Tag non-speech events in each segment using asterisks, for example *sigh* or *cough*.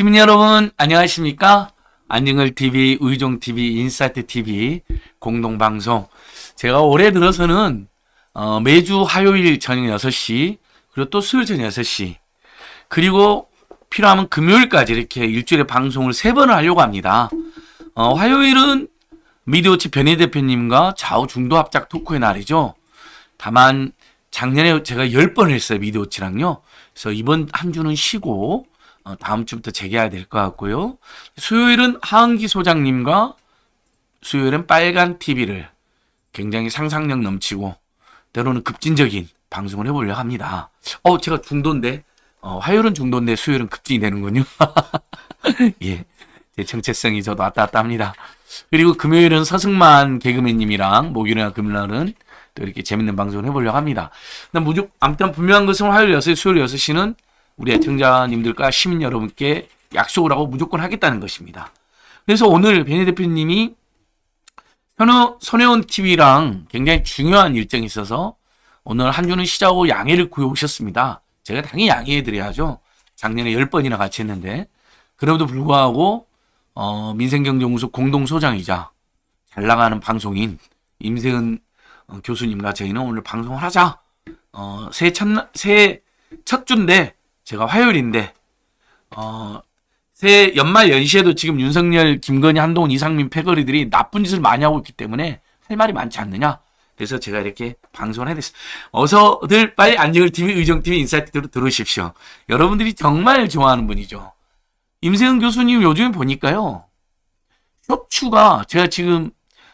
시민 여러분 안녕하십니까? 안녕을TV, 의종TV, 인사이트TV 공동방송 제가 올해 들어서는 어, 매주 화요일 저녁 6시 그리고 또 수요일 저녁 6시 그리고 필요하면 금요일까지 이렇게 일주일에 방송을 세번을 하려고 합니다. 어, 화요일은 미디어치 변희 대표님과 좌우 중도 합작 토크의 날이죠. 다만 작년에 제가 10번 했어요. 미디어치랑요. 그래서 이번 한 주는 쉬고 어, 다음 주부터 재개해야 될 것 같고요. 수요일은 하은기 소장님과 수요일은 빨간 TV를 굉장히 상상력 넘치고 때로는 급진적인 방송을 해보려 합니다. 어, 제가 중도인데 어, 화요일은 중도인데 수요일은 급진이 되는군요. *laughs* 예. 제 정체성이 저도 왔다 갔다 합니다. 그리고 금요일은 서승만 개그맨님이랑 목요일이나 금요일은 또 이렇게 재밌는 방송을 해보려고 합니다. 무조, 아무튼 분명한 것은 화요일 6시, 수요일 6시는 우리 애청자님들과 시민 여러분께 약속을 하고 무조건 하겠다는 것입니다. 그래서 오늘 베네 대표님이 현우 선혜원 TV랑 굉장히 중요한 일정이 있어서 오늘 한 주는 쉬자고 양해를 구해오셨습니다. 제가 당연히 양해해드려야죠. 작년에 10번이나 같이 했는데 그럼에도 불구하고 어, 민생경제연구소 공동소장이자 잘 나가는 방송인 임세은 어, 교수님과 저희는 오늘 방송을 하자. 어, 새 첫, 새해 첫 주인데 제가 화요일인데 어, 새 연말 연시에도 지금 윤석열, 김건희, 한동훈, 이상민 패거리들이 나쁜 짓을 많이 하고 있기 때문에 할 말이 많지 않느냐. 그래서 제가 이렇게 방송을 해드렸습니다 어서들 빨리 안녕을 TV, 의정TV, 인사이트로 들으십시오 여러분들이 정말 좋아하는 분이죠. 임세은 교수님 요즘에 보니까요. 협추가 제가 지금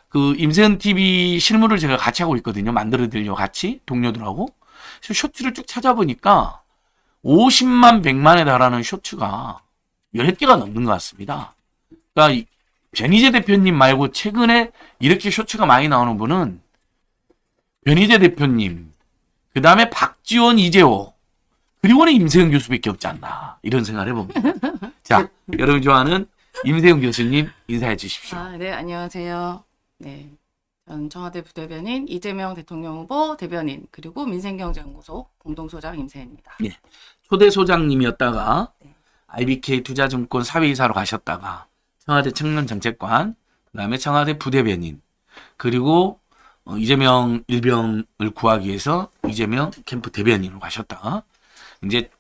그 임세은 TV 실무를 제가 같이 하고 있거든요. 만들어 드리려고 같이 동료들하고. 쇼츠를 쭉 찾아보니까 50만 100만에 달하는 쇼츠가 10개가 넘는 것 같습니다. 그러니까 변희재 대표님 말고 최근에 이렇게 쇼츠가 많이 나오는 분은 변희재 대표님, 그 다음에 박지원, 이재호, 그리고는 임세영 교수밖에 없지 않나 이런 생각을 해봅니다. *laughs* 자, 여러분 좋아하는 임세영 교수님 인사해 주십시오. 아, 네, 안녕하세요. 네, 전 청와대 부대변인 이재명 대통령 후보 대변인 그리고 민생경제연구소 공동소장 임세입니다. 예. 초대 소장님이었다가 IBK 네. 투자증권 사회이사로 가셨다가 청와대 청년정책관, 그 다음에 청와대 부대변인, 그리고 어, 이재명 일병을 구하기 위해서 이재명 캠프 대변인으로 가셨다가 이제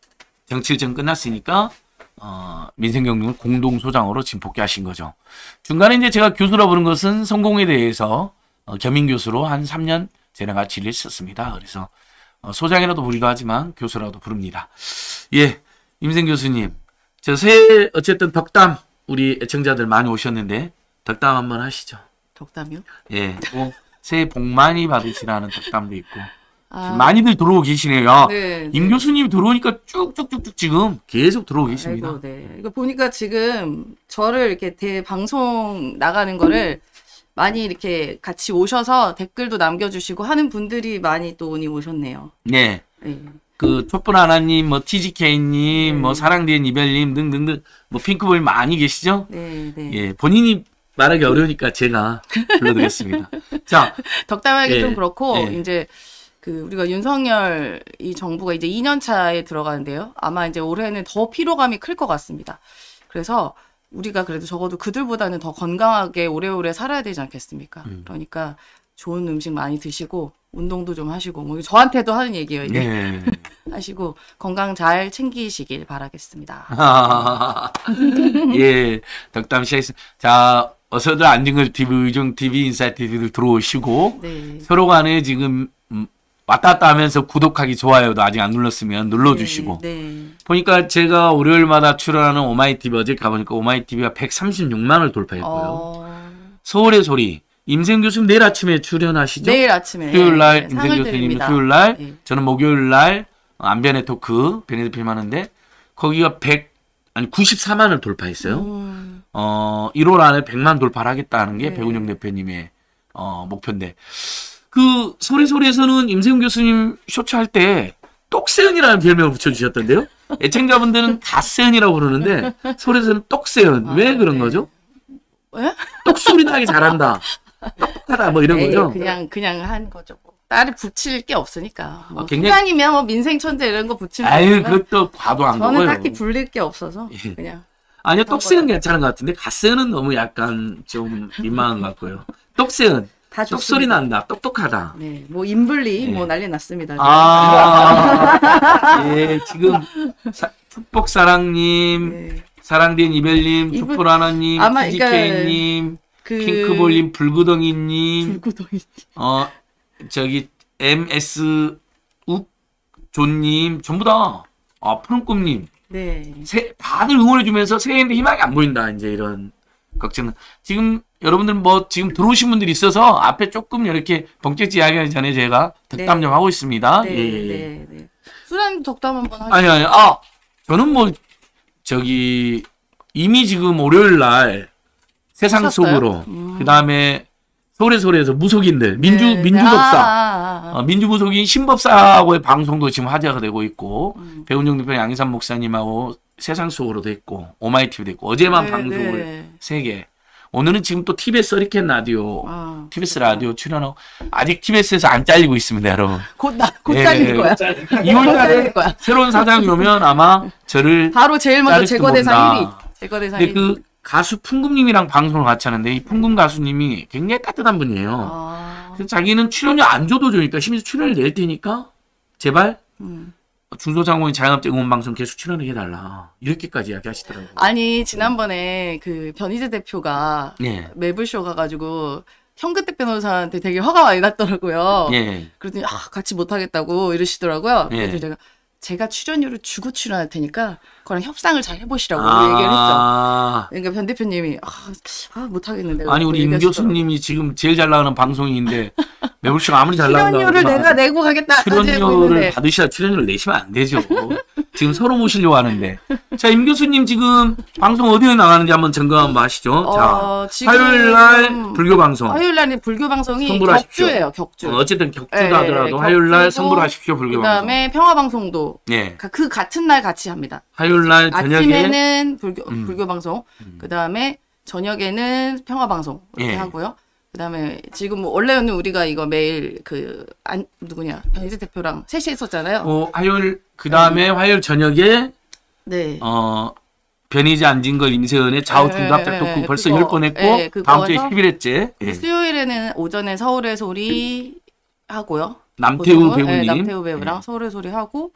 정치일정 끝났으니까 어, 민생경영 공동소장으로 지금 복귀하신 거죠. 중간에 이제 제가 교수라 부른 것은 성공에 대해서 어, 겸임교수로 한 3년 재능 진리를 썼습니다. 그래서 어, 소장이라도 부리려 하지만 교수라도 부릅니다. 예, 임생 교수님. 저 새해 어쨌든 덕담 우리 애청자들 많이 오셨는데 덕담 한번 하시죠. 덕담이요? 예. 뭐 새해 복 많이 받으시라는 덕담도 있고 아... 많이들 들어오고 계시네요. 네, 임 네. 교수님 들어오니까 쭉쭉쭉쭉 지금 계속 들어오고 계십니다. 아이고, 네. 이거 보니까 지금 저를 이렇게 대방송 나가는 거를 음. 많이 이렇게 같이 오셔서 댓글도 남겨주시고 하는 분들이 많이 또 오니 오셨네요. 네. 네. 그 촛불 하나님, 뭐 TGK님, 네. 뭐 사랑된 이별님 등등등 뭐 핑크볼 많이 계시죠? 네, 네. 예, 본인이 말하기 어려우니까 제가 불러드리습니다 *laughs* 자, 덕담하기 예, 좀 그렇고 예. 이제 그 우리가 윤석열 이 정부가 이제 2년 차에 들어가는데요. 아마 이제 올해는 더 피로감이 클 것 같습니다. 그래서 우리가 그래도 적어도 그들보다는 더 건강하게 오래오래 살아야 되지 않겠습니까? 음. 그러니까 좋은 음식 많이 드시고 운동도 좀 하시고 뭐 저한테도 하는 얘기예요 이게 예. *laughs* 하시고 건강 잘 챙기시길 바라겠습니다. 아, *laughs* 예, 덕담시에서 작자 어서들 안진걸 TV 의정 TV 인사이트 TV를 들어오시고 네. 서로 간에 지금 왔다 갔다 하면서 구독하기 좋아요도 아직 안 눌렀으면 눌러주시고 예, 네, 보니까 제가 월요일마다 출연하는 오마이TV 어제 가보니까 오마이TV가 136만을 돌파했고요. 어... 서울의 소리 임생 교수님 내일 아침에 출연하시죠? 내일 아침에 토요일 날 예, 예. 임생 교수님 토요일 날 저는 목요일 날 안변의 토크 베네드필 하는데 거기가 100 아니 94만을 돌파했어요. 음. 어 1월 안에 100만 돌파하겠다는 게 네. 배우정 대표님의 어 목표인데 그 소리소리에서는 임세훈 교수님 쇼츠 할때똑세은이라는 별명을 붙여주셨던데요. 애청자분들은 가세은이라고부르는데 소리에서는 똑세은 아, 왜 네. 그런 네. 거죠? 왜? 똑소리 나게 잘한다. 똑똑하다 뭐 이런 에이, 거죠? 그냥 그냥 한 거죠. 딸이 붙일 게 없으니까. 아, 뭐 아, 굉장히... 이면뭐 민생 천재 이런 거 붙이면 아유 그것도 과도한 거고요. 저는 딱히 불릴 게 없어서 예. 그냥. 아니요 똑세는 괜찮은 것 같은데 갓세는 너무 약간 좀 민망한 것 같고요. 똑세는 다똑 소리 난다. 똑똑하다. 네, 뭐 인블리 네. 뭐 난리 났습니다. 아, 네. 예, 지금 축복 사랑님, 네. 사랑된 이별님, 축포라나님, TGK님, 그러니까 그... 핑크볼님, 불구덩이님, 불구덩이. 어, 저기 MS 욱 존님 전부 다 아, 푸른꿈님. 네. 세, 다들 응원해주면서 새해인데 희망이 안 보인다. 이제 이런 걱정. 지금 여러분들 뭐 지금 들어오신 분들이 있어서 앞에 조금 이렇게 본격지 이야기하기 전에 제가 덕담 네. 좀 하고 있습니다. 네, 예. 네, 네. 수란 덕담 한번 하죠. 아니, 아니, 아! 저는 뭐, 저기, 이미 지금 월요일 날 세상 속으로, 음. 그 다음에 소래소래에서 무속인들, 네, 민주, 네, 민주법사, 아, 아, 아, 아. 어, 민주무속인 신법사하고의 방송도 지금 화제가 되고 있고, 음. 배운정 대표 양희삼 목사님하고 세상 속으로도 있고, 오마이TV도 있고, 어제만 네, 방송을 네. 세 개. 오늘은 지금 또 TBS 어리켄 라디오, 아, TBS 그렇죠. 라디오 출연하고 아직 TBS에서 안 잘리고 있습니다, 여러분. 곧나곧 예, 예. 잘릴 거야. 2월달에 새로운 사장이 오면 아마 저를 바로 제일 먼저 제거 대상 1위. 제거 대상 1위. 그 가수 풍금님이랑 방송을 같이 하는데 이 풍금 가수님이 굉장히 따뜻한 분이에요. 아... 그래서 자기는 출연료 안 줘도 좋니까 심지어 출연료 낼 테니까 제발 음. 그 중소상공인 자영업자 응원방송 계속 출연하게 해달라. 이렇게까지 이야기하시더라고요. 아니, 지난번에 그 변희재 대표가 네. 예. 매블쇼 가가지고 현근택 변호사한테 되게 화가 많이 났더라고요. 네. 예. 그랬더니, 아, 같이 못하겠다고 이러시더라고요. 네. 그래서 제가, 제가 출연료를 주고 출연할 테니까 거랑 협상을 잘 해보시라고 아~ 얘기를 했어. 그러니까 변 대표님이 아, 아 못하겠는데. 아니 우리 임 교수님이 지금 제일 잘 나가는 방송인데 매불쇼 아무리 잘 나간다. 출연료를 내가 내고 가겠다. 아, 출연료를 받으시다 출연료를 내시면 안 되죠. 지금 서로 모시려고 하는데. 자, 임 교수님 지금 방송 어디에 나가는지 한번 점검 한번 하시죠. 어, 화요일 날 음, 불교 방송. 화요일 날이 불교 방송이 성불하십시오. 격주예요, 격주. 어, 쨌든 격주다 하더라도 네, 네, 네, 화요일 날 성불하십시오, 불교 방송. 그다음에 평화 방송도 네. 예. 그 같은 날 같이 합니다. 화요일 토요일날 저녁에 아침에는 불교 음. 불교 방송, 음. 그다음에 저녁에는 평화 방송 이렇게 예. 하고요. 그다음에 지금 뭐 원래는 우리가 이거 매일 그안 누구냐 변희재 대표랑 셋이 했었잖아요. 어, 화요일 그다음에 음. 화요일 저녁에 네. 어 변희재 안진걸 임세은의 좌우통합 대토크 예, 벌써 열번 했고 예, 다음 주에 11회째. 예. 수요일에는 오전에 서울의 소리 하고요. 남태우 배우님. 네, 남태우 배우랑 예. 서울의 소리 하고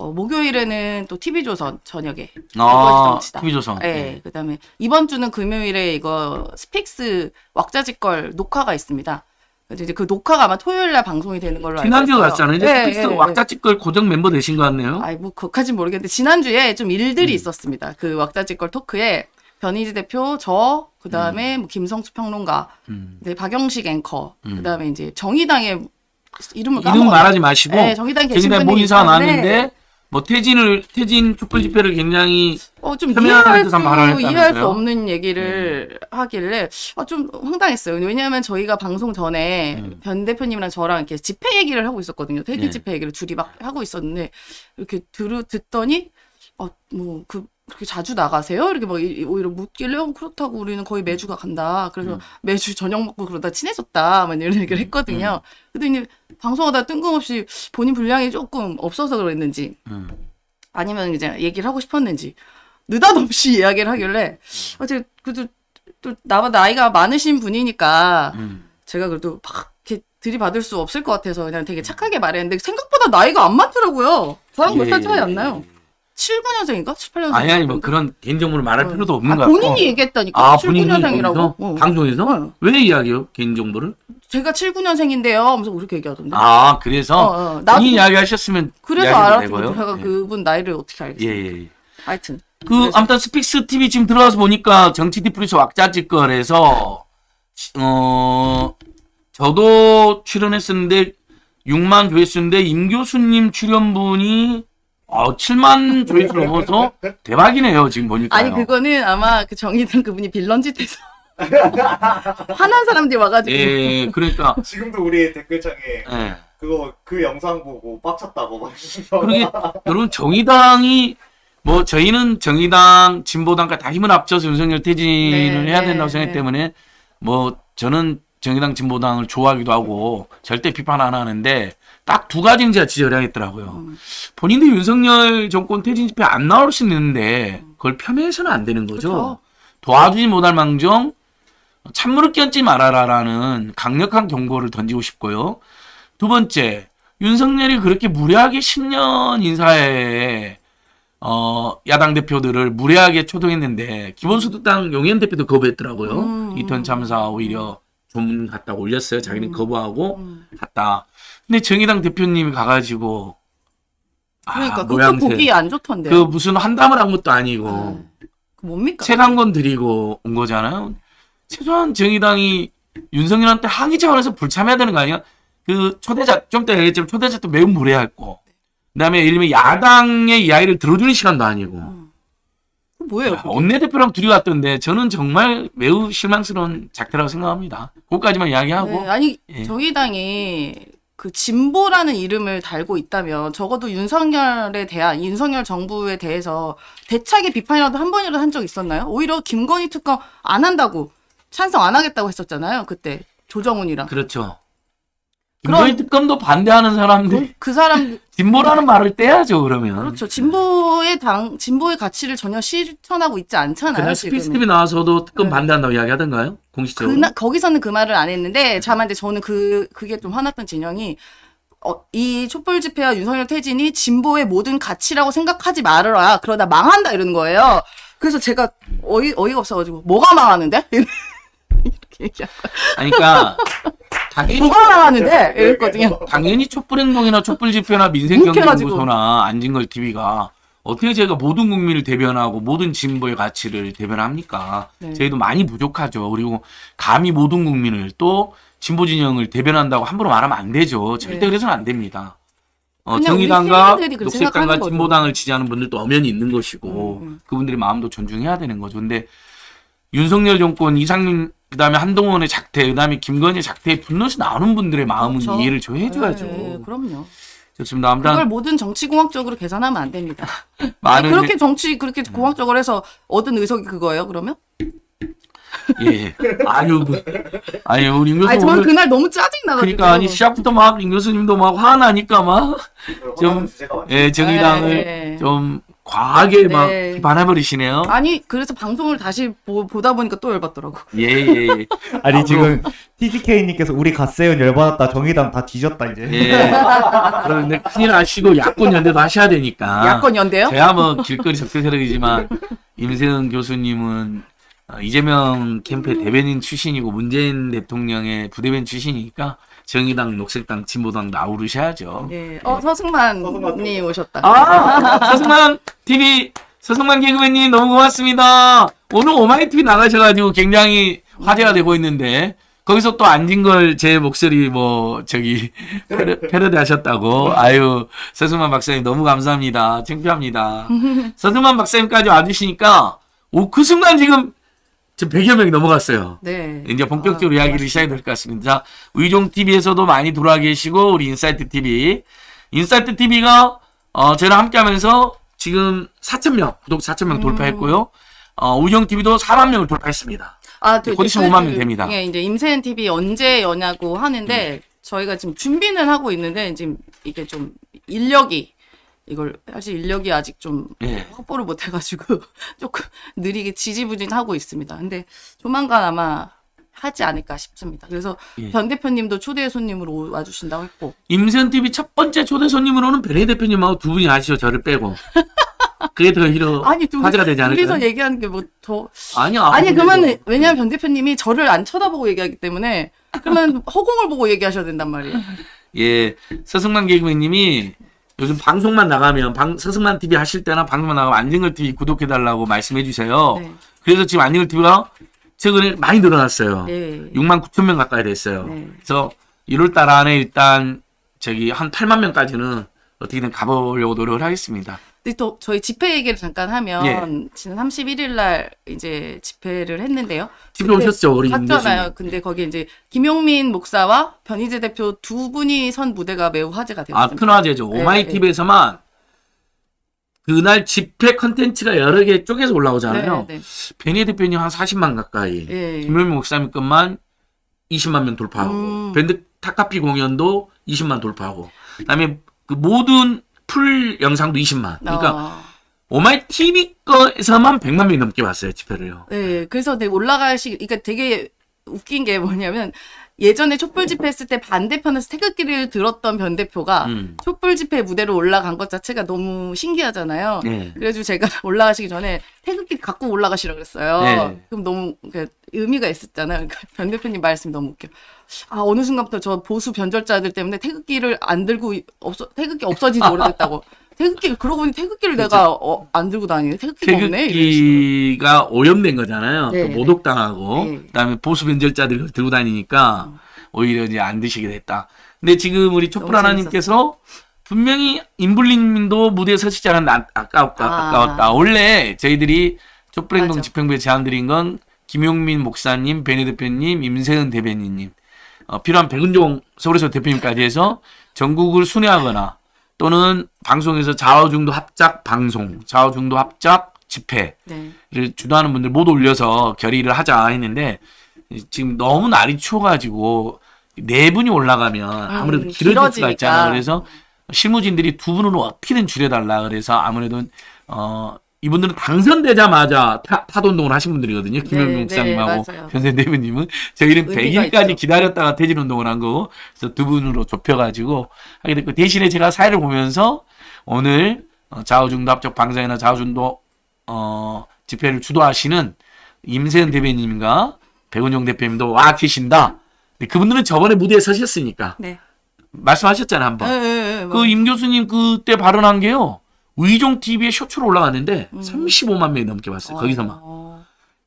어, 목요일에는 또 TV조선 저녁에 아, TV조선. 네, 예, 네. 그다음에 이번 주는 금요일에 이거 스픽스 왁자지걸 녹화가 있습니다. 그 이제 그 녹화가 아마 토요일 날 방송이 되는 걸로 알고 있어요. 지난주에 왔잖아요. 이제 네, 스픽스 네, 왁자지껄 고정 멤버 되신 것 같네요. 아이 뭐 그까진 모르겠는데 지난주에 좀 일들이 음. 있었습니다. 그왁자지걸 토크에 변희지 대표, 저, 그 다음에 음. 뭐 김성수 평론가, 음. 네, 박영식 앵커, 음. 그 다음에 이제 정의당의 이름을 이름 말하지 마시고 네, 정의당 계신 분이 뭐 인사 나왔는데 뭐 태진을 태진 촛불 집회를 예. 굉장히 어좀 이해할 수 이해할 수 없는 얘기를 음. 하길래 어좀 황당했어요. 왜냐하면 저희가 방송 전에 음. 변 대표님이랑 저랑 이렇게 집회 얘기를 하고 있었거든요. 태진 네. 예. 집회 얘기를 둘이 막 하고 있었는데 이렇게 들 듣더니 어뭐그 그렇게 자주 나가세요? 이렇게 막 오히려 묻길래 어, 그렇다고 우리는 거의 음. 매주가 간다. 그래서 음. 매주 저녁 먹고 그러다 친해졌다. 막 이런 얘기를 음. 했거든요. 음. 근데 이제 방송하다 뜬금없이 본인 분량이 조금 없어서 그랬는지 음. 아니면 이제 얘기를 하고 싶었는지 느닷없이 *laughs* 이야기를 하길래 음. 어쨌든 그래도 또 나보다 나이가 많으신 분이니까 제가 그래도 막 이렇게 들이받을 수 없을 것 같아서 그냥 되게 착하게 말했는데 생각보다 나이가 안맞더라고요 저랑 몇살 예, 차이 안 예, 나요. 예. 79년생인가? 78년생? 아니, 아니, 뭐 그런 개인정보를 말할 어. 필요도 아, 없는 아, 것 같고. 본인이 얘기했다니까. 아, 79년생이라고. 어. 방송에서? 어. 왜 이야기해요? 개인정보를? 제가 79년생인데요. 하면서 그렇게 얘기하던데. 아, 그래서? 어, 어. 나, 본인이 그 이야기하셨으면. 그래서 알았어 제가 예. 그분 나이를 어떻게 알겠어요. 예, 예, 예. 하여튼. 그, 그튼 스픽스 TV 지금 들어가서 보니까 정치 디프리스 왁자지껄에서, 어, 저도 출연했었는데, 6만 조회수인데, 임 교수님 출연분이 아, 7만 조회수 넘어서 대박이네요, 지금 보니까. 아니, 그거는 아마 그 정의당 그분이 빌런짓 해서. *laughs* 화난 사람들이 와가지고. 예, 예, 예, 그러니까. 지금도 우리 댓글창에. 예. 그거, 그 영상 보고 빡쳤다고 그러게, 여러분, 정의당이, 뭐, 저희는 정의당, 진보당과 다 힘을 합쳐서 윤석열 퇴진을 네, 해야 네, 된다고 네. 생각 때문에, 뭐, 저는 정의당, 진보당을 좋아하기도 하고, 절대 비판 안 하는데, 딱두 가지는 제가 지적을하겠더라고요 음. 본인도 윤석열 정권 퇴진 집회 안 나올 수 있는데 그걸 폄훼해서는 안 되는 거죠. 그렇죠. 도와주지 못할 망정 찬물을 끼얹지 말아라라는 강력한 경고를 던지고 싶고요. 두 번째, 윤석열이 그렇게 무례하게 10년 인사에 어, 야당 대표들을 무례하게 초등했는데 기본소득당 용현 대표도 거부했더라고요. 음. 이턴 참사 오히려 조문 음. 갔다 올렸어요. 자기는 음. 거부하고 음. 갔다. 근데 정의당 대표님이 가가지고 아, 그러니까 아, 그것 보기 안 좋던데. 그 무슨 한담을 한 것도 아니고 아, 그 뭡니까? 책한권 드리고 온 거잖아요. 최소한 정의당이 윤석열한테 항의 차원에서 불참해야 되는 거 아니야? 그 초대자 좀이 얘기했지만 초대자도 매우 무례했고 그다음에 예를 들면 야당의 이야기를 들어주는 시간도 아니고 음. 뭐예요? 야, 아, 원내대표랑 둘이 왔던데 저는 정말 매우 실망스러운 작태라고 생각합니다. 그것까지만 이야기하고 네, 아니 예. 정의당이 그 진보라는 이름을 달고 있다면 적어도 윤석열에 대한 윤석열 정부에 대해서 대차게 비판이라도 한 번이라도 한 적 있었나요? 오히려 김건희 특검 안 한다고 찬성 안 하겠다고 했었잖아요 그때 조정훈이랑 그렇죠. 그런 특검도 반대하는 사람들 그, 그 사람 *laughs* 진보라는 말을 떼야죠 그러면 그렇죠 진보의 당 진보의 가치를 전혀 실천하고 있지 않잖아요 그날 스피스텝이 나와서도 특검 네. 반대한다고 이야기하던가요 공식적으로 그나, 거기서는 그 말을 안 했는데 자만데 네. 저는 그 그게 좀 화났던 진영이 어, 이 촛불 집회와 윤석열 퇴진이 진보의 모든 가치라고 생각하지 말아라 그러다 망한다 이러는 거예요 그래서 제가 어이 어이가 없어가지고 뭐가 망하는데 *laughs* 이렇게 얘기한 거 아니, 그러니까 *laughs* 당연히 뭐는데 이랬거든요. 네, 네, 네, 당연히 촛불 행동이나 촛불 집회나 민생경제연구소나 안진걸 TV가 어떻게 저희가 모든 국민을 대변하고 모든 진보의 가치를 대변합니까? 네. 저희도 많이 부족하죠. 그리고 감히 모든 국민을 또 진보 진영을 대변한다고 함부로 말하면 안 되죠. 절대 네. 그래서는 안 됩니다. 어, 정의당과 녹색당과 진보당을 지지하는 분들도 엄연히 있는 것이고 음, 음. 그분들의 마음도 존중해야 되는 거죠. 근데 윤석열 정권 이상민 그 다음에 한동훈의 작태, 그 다음에 김건희의 작태에 분노시 나오는 분들의 마음은 그렇죠. 이해를 좀 해줘야죠. 네, 네 그럼요. 좋습니다. 아무튼 그걸 모든 정치공학적으로 계산하면 안 됩니다. *laughs* 많은 그렇게 네. 정치 그렇게 음. 공학적으로 해서 얻은 의석이 그거예요, 그러면? 예. 아유, 뭐, 아니, 우리 임 교수님. 아 저는 그날 너무 짜증나가지고. 그니까 아니, 시작부터 막, 임 교수님도 막 화나니까 막, 좀, 예, 정의당을 네. 네. 좀 과하게 네. 막 네. 비반해버리시네요. 아니 그래서 방송을 다시 보, 보다 보니까 또 열받더라고. 예예. 예. 예, 예. *laughs* 아니 지금 TGK님께서 우리 갓세연 열받았다 정의당 다 뒤졌다 이제. 예. 그런데 큰일 아시고 야권 연대도 하셔야 되니까. 야권 연대요? 제가 뭐 길거리 적대세력이지만 임세은 교수님은 어, 이재명 캠프 대변인 출신이고 문재인 대통령의 부대변 출신이니까 정의당, 녹색당, 진보당 나오르셔야죠. 네. 예. 어, 서승만 님 오셨다. 아, 서승만 TV 서승만 개그맨님 너무 고맙습니다. 오늘 오마이TV 나가셔가지고 굉장히 화제가 되고 있는데 거기서 또 안진걸 제 목소리 뭐 저기 패러디 하셨다고 아유 서승만 박사님 너무 감사합니다. 창피합니다. *laughs* 서승만 박사님까지 와주시니까 오, 그 순간 지금 지금 100여 명이 넘어갔어요. 네. 이제 본격적으로 아, 이야기를 시작해 될것 같습니다. 의종 TV에서도 많이 돌아와 계시고 우리 인사이트 TV, 인사이트 TV가 어, 저랑 함께하면서 지금 4천 명 구독 4천 명 음. 돌파했고요. 음. 어, 의종 TV도 4만 명을 돌파했습니다. 아, 네, 곧 있으면 5만 명 됩니다. 예, 이제 임세현 TV 언제 여냐고 하는데 음. 저희가 지금 준비는 하고 있는데 지금 이게 좀 인력이 이걸 사실 인력이 아직 좀 예. 확보를 못 해가지고 *laughs* 조금 느리게 지지부진하고 있습니다. 근데 조만간 아마 하지 않을까 싶습니다. 그래서 예. 변 대표님도 초대 손님으로 와주신다고 했고 임세현 TV 첫 번째 초대 손님으로는 베레 대표님하고 두 분이 아시죠? 저를 빼고 *laughs* 그게 더 히로 아니, 두, 화제가 되지 않을까? 둘이서 얘기하는 게 뭐 더아니요 아니 그러면 왜냐하면 예. 변 대표님이 저를 안 쳐다보고 얘기하기 때문에 그러면 *laughs* 허공을 보고 얘기하셔야 된단 말이에요. 예, 서승만 개그맨님이 요즘 방송만 나가면 방, 스승만 TV 하실 때나 방송만 나가면 안진걸 TV 구독해달라고 말씀해 주세요. 네. 그래서 지금 안진걸 TV가 최근에 많이 늘어났어요. 네. 6만 9천 명 가까이 됐어요. 네. 그래서 1월 달 안에 일단 저기 한 8만 명까지는 어떻게든 가보려고 노력을 하겠습니다. 또 저희 집회 얘기를 잠깐 하면 예. 지난 31일 날 이제 집회를 했는데요. 집회 오셨죠, 우리 갔잖아요. 예. 근데 거기 이제 김용민 목사와 변희재 대표 두 분이 선 무대가 매우 화제가 됐습니다. 아, 큰 화제죠. 네, 예, 오마이티비에서만 예. 그날 집회 컨텐츠가 여러 개 쪼개서 올라오잖아요. 네, 네. 변희 대표님 한 40만 가까이, 네. 김용민 목사님 것만 20만 명 돌파하고, 음. 밴드 타카피 공연도 20만 돌파하고, 그다음에 그 모든 풀 영상도 20만. 그러니까 어. 오마이 TV 거에서만 100만 명 넘게 봤어요 집회를요. 네, 그래서 되게 네, 올라가시, 그러니까 되게 웃긴 게 뭐냐면 예전에 촛불 집회 했을 때 반대편에서 태극기를 들었던 변 대표가 음. 촛불 집회 무대로 올라간 것 자체가 너무 신기하잖아요. 네. 그래가지고 제가 *laughs* 올라가시기 전에 태극기 갖고 올라가시라 그랬어요. 네. 그럼 너무 그러니까 의미가 있었잖아요. 그러니까 변 대표님 말씀 너무 웃겨. 아 어느 순간부터 저 보수 변절자들 때문에 태극기를 안 들고 없어 태극기 없어진 지 오래됐다고. *laughs* 태극기 그러고 보니 태극기를 내가 그렇죠. 어, 안 들고 다니네. 태극기가 없네. 태극기가 오염된 거잖아요. 네, 모독당하고 네. 그다음에 보수 변절자들 들고 다니니까 음. 오히려 이제 안 드시게 됐다. 근데 지금 우리 촛불 하나님께서 분명히 인불님도 블 무대에 서시지 않았는데 아까웠다. 아. 아까웠다. 원래 저희들이 촛불행동 집행부에 제안 드린 건 김용민 목사님, 베네 대표님, 임세은 대변인님 어, 필요한 백은종 서울에서 대표님까지 해서 전국을 순회하거나 또는 방송에서 좌우중도 합작 방송, 좌우중도 합작 집회를 네. 주도하는 분들 모두 올려서 결의를 하자 했는데 지금 너무 날이 추워가지고 네 분이 올라가면 아, 아무래도 음, 길어질 길어지니까. 수가 있잖아. 그래서 실무진들이 두 분으로 어떻게든 줄여달라. 그래서 아무래도 어 이분들은 당선되자마자 타, 파운동을 하신 분들이거든요. 김현명 장님하고 네, 네, 변세 대표님은 저희는 100일까지 기다렸다가 퇴진 운동을 한 거고 그래서 두 분으로 좁혀가지고 하게 됐고 대신에 제가 사회를 보면서 오늘 좌우중도적 방사이나 좌우중도 어, 집회를 주도하시는 임세은 대변님과 백운영 대표님도 와 계신다. 근데 그분들은 저번에 무대에 서셨으니까 네. 말씀하셨잖아요 한번. 네, 네, 네, 그임 교수님 그때 발언한 게요. 의종 TV에 쇼츠로 올라갔는데 음. 35만 명이 넘게 봤어요. 어. 거기서만.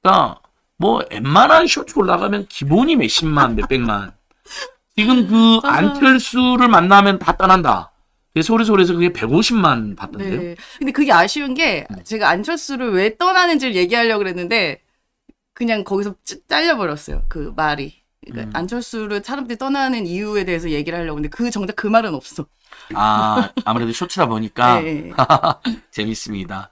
그러니까 뭐 웬만한 쇼츠 올라가면 기본이 몇십만 뭐 몇백만. 지금 그 아. 안철수를 만나면 다 떠난다. 소리소리해서 그게 150만 봤던데요. 네. 근데 그게 아쉬운 게 음. 제가 안철수를 왜 떠나는지를 얘기하려고 그랬는데 그냥 거기서 쭉 잘려버렸어요. 그 말이. 그러니까 음. 안철수를 사람들이 떠나는 이유에 대해서 얘기를 하려고 근데 그 정작 그 말은 없어. 아, 아무래도 쇼츠다 보니까 네. *laughs* 재밌습니다.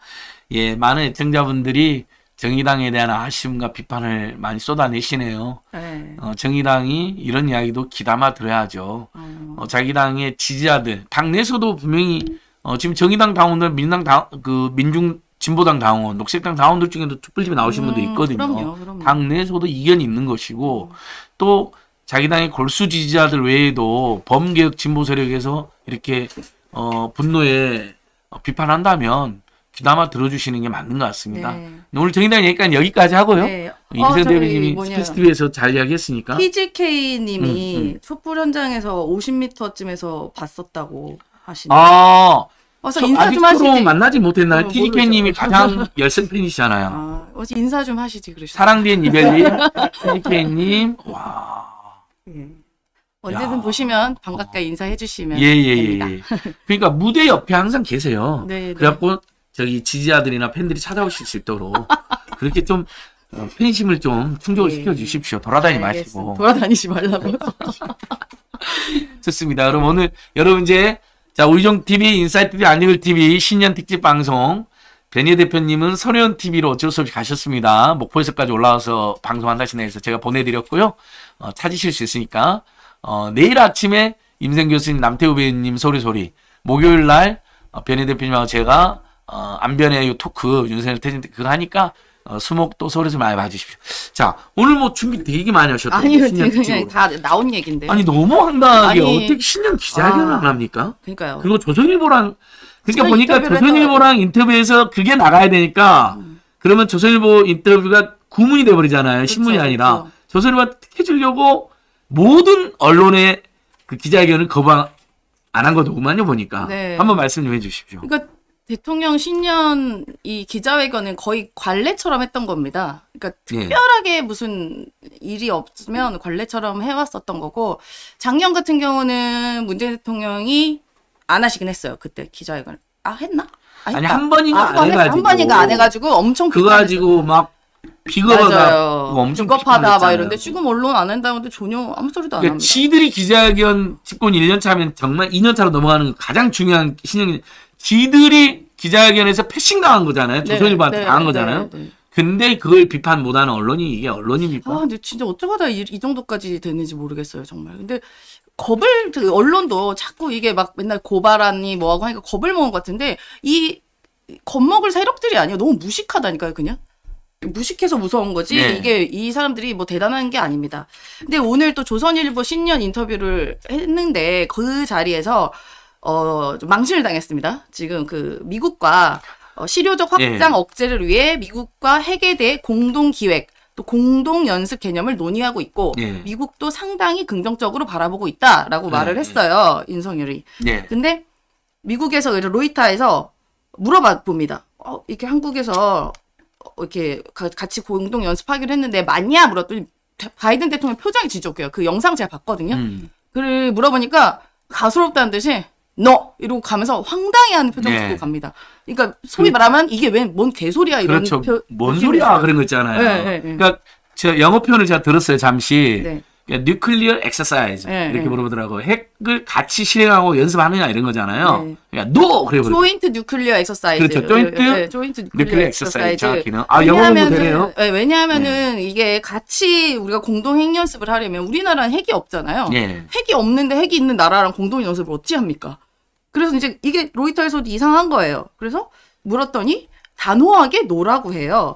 예, 많은 애청자분들이 정의당에 대한 아쉬움과 비판을 많이 쏟아내시네요. 네. 어, 정의당이 이런 이야기도 귀담아 들어야죠. 음. 어, 자기 당의 지지자들, 당내에서도 분명히 어, 지금 정의당 당원들, 민당 당, 그 민중 진보당 당원, 녹색당 당원들 중에도 촛불집에 나오신 음, 분도 있거든요. 그럼요, 그럼요. 당내에서도 이견이 있는 것이고 음. 또 자기 당의 골수 지지자들 외에도 범개혁 진보 세력에서 이렇게 어, 분노에 비판한다면 귀담아 들어주시는 게 맞는 것 같습니다. 네. 오늘 정의당 얘기까지 여기까지 하고요. 네. 인생 대표님이 스피스트에서 잘 이야기했으니까. TGK님이 음, 음. 촛불 현장에서 50m쯤에서 봤었다고 하시네요. 아, 어서 인사 좀 하시지. 만나지 못했나요? 어, TGK님이 가장 *laughs* 열성 팬이시잖아요. 아, 어제 인사 좀 하시지 그러시 사랑된 이별님, *laughs* TGK님, 와. 예. 언제든 야. 보시면 반갑게 인사해 주시면 예, 예, 예 됩니다. 예. *laughs* 그러니까 무대 옆에 항상 계세요. 네, 네. 그래갖고 저기 지지자들이나 팬들이 찾아오실 수 있도록 그렇게 좀 어, 팬심을 좀 충족을 예. 시켜 주십시오. 돌아다니 마시고. 돌아다니지 말라고요. *laughs* 좋습니다. 그럼 오늘 여러분 이제 자 우리정 TV 인사이트 TV 안익을 TV 신년 특집 방송 베니 대표님은 서현 TV로 어쩔 수 없이 가셨습니다. 목포에서까지 올라와서 방송한다시네 해서 제가 보내드렸고요. 어, 찾으실 수 있으니까 어, 내일 아침에 임생 교수님, 남태우 배우님 소리소리 목요일 날 어, 변희 대표님하고 제가 어, 안변의 토크 윤석열 퇴진 그거 하니까 어, 수목도 소리소 많이 봐주십시오. 자, 오늘 뭐 준비 되게 많이 하셨던 아니요, 그냥 다 나온 얘긴데. 아니 너무 황당하게 아니, 어떻게 신년 기자회견을 아, 안 합니까? 그니까요 그리고 조선일보랑 그러니까 보니까 조선일보랑 해서... 인터뷰에서 그게 나가야 되니까 음. 그러면 조선일보 인터뷰가 구문이 돼버리잖아요. 그쵸, 신문이 아니라 그쵸. 조선일보 가 해주려고 모든 언론의 그 기자회견을 거부 안 한 거더구만요 보니까 네. 한번 말씀 좀 해주십시오. 그러니까 대통령 신년 이 기자회견은 거의 관례처럼 했던 겁니다. 그러니까 예. 특별하게 예. 무슨 일이 없으면 관례처럼 해왔었던 거고 작년 같은 경우는 문재인 대통령이 안 하시긴 했어요. 그때 기자회견 아 했나? 아, 아니 한 번인가 아, 안 해가지고 한 번인가 안 해가지고 엄청 그거 가지고 막 비겁하다, 뭐 엄청 비겁하다 막 이런데 지금 언론 안 한다는데 전혀 아무 소리도 안 그러니까 합니다. 지들이 기자회견 직권 1년 차면 정말 2년 차로 넘어가는 가장 중요한 신용 지들이 기자회견에서 패싱당한 거잖아요. 조선일보한테 당한 거잖아요. 네네. 네, 네, 네, 근데 그걸 비판 못하는 언론이 이게 언론입니까? 아, 근데 진짜 어쩌다 이, 이 정도까지 됐는지 모르겠어요, 정말. 근데 겁을 언론도 자꾸 이게 막 맨날 고발하니 뭐하고 하니까 겁을 먹은 것 같은데 이 겁먹을 세력들이 아니야. 너무 무식하다니까요, 그냥. 무식해서 무서운 거지 네. 이게 이 사람들이 뭐 대단한 게 아닙니다. 근데 오늘 또 조선일보 신년 인터뷰를 했는데 그 자리에서 어 망신을 당했습니다. 지금 그 미국과 어, 실효적 예. 확장 네. 억제를 위해 미국과 핵에 대해 공동 기획 또 공동 연습 개념을 논의하고 있고 네. 미국도 상당히 긍정적으로 바라보고 있다라고 예, 말을 했어요 인성열이. 근데 미국에서 로이타에서 물어봐 봅니다. 어, 이렇게 한국에서 어, 이렇게 같이 공동 연습하기로 했는데 맞냐 물었더니 바이든 대통령 표정이 지적해요. 그 영상 제가 봤거든요. 음. 그를 물어보니까 가소롭다는 듯이 너 이러고 가면서 황당해하는 표정 네. 쓰고 갑니다. 그러니까 소위 그 말하면 이게 왜뭔 개소리야 이런 그렇죠. 표, 뭔 소리야 그런 거 있잖아요. 네, 네, 네, 그러니까 저 영어 표현을 제가 들었어요 잠시. 네. 뉴클리어 엑서사이즈 네, 이렇게 네. 물어보더라고. 핵을 같이 실행하고 연습하느냐 이런 거잖아요. 네. 그러니까 n 그래 버 조인트 뉴클리어 엑서사이즈. 그렇죠. 조인트, 네, 조인트 뉴클리어, 엑서사이즈. 정확히는. 아, 영어로 되네요. 예, 네, 왜냐하면은 이게 같이 우리가 공동 핵 연습을 하려면 우리나라는 핵이 없잖아요. 예. 핵이 없는데 핵이 있는 나라랑 공동 연습을 어찌 합니까? 그래서 이제 이게 로이터에서도 이상한 거예요. 그래서 물었더니 단호하게 노라고 해요.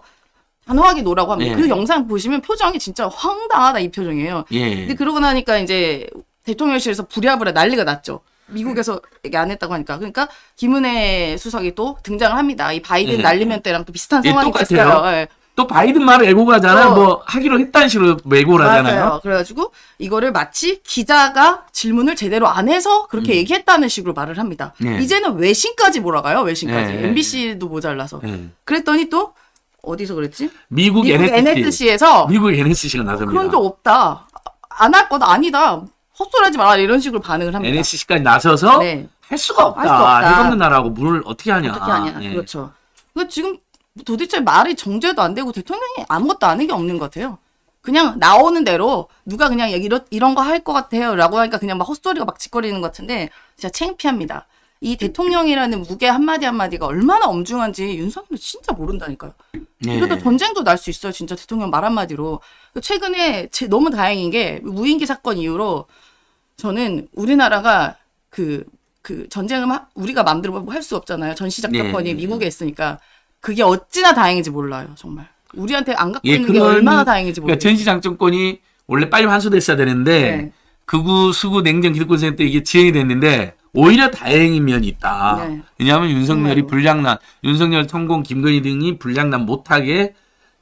단호하게 노라고 합니다. 예. 그 영상 보시면 표정이 진짜 황당하다 이 표정이에요. 예. 근데 그러고 나니까 이제 대통령실에서 부랴부랴 난리가 났죠. 미국에서 얘기 안 했다고 하니까 그러니까 김은혜 수석이 또 등장을 합니다. 이 바이든 예. 날리면 때랑 또 비슷한 예, 상황이 됐어요. 예. 또 바이든 말을 애고가잖아. 어. 뭐 하기로 했다는 식으로 애고를 하잖아요. 그래가지고 이거를 마치 기자가 질문을 제대로 안 해서 그렇게 음. 얘기했다는 식으로 말을 합니다. 예. 이제는 외신까지 몰아가요. 외신까지. MBC도 모자라서. 그랬더니 또 어디서 그랬지? 미국, 미국 NSC. 에서 미국 NSC가 나섭니다. 그런 적 없다. 안할것 아니다. 헛소리하지 마라 이런 식으로 반응을 합니다. NSC까지 나서서 네. 할 수가 없다. 할수는 나라고 물 어떻게 하냐. 어떻게 하냐. 네. 그렇죠. 그 지금 도대체 말이 정제도 안 되고 대통령이 아무것도 아는 게 없는 것 같아요. 그냥 나오는 대로 누가 그냥 이런, 이런 거할 것 같아요 라고 하니까 그냥 막 헛소리가 막 짓거리는 것 같은데 진짜 창피합니다. 이 대통령이라는 무게 한마디 한마디가 얼마나 엄중한지 윤석열 진짜 모른다니까요. 네. 이러다 전쟁도 날 수 있어요. 진짜 대통령 말 한마디로. 그 최근에 제, 너무 다행인 게 무인기 사건 이후로 저는 우리나라가 그, 그 전쟁을 하, 우리가 마음대로 뭐 할수 없잖아요. 전시작 사권이 네. 미국에 있으니까. 그게 어찌나 다행인지 몰라요. 정말. 우리한테 안 갖고 예, 있는 게 얼마나 다행인지 그러니까 모르겠어요. 그러니까 전시장점권이 원래 빨리 환수됐어야 되는데 네. 극우, 수구, 냉전 기득권 세때 이게 지행이 됐는데 오히려 다행인 면이 있다. 네. 왜냐하면 윤석열이 네. 불량난, 윤석열 성공, 김건희 등이 불량난 못하게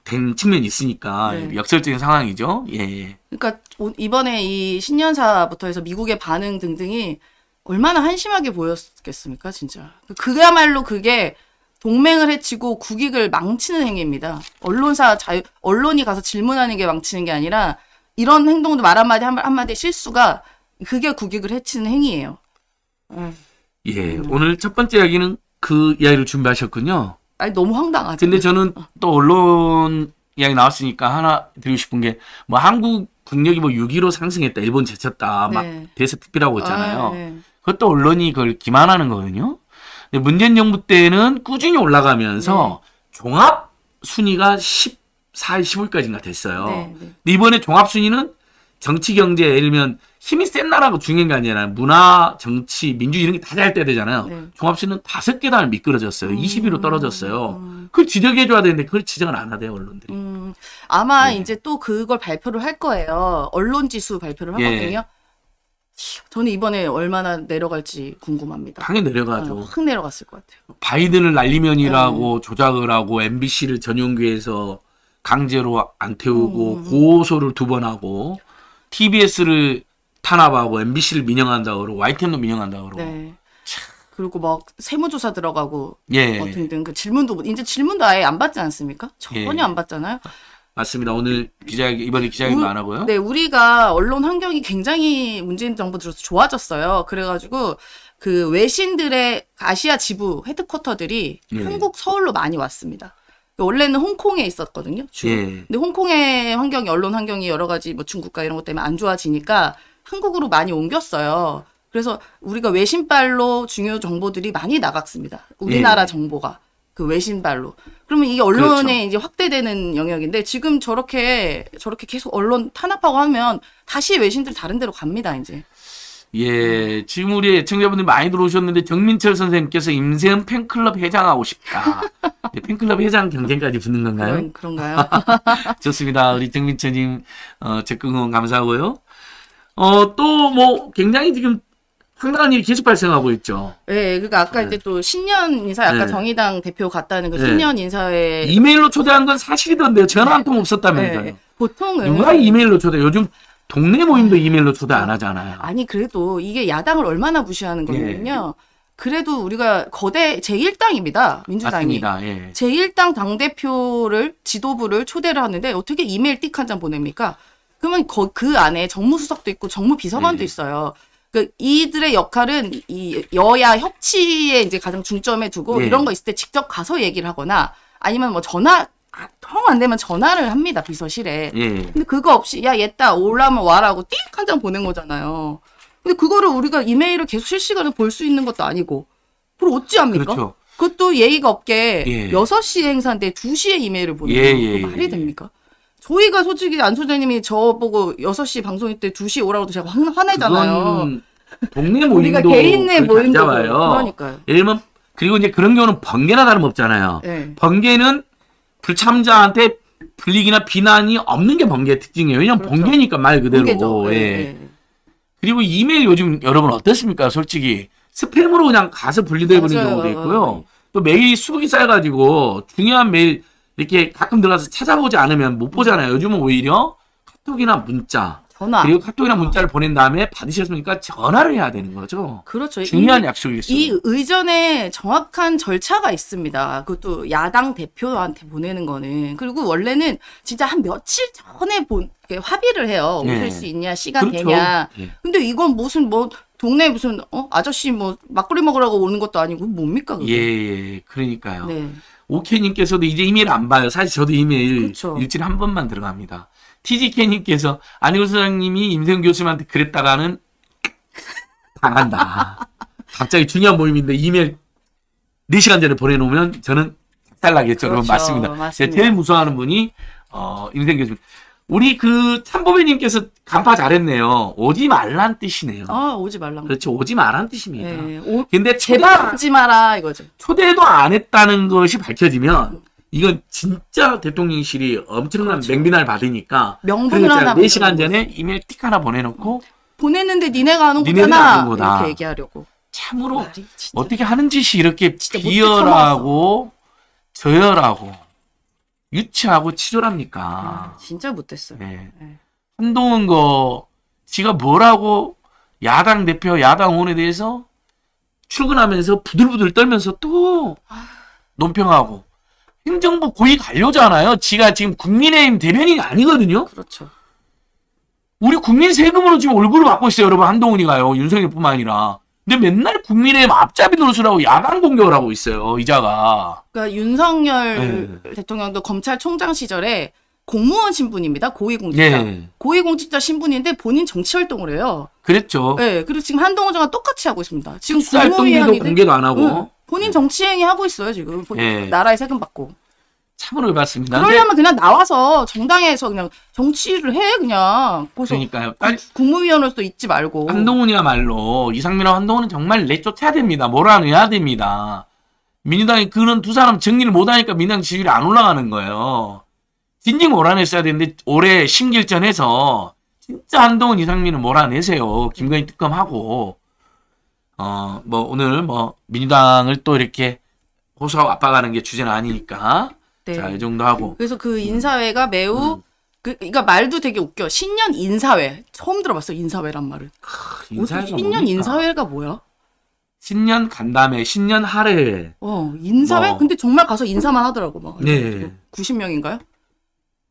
된 측면이 있으니까 네. 역설적인 상황이죠. 예. 예. 그러니까 이번에 이 신년사부터 해서 미국의 반응 등등이 얼마나 한심하게 보였겠습니까, 진짜. 그야말로 그게 동맹을 해치고 국익을 망치는 행위입니다. 언론사 자유, 언론이 가서 질문하는 게 망치는 게 아니라 이런 행동도 말 한마디 한마디 실수가 그게 국익을 해치는 행위예요. 예, 음. 오늘 첫 번째 이야기는 그 이야기를 준비하셨군요. 아니 너무 황당하죠. 근데 저는 어. 또 언론 이야기 나왔으니까 하나 드리고 싶은 게 뭐 한국 국력이 뭐 6위로 상승했다, 일본 제쳤다, 막 네. 대세특비라고 했잖아요. 아, 네. 그것도 언론이 그걸 기만하는 거거든요. 근데 문재인 정부 때는 꾸준히 올라가면서 네. 종합 순위가 14위, 15위까지인가 됐어요. 네, 네. 근데 이번에 종합 순위는 정치 경제 예를 들면 힘이 센 나라가 중요한 게아니잖아요 문화, 정치, 민주 이런 게 다 잘 때 되잖아요. 네. 종합시는 다섯 개 단을 미끄러졌어요. 음. 20위로 떨어졌어요. 음. 그걸 지적해 줘야 되는데 그걸 지적을 안 하대요 언론들이. 음. 아마 네. 이제 또 그걸 발표를 할 거예요. 언론 지수 발표를 예. 하거든요. 예. 저는 이번에 얼마나 내려갈지 궁금합니다. 당연히 내려가죠. 어, 확 내려갔을 것 같아요. 바이든을 날리면이라고 음. 조작을 하고 MBC를 전용기에서 강제로 안 태우고 음. 고소를 두 번 하고 TBS를 탄압하고 MBC를 민영한다 그러고 YTN도 민영한다 그러고. 네. 그리고 막 세무조사 들어가고 예. 예. 뭐 등등 그 질문도 이제 질문도 아예 안 받지 않습니까? 전혀 예. 안 받잖아요. 맞습니다. 오늘 기자 이번에 기자회견 안 음, 하고요. 네, 우리가 언론 환경이 굉장히 문재인 정부 들어서 좋아졌어요. 그래가지고 그 외신들의 아시아 지부 헤드쿼터들이 예. 한국 서울로 많이 왔습니다. 원래는 홍콩에 있었거든요. 주. 예. 근데 홍콩의 환경이 언론 환경이 여러 가지 뭐 중국과 이런 것 때문에 안 좋아지니까 한국으로 많이 옮겼어요. 그래서 우리가 외신발로 중요 정보들이 많이 나갔습니다. 우리나라 예. 정보가 그 외신발로. 그러면 이게 언론에 그렇죠. 이제 확대되는 영역인데 지금 저렇게 저렇게 계속 언론 탄압하고 하면 다시 외신들 다른 데로 갑니다 이제. 예, 지금 우리 애청자분들이 많이 들어오셨는데 정민철 선생님께서 임세은 팬클럽 회장하고 싶다. 네, 팬클럽 회장 경쟁까지 붙는 건가요? 그런, 가요 *laughs* 좋습니다. 우리 정민철님 어, 적극 응원 감사하고요. 어, 또 뭐 굉장히 지금 상당한 일이 계속 발생하고 있죠. 네, 예, 그니까 아까 네. 이제 또 신년 인사, 아까 네. 정의당 대표 갔다는 그 네. 신년 네. 인사에 이메일로 초대한 건 사실이던데요. 전화 한통 네. 없었다면서요. 네. 보통은 누가 이메일로 초대? 요즘 동네 모임도 이메일로 초대 안 하잖아요. 아니 그래도 이게 야당을 얼마나 무시하는 네. 거거든요. 예. 그래도 우리가 거대 제1당입니다. 민주당이. 예. 제1당 당대표를 지도부를 초대를 하는데 어떻게 이메일 띡한장 보냅니까? 그러면 거, 그 안에 정무수석도 있고 정무비서관도 예. 있어요. 그 이들의 역할은 이 여야 협치에 이제 가장 중점에 두고 예. 이런 거 있을 때 직접 가서 얘기를 하거나 아니면 뭐 전화 아, 통안 되면 전화를 합니다 비서실에. 예. 근데 그거 없이 야 얘따 올라면 와라고 띵한장 보낸 거잖아요. 근데 그거를 우리가 이메일을 계속 실시간으로 볼 수 있는 것도 아니고 그걸 어찌합니까? 그렇죠. 그것도 예의가 없게 예. 6시 행사인데 2시에 이메일을 보내는 예, 예, 말이 예. 됩니까? 저희가 솔직히 안 소장님이 저보고 6시 방송일 때 2시 에 오라고 해도 제가 화내잖아요. 동네 모임도 우리가 개인 의 모임도 그러니까요. 일반 그리고 이제 그런 경우는 번개나 다름없잖아요. 네. 번개는 불참자한테 불리기나 비난이 없는 게 번개의 특징이에요. 왜냐면 그렇죠. 번개니까 말 그대로. 번개죠. 예. 예. 예. 그리고 이메일 요즘 여러분 어떻습니까? 솔직히 스팸으로 그냥 가서 분리돼버리는 경우도 있고요. 어, 어, 어. 또 메일이 수북이 쌓여가지고 중요한 메일 이렇게 가끔 들어가서 찾아보지 않으면 못 보잖아요. 요즘은 오히려 카톡이나 문자 전화. 그리고 카톡이나 문자를 보낸 다음에 받으셨으니까 전화를 해야 되는 거죠. 그렇죠. 중요한 약속이겠죠. 이 의전에 정확한 절차가 있습니다. 그것도 야당 대표한테 보내는 거는. 그리고 원래는 진짜 한 며칠 전에 본, 합의를 해요. 네. 오실 수 있냐, 시간 그렇죠. 되냐. 네. 근데 이건 무슨 뭐, 동네 무슨 어 아저씨 뭐 막걸리 먹으라고 오는 것도 아니고 뭡니까 그게? 예, 예. 그러니까요. 네. 오케이님께서도 이제 이메일 안 봐요. 사실 저도 이메일 그렇죠. 일주일에 한 번만 들어갑니다. TGK님께서 안희구 소장님이 임세훈 교수님한테 그랬다가는 당한다. 갑자기 중요한 모임인데 이메일 4시간 전에 보내놓으면 저는 달라겠죠. 그렇죠. 맞습니다. 네, 맞습니다. 제일 무서워하는 분이 어, 임세훈 교수님. 우리 그 참보배님께서 간파 잘했네요. 오지 말란 뜻이네요. 아, 오지 말란. 그렇죠. 오지 말란 뜻입니다. 네, 오, 근데 제발 오지 마라 이거죠. 초대도 안 했다는 것이 밝혀지면 이건 진짜 대통령실이 엄청난 그렇죠. 맹비난을 받으니까 명분을 하나 4시간 전에 이메일 띡 하나 보내놓고 보냈는데 니네가 안온 거잖아 이렇게 얘기하려고 참으로 아, 어떻게 하는 짓이 이렇게 비열하고 저열하고 유치하고 치졸합니까 아, 진짜 못됐어요 네. 네. 한동훈 거 지가 뭐라고 야당 대표 야당 의원에 대해서 출근하면서 부들부들 떨면서 또 아. 논평하고 행정부 고위 관료잖아요. 지가 지금 국민의힘 대변인이 아니거든요. 그렇죠. 우리 국민 세금으로 지금 얼굴을 받고 있어요, 여러분. 한동훈이가요. 윤석열뿐만 아니라. 근데 맨날 국민의힘 앞잡이 노릇을 하고 야간 공격을 하고 있어요, 이자가. 그러니까 윤석열 네. 대통령도 검찰총장 시절에 공무원 신분입니다. 고위공직자. 네. 고위공직자 신분인데 본인 정치 활동을 해요. 그랬죠. 네. 그리고 지금 한동훈 장관 똑같이 하고 있습니다. 지금 공무위원도 공개도 안 하고. 응. 본인 네. 정치행위 하고 있어요 지금 예. 네. 나라에 세금 받고. 참분을 봤습니다. 그러려면 근데... 그냥 나와서 정당에서 그냥 정치를 해 그냥. 그러니까요. 딸... 국무위원으로서 있지 말고. 한동훈이야말로 이상민하고 한동훈은 정말 내쫓아야 됩니다. 몰아내야 됩니다. 민주당이 그런 두 사람 정리를 못하니까 민당 지지율이 안 올라가는 거예요. 진지 몰아냈어야 되는데 올해 신길전에서 진짜 한동훈 이상민은 몰아내세요. 김건희 특검하고 어, 뭐 오늘 뭐 민주당을 또 이렇게 호소하고 압박하는 게 주제는 아니니까 네. 자, 이 정도 하고. 그래서 그 음. 인사회가 매우 음. 그, 그니까 말도 되게 웃겨. 신년 인사회. 처음 들어봤어, 인사회란 말을 크, 인사회가 신년 뭡니까? 인사회가 뭐야? 신년 간담회, 신년 하례. 어, 인사회? 뭐. 근데 정말 가서 인사만 하더라고, 막. 네. 90명인가요?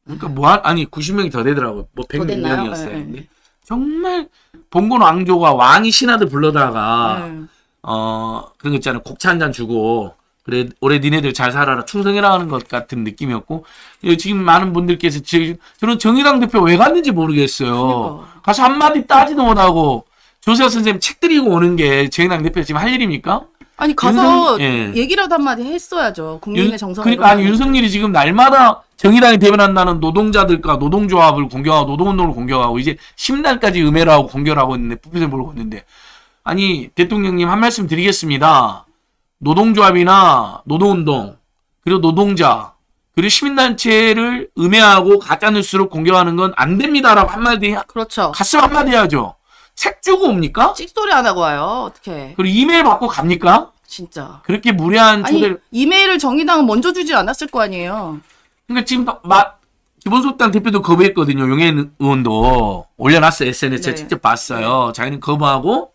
그니까 뭐, 한, 아니, 90명이 더 되더라고요. 뭐, 100명이었어요. 정말 봉건 왕조가 왕이 신하들 불러다가 네. 어 그런 거 있잖아요. 곡차 한 잔 주고 그래 올해 니네들 잘 살아라 충성해라 하는 것 같은 느낌이었고 예, 지금 많은 분들께서 지금 저는 정의당 대표 왜 갔는지 모르겠어요. 그러니까. 가서 한마디 따지도 못하고 조세호 선생님 책 드리고 오는 게 정의당 대표 지금 할 일입니까? 아니 가서 윤석, 예. 얘기라도 한마디 했어야죠. 국민의 정서. 그러니까 아니, 윤석열이 지금 날마다 정의당이 대변한다는 노동자들과 노동조합을 공격하고 노동운동을 공격하고 이제 10날까지 음해를 하고 공격을 하고 있는데 부패를 몰고 있는데 아니 대통령님 한 말씀 드리겠습니다. 노동조합이나 노동운동 그리고 노동자 그리고 시민단체를 음해하고 가짜뉴스로 공격하는 건 안 됩니다라고 한마디 그렇죠. 가슴 한마디 해야죠. 책 주고 옵니까? 찍소리 안 하고 와요. 어떻게? 그리고 이메일 받고 갑니까? 진짜. 그렇게 무례한 초대를 이메일을 정의당은 먼저 주질 않았을 거 아니에요. 그러니까 지금 막 기본소득당 대표도 거부했거든요. 용해 의원도 올려놨어요. SNS에 네. 직접 봤어요. 네. 자기는 거부하고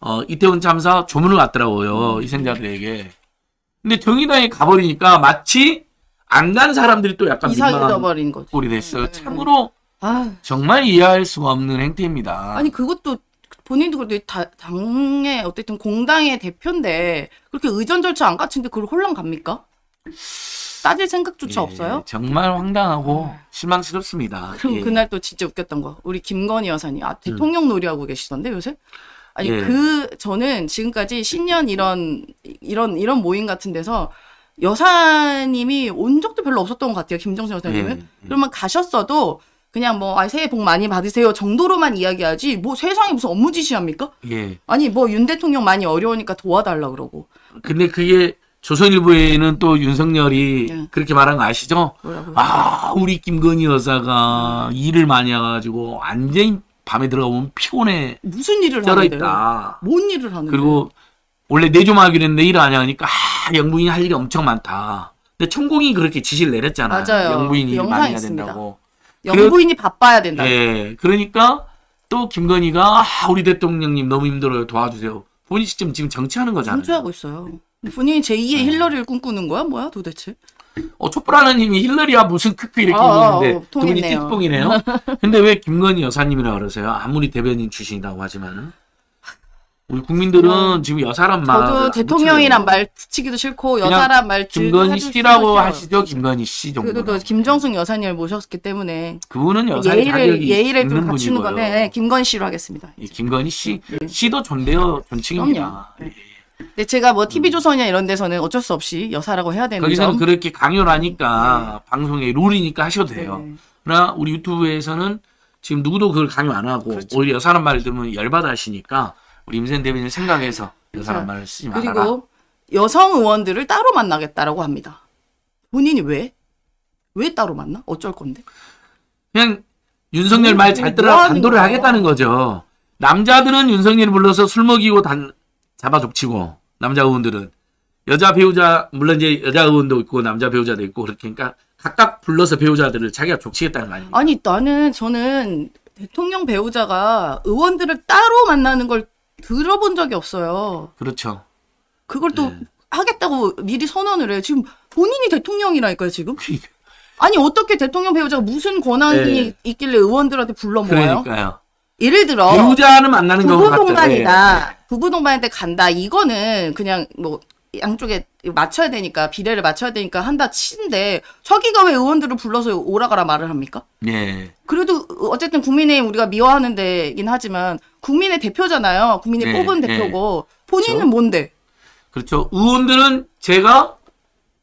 어, 이태원 참사 조문을 갔더라고요. 희생자들에게. 근데 정의당에 가버리니까 마치 안 간 사람들이 또 약간 민망한 꼴이 됐어요. 네. 참으로 아. 정말 이해할 수가 없는 행태입니다. 아니 그것도 본인도 그래도 다, 당의 어쨌든 공당의 대표인데 그렇게 의전 절차 안 갖춘데 그걸 혼란 갑니까? 따질 생각조차 예, 없어요? 정말 황당하고 네. 실망스럽습니다. 그럼 예. 그날 또 진짜 웃겼던 거 우리 김건희 여사님 아 대통령 음. 놀이하고 계시던데 요새? 아니 예. 그 저는 지금까지 신년 이런 이런 이런 모임 같은 데서 여사님이 온 적도 별로 없었던 것 같아요. 김정수 여사님은 예, 예. 그러면 가셨어도 그냥 뭐 아, 새해 복 많이 받으세요 정도로만 이야기하지 뭐 세상에 무슨 업무지시합니까? 예. 아니 뭐 윤 대통령 많이 어려우니까 도와달라 그러고. 근데 그게 조선일보에는 또 윤석열이 예. 그렇게 말한 거 아시죠? 뭐라고요? 아 우리 김건희 여사가 음. 일을 많이 해가지고 완전히 밤에 들어가면 피곤해. 무슨 일을 하는데 있다. 뭔 일을 하는데? 그리고 원래 내조하기로 했는데 일을안 하니까 아, 영부인이 할 일이 엄청 많다. 근데 천공이 그렇게 지시를 내렸잖아요. 맞아요. 영부인이 그 많이 해야 된다고. 영부인이 그래, 바빠야 된다. 예. 그러니까 또 김건희가 아, 우리 대통령님 너무 힘들어요. 도와주세요. 본인이 지금 지금 정치하는 거잖아요. 정치하고 있어요. 본인이 제2의 힐러리를 꿈꾸는 거야? 뭐야 도대체? 어, 촛불 하나님이 힐러리야 무슨 크크 이렇게 아, 어, 있는데 어, 어, 두 분이 띠뽕이네요. 근데 왜 김건희 여사님이라 그러세요? 아무리 대변인 출신이라고 하지만은. 우리 국민들은 그 지금 여사란 말 저도 대통령이란 말 붙이기도 싫고 여사란 말 김건희 씨라고 하시죠 김건희 씨 그, 정도. 그래도 그, 김정숙 여사님을 모셨기 때문에 그분은 여사 예의를 예의를 좀 갖추는 분이고요. 거네 네, 김건희 씨로 하겠습니다. 예, 김건희 씨 예. 네. 씨도 존대요 존칭입니다. 근데 제가 뭐 TV 음. 조선이나 이런 데서는 어쩔 수 없이 여사라고 해야 되는 거기서는 점. 그렇게 강요 하니까 네. 방송의 룰이니까 하셔도 돼요. 네. 그러나 우리 유튜브에서는 지금 누구도 그걸 강요 안 하고 그렇죠. 오히려 여사란 말 들으면 열받아 하시니까. 우리 임세현 대변인 생각해서 이 사람 말을 쓰지 말아라. 그리고 여성 의원들을 따로 만나겠다라고 합니다. 본인이 왜? 왜 따로 만나? 어쩔 건데? 그냥 윤석열 말 잘 들어 뭐 단도를 하겠다는 거죠. 남자들은 윤석열이 불러서 술 먹이고 단 잡아 족치고 남자 의원들은 여자 배우자 물론 이제 여자 의원도 있고 남자 배우자도 있고 그렇게니까 각각 불러서 배우자들을 자기가 족치겠다는 거 아닙니까? 아니 나는 저는 대통령 배우자가 의원들을 따로 만나는 걸 들어본 적이 없어요. 그렇죠. 그걸 또 네. 하겠다고 미리 선언을 해 지금 본인이 대통령이라니까요, 지금. 그러니까. 아니, 어떻게 대통령 배우자가 무슨 권한이 네. 있길래 의원들한테 불러모아요? 그러니까요. 예를 들어. 배우자는 만나는 경우가 부부 동반이다. 네. 부부 동반인데 간다. 이거는 그냥 뭐 양쪽에 맞춰야 되니까 비례를 맞춰야 되니까 한다 치는데 서기가 왜 의원들을 불러서 오라가라 말을 합니까? 예. 그래도 어쨌든 국민의힘 우리가 미워하는 데긴 하지만 국민의 대표잖아요. 국민이 예, 뽑은 네. 대표고 예. 본인은 그렇죠. 뭔데? 그렇죠. 의원들은 제가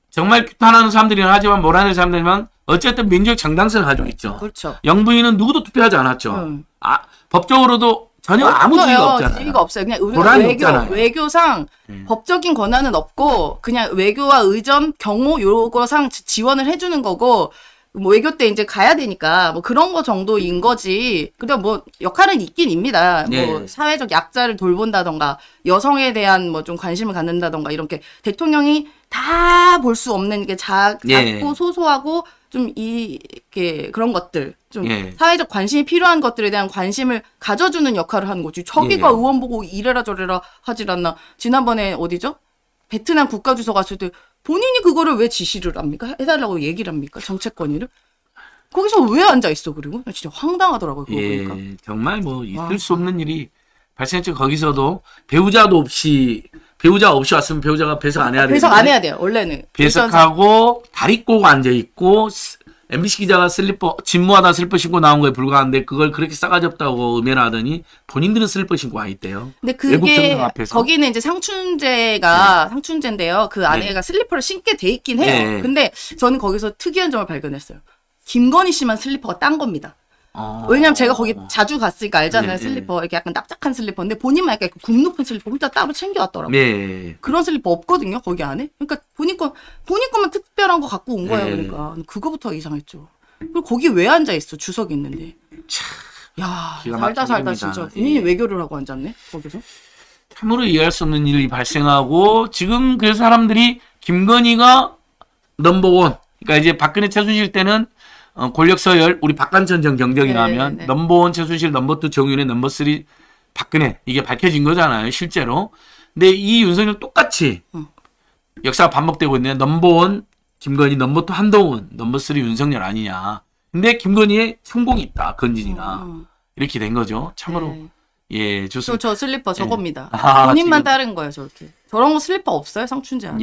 정말 규탄하는 사람들이긴 하지만 몰아내는 사람들이지만 어쨌든 민족 정당성을 가지고 있죠. 그렇죠. 영부인은 누구도 투표하지 않았죠. 음. 아, 법적으로도 전혀 없어요. 아무 지위가 없잖아요. 지위가 없어요. 그냥 우리가 외교, 없잖아요. 외교상 음. 법적인 권한은 없고 그냥 외교와 의전, 경호 요거상 지원을 해주는 거고 뭐 외교 때 이제 가야 되니까 뭐 그런 거 정도인 거지. 근데 그러니까 뭐 역할은 있긴 입니다. 뭐 네. 뭐 사회적 약자를 돌본다던가 여성에 대한 뭐 좀 관심을 갖는다던가 이렇게 대통령이 다 볼 수 없는 게 작, 네. 작고 네. 소소하고 좀 이게 그런 것들 좀 예. 사회적 관심이 필요한 것들에 대한 관심을 가져주는 역할을 하는 거지. 저기가 예. 예. 의원 보고 이래라 저래라 하질 않나. 지난번에 어디죠? 베트남 국가주석 갔을 때 본인이 그거를 왜 지시를 합니까? 해달라고 얘기를 합니까? 정책권위를? 거기서 왜 앉아 있어 그리고 진짜 황당하더라고요. 그거 예, 보니까. 정말 뭐 아. 있을 와. 수 없는 일이 발생했죠. 거기서도 배우자도 없이 배우자 없이 왔으면 배우자가 배석 안 해야 돼요. 배석 안 해야 돼요. 원래는. 배석하고 다리 꼬고 앉아 있고 MBC 기자가 슬리퍼 진무하다 슬퍼 신고 나온 거에 불과한데 그걸 그렇게 싸가지 없다고 음해하더니 본인들은 슬퍼 신고 와 있대요. 근데 그게 거기는 이제 상춘제가 네. 상춘제인데요. 그 아내가 네. 슬리퍼를 신게 돼 있긴 해요. 네. 근데 저는 거기서 특이한 점을 발견했어요. 김건희 씨만 슬리퍼가 딴 겁니다. 아. 왜냐면 제가 거기 아. 자주 갔으니까 알잖아요. 네, 슬리퍼. 이렇게 약간 납작한 슬리퍼인데 본인만 약간 굽 높은 슬리퍼 혼자 따로 챙겨왔더라고요. 네. 그런 슬리퍼 없거든요. 거기 안에. 그러니까 본인 거, 본인 것만 특별한 거 갖고 온거예요 그러니까. 그거부터 이상했죠. 그리고 거기 왜 앉아있어? 주석이 있는데. 차. 야, 살다 살다 진짜. 본인이 외교를 하고 앉았네. 거기서. 참으로 이해할 수 없는 일이 발생하고 지금 그 사람들이 김건희가 넘버원 그러니까 이제 박근혜 최순실 때는 어, 권력 서열 우리 박관천 전 경정이 네, 나면 네, 네. 넘버원 최순실, 넘버투 정윤의 넘버쓰리 박근혜 이게 밝혀진 거잖아요 실제로. 근데 이 윤석열 똑같이 음. 역사가 반복되고 있네. 넘버원 김건희, 넘버투 한동훈, 넘버쓰리 윤석열 아니냐. 근데 김건희의 성공이 있다 건진이나 음. 음. 이렇게 된 거죠. 참으로 네. 예 좋습니다. 저, 저 슬리퍼 예. 저겁니다. 예. 아, 본인만 지금. 따른 거예요 저렇게. 저런 거 슬리퍼 없어요 성춘재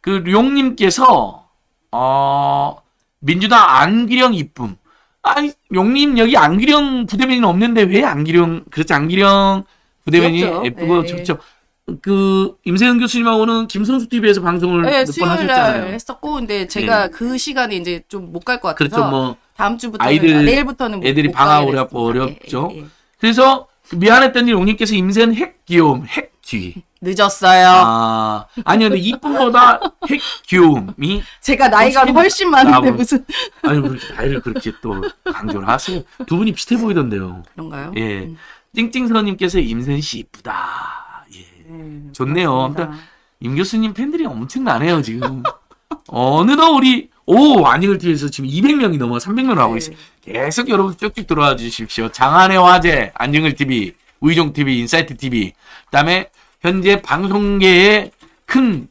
예그 용님께서 어. 민주당 안기령 이쁨. 아니, 용님 여기 안기령 부대변인 없는데 왜 안기령, 그렇지, 안기령 부대변인 예쁘고 예. 좋죠. 그 임세은 교수님하고는 김성수 TV에서 방송을 네, 예, 몇번 하셨잖아요. 했었고 근데 제가 네. 그 시간에 이제 좀 못 갈 것 같아서 그렇죠, 뭐 다음 주부터 아이들 아, 내일부터는 애들이 방학을 해갖고 어렵죠. 예, 예, 그래서 미안했던 일 용님께서 임세은 핵기여움핵기 늦었어요. 아, 아니 근데 이쁨보다 핵귀움이 제가 나이가 훨씬, 훨씬 많은데 아, 무슨 아니 무슨 뭐 나이를 그렇게 또 강조를 하세요. 두 분이 비슷해 보이던데요. 그런가요? 예, 음. 찡찡선님께서 임선 씨 이쁘다. 예, 음, 좋네요. 임 교수님 팬들이 엄청나네요 지금. 어느덧 우리 오 안익을 뒤에서 지금 200명이 넘어 300명 하고 네. 있어요. 계속 여러분 쭉쭉 들어와 주십시오. 장안의 화제 안익을 TV, 우이종 TV, 인사이트 TV, 그다음에 현재 방송계에 큰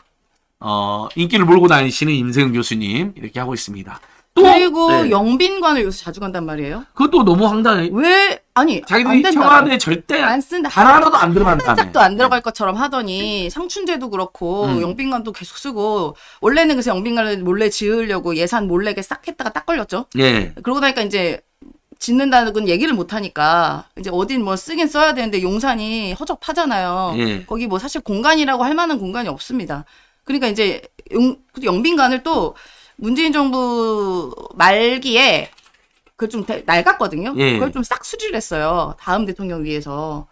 어, 인기를 몰고 다니시는 임세은 교수님 이렇게 하고 있습니다. 또, 그리고 네. 영빈관을 요새 자주 간단 말이에요. 그것도 너무 황당해. 왜 아니 자기들 청와대 절대 안 쓴다. 단 하나도 안 들어간다. 짝도안 들어갈 것처럼 하더니 상춘제도 네. 그렇고 음. 영빈관도 계속 쓰고 원래는 그래서 영빈관을 몰래 지으려고 예산 몰래게 싹 했다가 딱 걸렸죠. 예. 그러고 나니까 이제 짓는다는 얘기를 못 하니까 이제 어딘 뭐 쓰긴 써야 되는데 용산이 허접하잖아요. 예. 거기 뭐 사실 공간이라고 할 만한 공간이 없습니다. 그러니까 이제 영, 그 영빈관을 또 문재인 정부 말기에 그걸 좀 낡았거든요. 예. 그걸 좀 싹 수리를 했어요. 다음 대통령 위해서.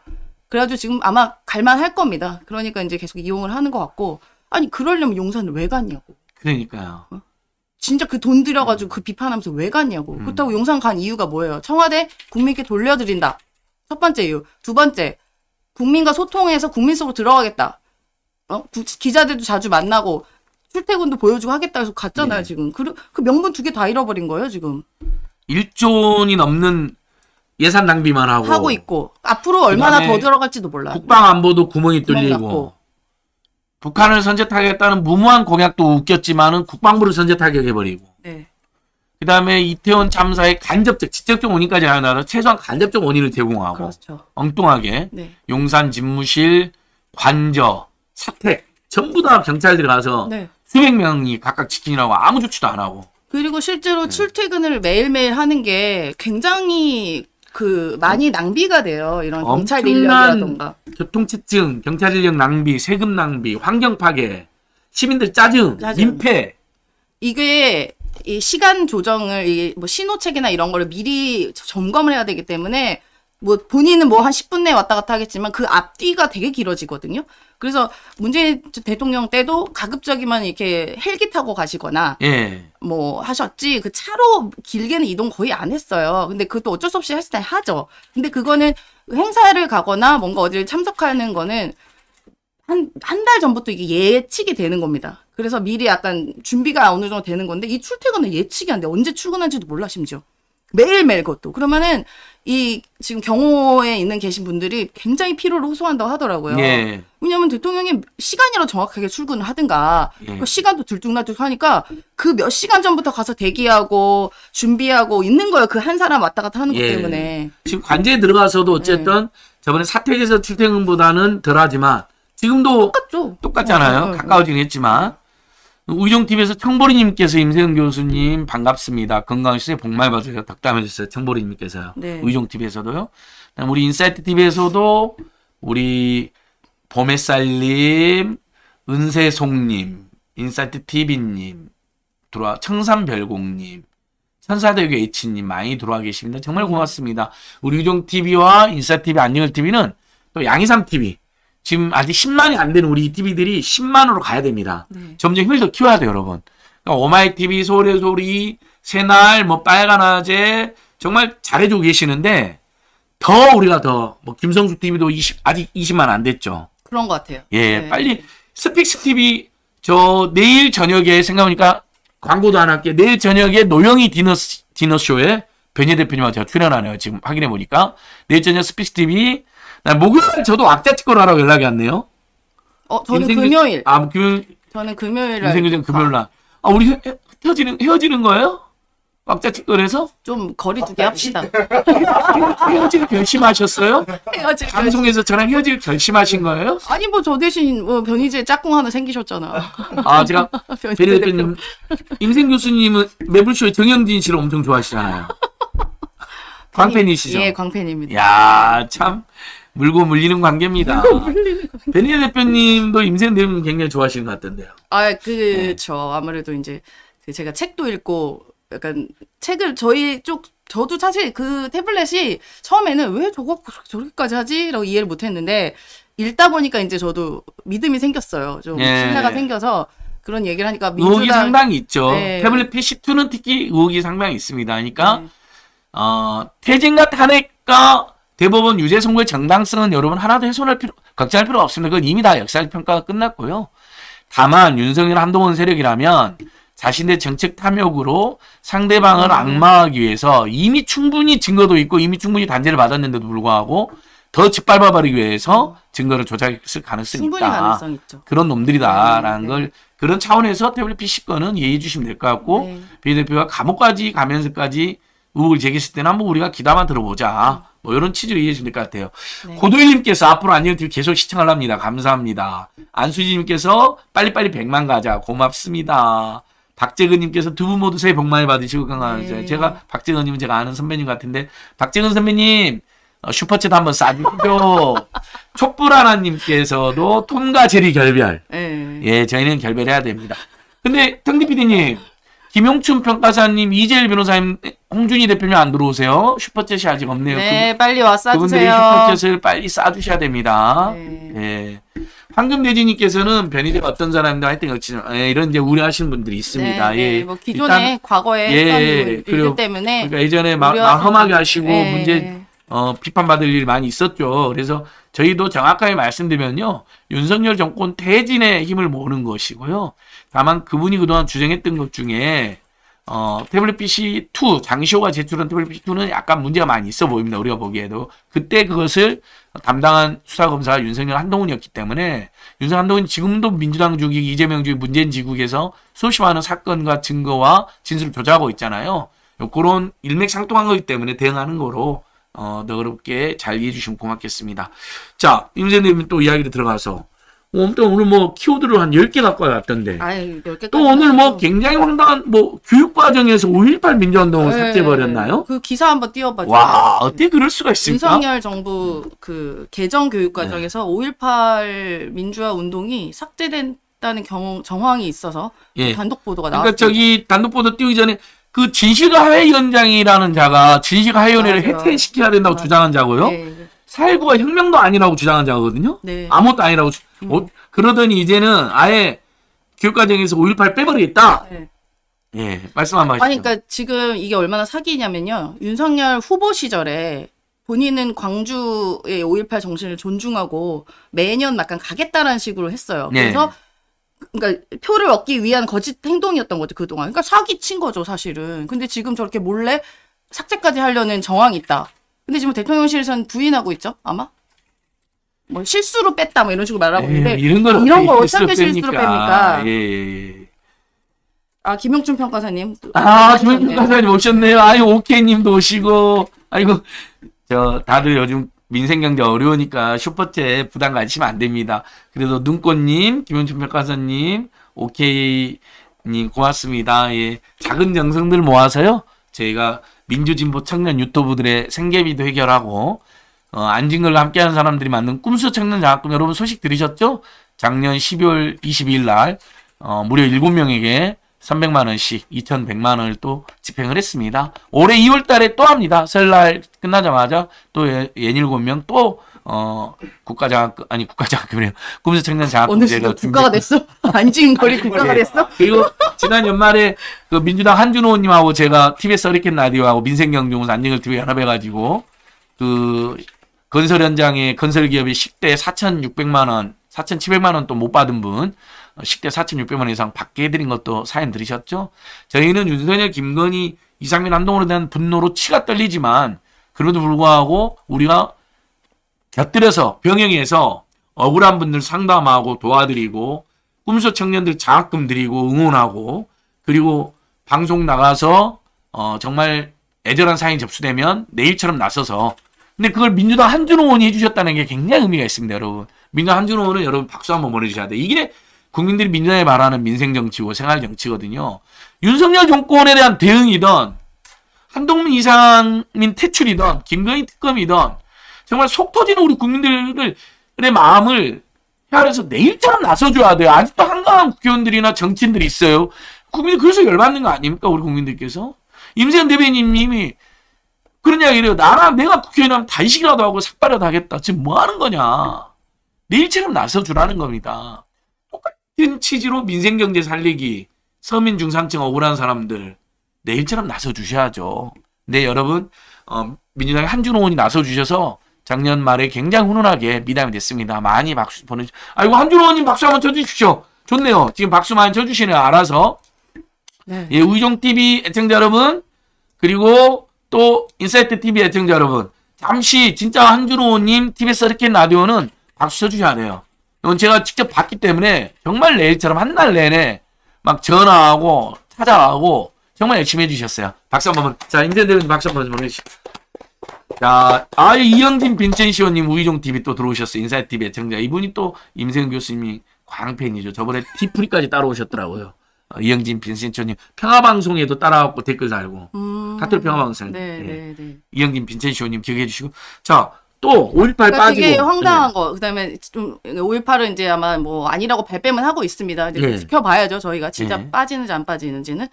그래가지고 지금 아마 갈만 할 겁니다. 그러니까 이제 계속 이용을 하는 것 같고 아니 그러려면 용산을 왜 갔냐고. 그러니까요. 어? 진짜 그 돈 들여가지고 그 비판하면서 왜 갔냐고. 음. 그렇다고 용산 간 이유가 뭐예요? 청와대 국민께 돌려드린다. 첫 번째 이유. 두 번째, 국민과 소통해서 국민 속으로 들어가겠다. 어? 기자들도 자주 만나고 출퇴근도 보여주고 하겠다 해서 갔잖아요, 네. 지금. 그, 그 명분 두 개 다 잃어버린 거예요, 지금. 1조 원이 넘는 예산 낭비만 하고. 하고 있고. 앞으로 얼마나 더 들어갈지도 몰라요. 국방안보도 구멍이 뚫리고. 북한을 선제 타격했다는 무모한 공약도 웃겼지만은 국방부를 선제 타격해버리고. 네. 그 다음에 이태원 참사의 간접적, 직접적 원인까지 하나라 최소한 간접적 원인을 제공하고. 그렇죠. 엉뚱하게. 네. 용산 집무실, 관저, 사택. 전부 다 경찰 들어가서 네. 수백 명이 각각 지키느라고 아무 조치도 안 하고. 그리고 실제로 출퇴근을 매일매일 하는 게 굉장히 그 많이 어? 낭비가 돼요. 이런 경찰 인력이라던가. 교통체증, 경찰 인력 낭비, 세금 낭비, 환경 파괴, 시민들 짜증, 짜증. 민폐. 이게 이 시간 조정을 이뭐 신호책이나 이런 거를 미리 점검을 해야 되기 때문에 뭐 본인은 뭐 한 10분 내에 왔다 갔다 하겠지만 그 앞뒤가 되게 길어지거든요. 그래서 문재인 대통령 때도 가급적이면 이렇게 헬기 타고 가시거나 예. 뭐 하셨지 그 차로 길게는 이동 거의 안 했어요. 근데 그것도 어쩔 수 없이 했을 때 하죠. 근데 그거는 행사를 가거나 뭔가 어디를 참석하는 거는 한 한 달 전부터 이게 예측이 되는 겁니다. 그래서 미리 약간 준비가 어느 정도 되는 건데 이 출퇴근은 예측이 안 돼. 언제 출근한지도 몰라 심지어. 매일매일 그것도. 그러면은 이 지금 경호에 있는 계신 분들이 굉장히 피로를 호소한다고 하더라고요. 예. 왜냐하면 대통령이 시간이라 정확하게 출근을 하든가 예. 그러니까 시간도 들쭉날쭉 하니까 그 몇 시간 전부터 가서 대기하고 준비하고 있는 거예요. 그 한 사람 왔다 갔다 하는 것 예. 때문에 지금 관제에 들어가서도 어쨌든 예. 저번에 사택에서 출퇴근보다는 덜하지만 지금도 똑같죠. 똑같잖아요. 어, 어, 어, 가까워지긴 했지만 우정TV에서 청보리님께서 임세은 교수님 반갑습니다. 건강하시고 복 많이 받으세요. 덕담해주세요. 청보리님께서요. 네. 우정TV에서도요. 우리 인사이트TV에서도 우리 봄햇살님, 은세송님, 인사이트TV님, 들어와 청산별공님, 천사대교 H님 많이 들어와 계십니다. 정말 고맙습니다. 우리 유종TV와 인사TV, 이트 안녕을TV는 또 양이삼TV 지금 아직 10만이 안 되는 우리 TV들이 10만으로 가야 됩니다. 네. 점점 힘을 더 키워야 돼요, 여러분. 그러니까 오마이 TV, 소리 소리, 새날, 뭐 빨간아재 정말 잘해주고 계시는데 더 우리가 더 뭐김성수 TV도 20, 아직 20만 안 됐죠. 그런 것 같아요. 예, 네. 빨리 스픽스 TV 저 내일 저녁에 생각하니까 광고도 안 할게. 내일 저녁에 노영희 디너 디너쇼에 변희 대표님하고 제가 출연하네요. 지금 확인해 보니까 내일 저녁 스픽스 TV 아, 목요일 저도 악자 찍거라 하라고 연락이 왔네요. 어, 저는 인생... 금요일. 아, 금요일. 그 저는 금요일 인생교정 금요일 날. 아, 우리 헤, 헤어지는, 헤어지는 거예요? 악자 찍거래서? 좀 거리 두기 합시다. 헤어질 결심하셨어요? 헤어질 방송에서 저랑 헤어질 결심하신 거예요? 아니, 뭐, 저 대신, 뭐, 변희재 짝꿍 하나 생기셨잖아. 아, 제가, *laughs* 변희재 대표님. 임생 교수님은 매불쇼의 정영진 씨를 엄청 좋아하시잖아요. 광팬이시죠? 예, 광팬입니다. 야 참. 물고 물리는 관계입니다. 베니아 대표님도 임생 님 굉장히 좋아하시는 것 같던데요. 아, 그렇죠. 네. 아무래도 이제 그 제가 책도 읽고 약간 책을 저희 쪽 저도 사실 그 태블릿이 처음에는 왜 저거 저렇게까지 하지라고 이해를 못했는데 읽다 보니까 이제 저도 믿음이 생겼어요. 좀 예. 신뢰가 생겨서 그런 얘기를 하니까 민주당... 의혹이 상당히 있죠. 네. 태블릿 PC2는 특히 의혹이 상당히 있습니다. 그러니까 네. 어, 태진과 탄핵과 대법원 유죄 선고의 정당성은 여러분 하나도 훼손할 필요, 걱정할 필요 없습니다. 그건 이미 다 역사적 평가가 끝났고요. 다만 윤석열 한동훈 세력이라면 자신의 정책 탐욕으로 상대방을 음. 악마하기 위해서 이미 충분히 증거도 있고 이미 충분히 단죄를 받았는데도 불구하고 더 짓밟아버리기 위해서 증거를 조작했을 가능성이 있다. 가능성 있죠. 그런 놈들이다라는 음, 네, 걸 그런 차원에서 WPC 건은 이해해 주시면 될 것 같고 네. 비대표가 감옥까지 가면서까지 의혹 제기했을 때는 한번 우리가 기다만 들어보자. 뭐 이런 취지로 이해해 주면 될것 같아요. 네. 고도일님께서 앞으로 안녕 TV 계속 시청하랍니다. 감사합니다. 안수지님께서 빨리빨리 1만 가자. 고맙습니다. 박재근님께서 두 분 모두 새해 복 많이 받으시고 건강하세요. 네. 제가 박재근님은 제가 아는 선배님 같은데 박재근 선배님 어, 슈퍼챗 한번 싸주시고 *laughs* 촛불 하나님께서도 톰과 제리 결별. 네. 예, 저희는 결별해야 됩니다. 근데 탕디 PD님 김용춘 평가사님, 이재일 변호사님, 홍준희 대표님 안 들어오세요. 슈퍼챗이 아직 없네요. 네, 그, 빨리 와싸 그분들이 슈퍼챗을 빨리 싸주셔야 됩니다. 네. 예. 황금돼지님께서는 변희재가 어떤 사람인데 하여튼 역시나 예, 이런 이제 우려하시는 분들이 있습니다. 네, 네. 예. 뭐 기존에 일단, 과거에 예, 예. 그리고, 때문에 그러니까 예전에 막, 우 험하게 하시고 문제 네. 어, 비판받을 일이 많이 있었죠. 그래서 저희도 정확하게 말씀드리면요. 윤석열 정권 퇴진의 힘을 모으는 것이고요. 다만 그분이 그동안 주장했던 것 중에 어, 태블릿 PC2, 장시호가 제출한 태블릿 PC2는 약간 문제가 많이 있어 보입니다. 우리가 보기에도. 그때 그것을 담당한 수사검사 윤석열 한동훈이었기 때문에 윤석열 한동훈이 지금도 민주당 주기, 이재명 주기, 문재인 지국에서 수없이 많은 사건과 증거와 진술을 조작하고 있잖아요. 그런 일맥상통한 거기 때문에 대응하는 거로 어, 너그럽게 잘 이해해 주시면 고맙겠습니다. 자, 임선생님 또 이야기로 들어가서 또 어, 오늘 뭐 키워드를 한 10개 갖고 왔던데. 아또 오늘 뭐 굉장히 황당한 뭐 교육과정에서 5.18 민주화운동을 네. 삭제버렸나요? 그 기사 한번 띄워봐죠. 와, 어떻게 그럴 수가 있을까? 윤석열 정부 그 개정 교육과정에서 네. 5.18 민주화운동이 삭제된 다는 경, 우 정황이 있어서 예. 단독 보도가 그러니까 나왔습니다. 그러니까 저기 단독 보도 띄우기 전에 그 진실화해위원장이라는 자가 진실화해위원회를 해체시켜야 된다고 맞아 주장한 자고요. 네. 4.19가 혁명도 아니라고 주장한 자거든요. 네. 아무것도 아니라고. 주... 음. 어, 그러더니 이제는 아예 교육과정에서 5.18 빼버리겠다. 네. 예, 말씀 한번 하시죠. 아니, 그니까 지금 이게 얼마나 사기냐면요. 윤석열 후보 시절에 본인은 광주의 5.18 정신을 존중하고 매년 약간 가겠다라는 식으로 했어요. 네. 그래서 네. 그러니까 표를 얻기 위한 거짓 행동이었던 거죠 그동안. 그러니까 사기친 거죠 사실은. 근데 지금 저렇게 몰래 삭제까지 하려는 정황이 있다. 근데 지금 대통령실에서는 부인하고 있죠 아마. 뭐 실수로 뺐다 뭐 이런 식으로 말하고 예, 있는데 에이, 이런 걸, 이런 걸 어떻게 실수로 뺍니까? 예, 예, 예. 아김용준 평가사님. 아김용준 평가사님 오셨네요. 아유 오케이님도 오시고 아이고 저 다들 요즘 민생경제 어려우니까 슈퍼챗 부담 가지시면 안 됩니다. 그래도 눈꽃님, 김현준 평가사님, 오케이님 고맙습니다. 예, 작은 영상들 모아서요. 저희가 민주진보 청년 유튜브들의 생계비도 해결하고 어, 안진걸과 함께하는 사람들이 만든 꿈수 청년 장학금 여러분 소식 들으셨죠? 작년 12월 22일 날 어, 무려 7명에게 300만 원씩 2,100만 원을 또 집행을 했습니다. 올해 2월 달에 또 합니다. 설날 끝나자마자 또 예, 예닐고명 또 어, 국가장학금 아니 국가장학금이래요. 꿈에 청년 장학금제가 국가가 됐어. 안지인거리 국가가 네. 됐어. 그리고 지난 연말에 그 민주당 한준호 님하고 제가 TBS 어리켄 라디오하고 민생경제공사 안녕을 TV 연합해 가지고 그 건설 현장에 건설 기업이 10대 4,600만 원, 4,700만 원 또 못 받은 분 어, 식대 4,600만 이상 받게 해드린 것도 사연 들으셨죠? 저희는 윤석열, 김건희, 이상민, 한동훈에 대한 분노로 치가 떨리지만 그럼에도 불구하고 우리가 곁들여서 병행해서 억울한 분들 상담하고 도와드리고 꿈소 청년들 장학금 드리고 응원하고 그리고 방송 나가서 어 정말 애절한 사연이 접수되면 내일처럼 나서서 근데 그걸 민주당 한준호 의원이 해주셨다는 게 굉장히 의미가 있습니다 여러분 민주당 한준호 의원은 여러분 박수 한번 보내주셔야 돼요 이게 국민들이 민주당에 말하는 민생정치고 생활정치거든요. 윤석열 정권에 대한 대응이던 한동민 이상민 퇴출이던 김건희 특검이던 정말 속 터지는 우리 국민들의 마음을 헤서 내일처럼 나서줘야 돼요. 아직도 한가한 국회의원들이나 정치인들이 있어요. 국민 그래서 열받는 거 아닙니까? 우리 국민들께서. 임세현 대변인님이 그런 이야기를 해요. 나랑 내가 국회의원하면 단식이라도 하고 삭발이라도 하겠다. 지금 뭐 하는 거냐. 내일처럼 나서주라는 겁니다. 이런 취지로 민생경제 살리기, 서민 중상층 억울한 사람들 내일처럼 나서 주셔야죠. 네 여러분 어, 민주당의 한준호 원이 나서 주셔서 작년 말에 굉장히 훈훈하게 미담이 됐습니다. 많이 박수 보내주. 아이고 한준호 원님 박수 한번 쳐주십시오. 좋네요. 지금 박수 많이 쳐주시네요. 알아서. 네. 예, 우정 TV 애청자 여러분 그리고 또 인사이트 TV 애청자 여러분 잠시 진짜 한준호님 TBS 이렇 라디오는 박수 쳐주셔야 돼요. 이건 제가 직접 봤기 때문에 정말 내일처럼 한 날 내내 막 전화하고 찾아가고 정말 열심히 해주셨어요. 박수 한 번만. 자, 인센들은 박수 한 번만 해주시죠. 자, 아, 이영진 빈첸시오님 우이종 TV 또 들어오셨어요. 인사이 TV 애청자. 이분이 또 임생 교수님이 광팬이죠. 저번에 티프리까지 따라오셨더라고요. 어, 이영진 빈첸시오님 평화방송에도 따라왔고 댓글 달고. 음... 카톨 평화방송. 네, 네, 네. 네. 이영진 빈첸시오님 기억해 주시고. 자, 또5.18 그러니까 빠지고 그게 황당한 네. 거. 그다음에 좀 5.18은 이제 아마 뭐 아니라고 발뺌은 하고 있습니다. 이제 네. 지켜봐야죠. 저희가 진짜 네. 빠지는지 안 빠지는지는.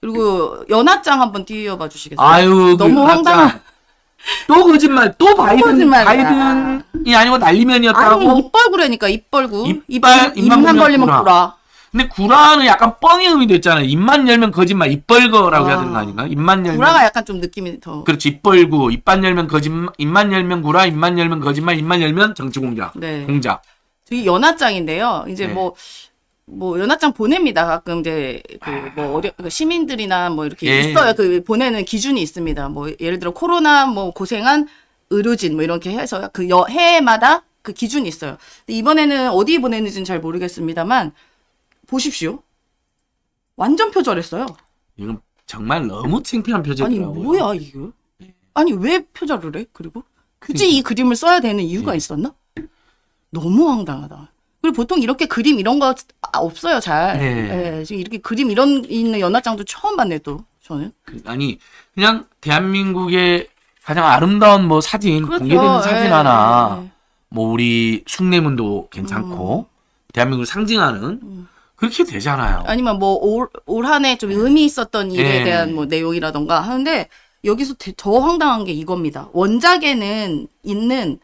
그리고 연합장 한번 띄워봐 주시겠어요? 아유 그 너무 그 황당한. 또 거짓말, 또 바이든, 거짓이야 바이든이 아니고 난리면이었다고. 아니, 입 벌구라니까 입 벌구. 입, 이빨, 입만, 입만 벌리면 구라. 근데 구라는 약간 뻥의 의미도 있잖아요. 입만 열면 거짓말, 입 벌거라고 해야 되는 거 아. 아닌가? 입만 열면 구라가 약간 좀 느낌이 더 그렇지. 입 벌고, 입만 열면 거짓말, 입만 열면 구라, 입만 열면 거짓말, 입만 열면 정치 공작. 네. 공작. 저기 연하장인데요. 이제 네. 뭐뭐 뭐 연하장 보냅니다. 가끔 이제 그뭐 아. 어려 그 시민들이나 뭐 이렇게 예. 있어요. 그 보내는 기준이 있습니다. 뭐 예를 들어 코로나 뭐 고생한 의료진 뭐 이렇게 해서 그 여, 해마다 그 기준이 있어요. 이번에는 어디 보내는지는 잘 모르겠습니다만 보십시오. 완전 표절했어요. 이건 정말 너무 창피한 표절이라고요. 아니 뭐야 이거? 네. 아니 왜 표절을 해? 그리고 굳이 그러니까. 이 그림을 써야 되는 이유가 네. 있었나? 너무 황당하다. 그리고 보통 이렇게 그림 이런 거 아, 없어요 잘. 네. 예, 지금 이렇게 그림 이런 있는 연화장도 처음 봤네 또 저는. 그, 아니 그냥 대한민국의 가장 아름다운 뭐 사진 그렇죠. 공개된 예, 사진 예. 하나 예. 뭐 우리 숭례문도 괜찮고 음. 대한민국을 상징하는 음. 그렇게 되잖아요. 아니면 뭐 올 한해좀 의미 있었던 일에 네. 대한 뭐 내용이라던가 하는데 여기서 저 황당한 게 이겁니다. 원작에는 있는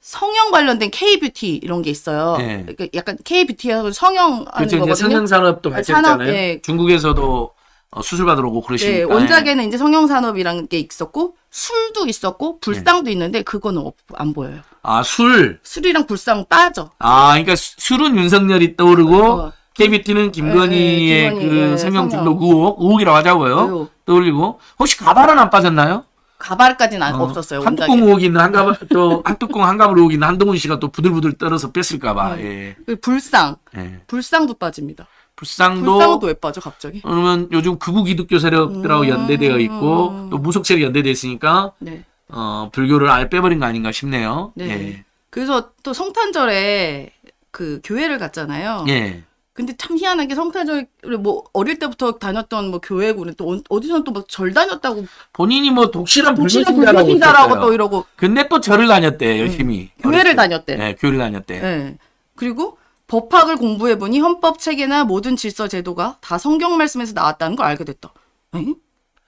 성형 관련된 K 뷰티 이런 게 있어요. 네. 그러니까 약간 K 뷰티하고 성형 하는 그렇죠. 거거든요. 성형 산업도 아, 발전했잖아요. 산업, 네. 중국에서도 어, 수술 받으러 오고 그러시니까. 네, 원작에는 이제 성형 산업이란 게 있었고 술도 있었고 불상도 네. 있는데 그거는 안 보여요. 아 술. 술이랑 불상 빠져. 아 그러니까 술은 윤석열이 떠오르고. 어. 어. k 비티는 김건희의 네, 네, 그 네, 성형 중독 의혹, 의혹이라고 하자고요. 의혹. 떠올리고 혹시 가발은 안 빠졌나요? 가발까지는 어, 없었어요. 한 뚜껑 의혹이 있는 한가발 또한 뚜껑 한가발 의혹이 있는 한동훈 씨가 또 부들부들 떨어서 뺐을까봐. 네. 예. 불상, 예. 불상도 빠집니다. 불상도 불상도 왜 빠져 갑자기? 그러면 요즘 극우 기독교 세력들하고 음... 연대되어 있고 음. 또 무속 세력 연대되어 있으니까 네. 어, 불교를 아예 빼버린 거 아닌가 싶네요. 네. 예. 그래서 또 성탄절에 그 교회를 갔잖아요. 예. 근데 참 희한하게 성탄절 뭐 어릴 때부터 다녔던 뭐교회군은또 어디서는 또막절 다녔다고 본인이 뭐 독실한 불신자라고 또 이러고 근데 또 절을 다녔대 네. 열심히 응. 교회를 다녔대 네 교회를 다녔대 네. 그리고 법학을 공부해 보니 헌법 체계나 모든 질서 제도가 다 성경 말씀에서 나왔다는 걸 알게 됐다 에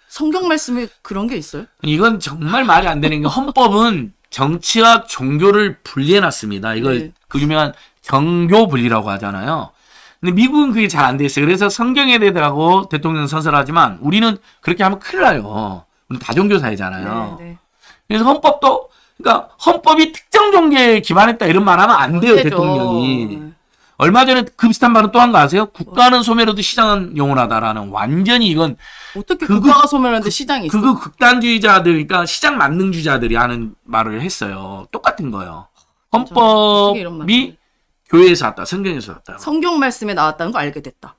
성경 말씀에 그런 게 있어요? 이건 정말 말이 안 되는 게 헌법은 정치와 종교를 분리해 놨습니다 이걸 네. 그 유명한 정교 분리라고 하잖아요 근데 미국은 그게 잘 안 돼 있어요. 그래서 성경에 대하고 대통령 선서하지만 우리는 그렇게 하면 큰일 나요. 우리 다종교 사회잖아요. 네, 네. 그래서 헌법도 그러니까 헌법이 특정 종교에 기반했다 이런 말하면 안 돼요 문제죠. 대통령이. 네. 얼마 전에 그 비슷한 말은 또 한 거 아세요? 국가는 소멸해도 시장은 영원하다라는 완전히 이건 어떻게 극, 국가가 소멸하는데 시장이 있어? 그거 극단주의자들 그러니까 시장 만능주의자들이 하는 말을 했어요. 똑같은 거예요. 헌법이 교회에서 왔다. 성경에서 왔다. 성경 말씀에 나왔다는 걸 알게 됐다.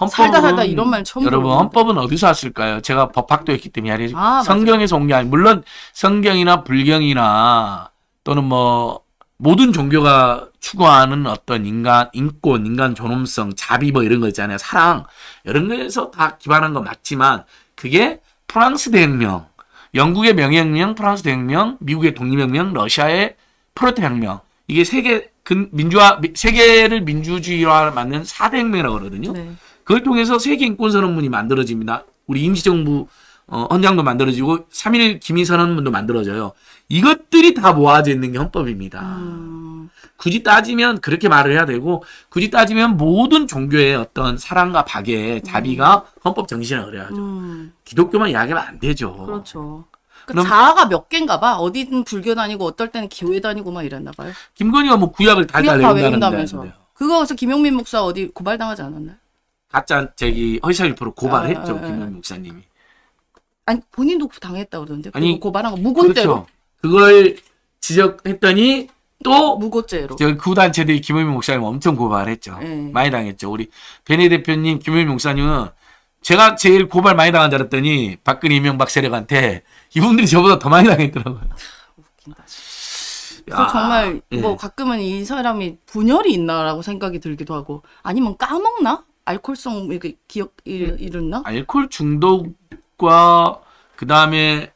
헌법은, 살다 살다 이런 말 처음 여러분 헌법은 어디서 왔을까요? 제가 법학도 했기 때문에 아니 아, 성경에서 온 게 아니 물론 성경이나 불경이나 또는 뭐 모든 종교가 추구하는 어떤 인간 인권, 인간 존엄성, 자비 뭐 이런 거 있잖아요. 사랑 이런 거에서 다 기반한 거 맞지만 그게 프랑스 대혁명, 영국의 명예혁명, 프랑스 대혁명, 미국의 독립혁명, 러시아의 프로테혁명 이게 세계 그 민주화 세계를 민주주의화 맞는 4 0명이라고 그러거든요. 네. 그걸 통해서 세계 인권 선언문이 만들어집니다. 우리 임시정부 어, 헌장도 만들어지고 3일 기민 선언문도 만들어져요. 이것들이 다 모아져 있는 게 헌법입니다. 음... 굳이 따지면 그렇게 말을 해야 되고 굳이 따지면 모든 종교의 어떤 사랑과 박애 자비가 음. 헌법 정신을 그래야죠. 음... 기독교만 이야기하면 안 되죠. 그렇죠. 그그 자아가 몇 개인가 봐. 어디든 불교 다니고 어떨 때는 기호에 다니고 막 이랬나 봐요. 김건희가 뭐 구약을 달달 구약 다면서 그거 그래서 김용민 목사 어디 고발당하지 않았나요? 가짜 저기 허위사실 프로 고발했죠. 아, 아, 아, 김용민 아. 목사님이. 아니 본인도 당했다 그러던데. 아니 고발한 거 무고죄로. 그렇죠. 그걸 지적했더니 또 무고죄로. 저기 구단체들이 김용민 목사님 엄청 고발했죠. 네. 많이 당했죠. 우리 베네 대표님, 김용민 목사님은 제가 제일 고발 많이 당한 줄 알았더니 박근혜 이명박 세력한테 이분들이 저보다 더 많이 당했더라고요. 웃긴다. 그래서 정말 예. 뭐 예. 가끔은 이 사람이 분열이 있나라고 생각이 들기도 하고 아니면 까먹나? 알코올성 기억 잃었나? 음. 알코올 중독과 그다음에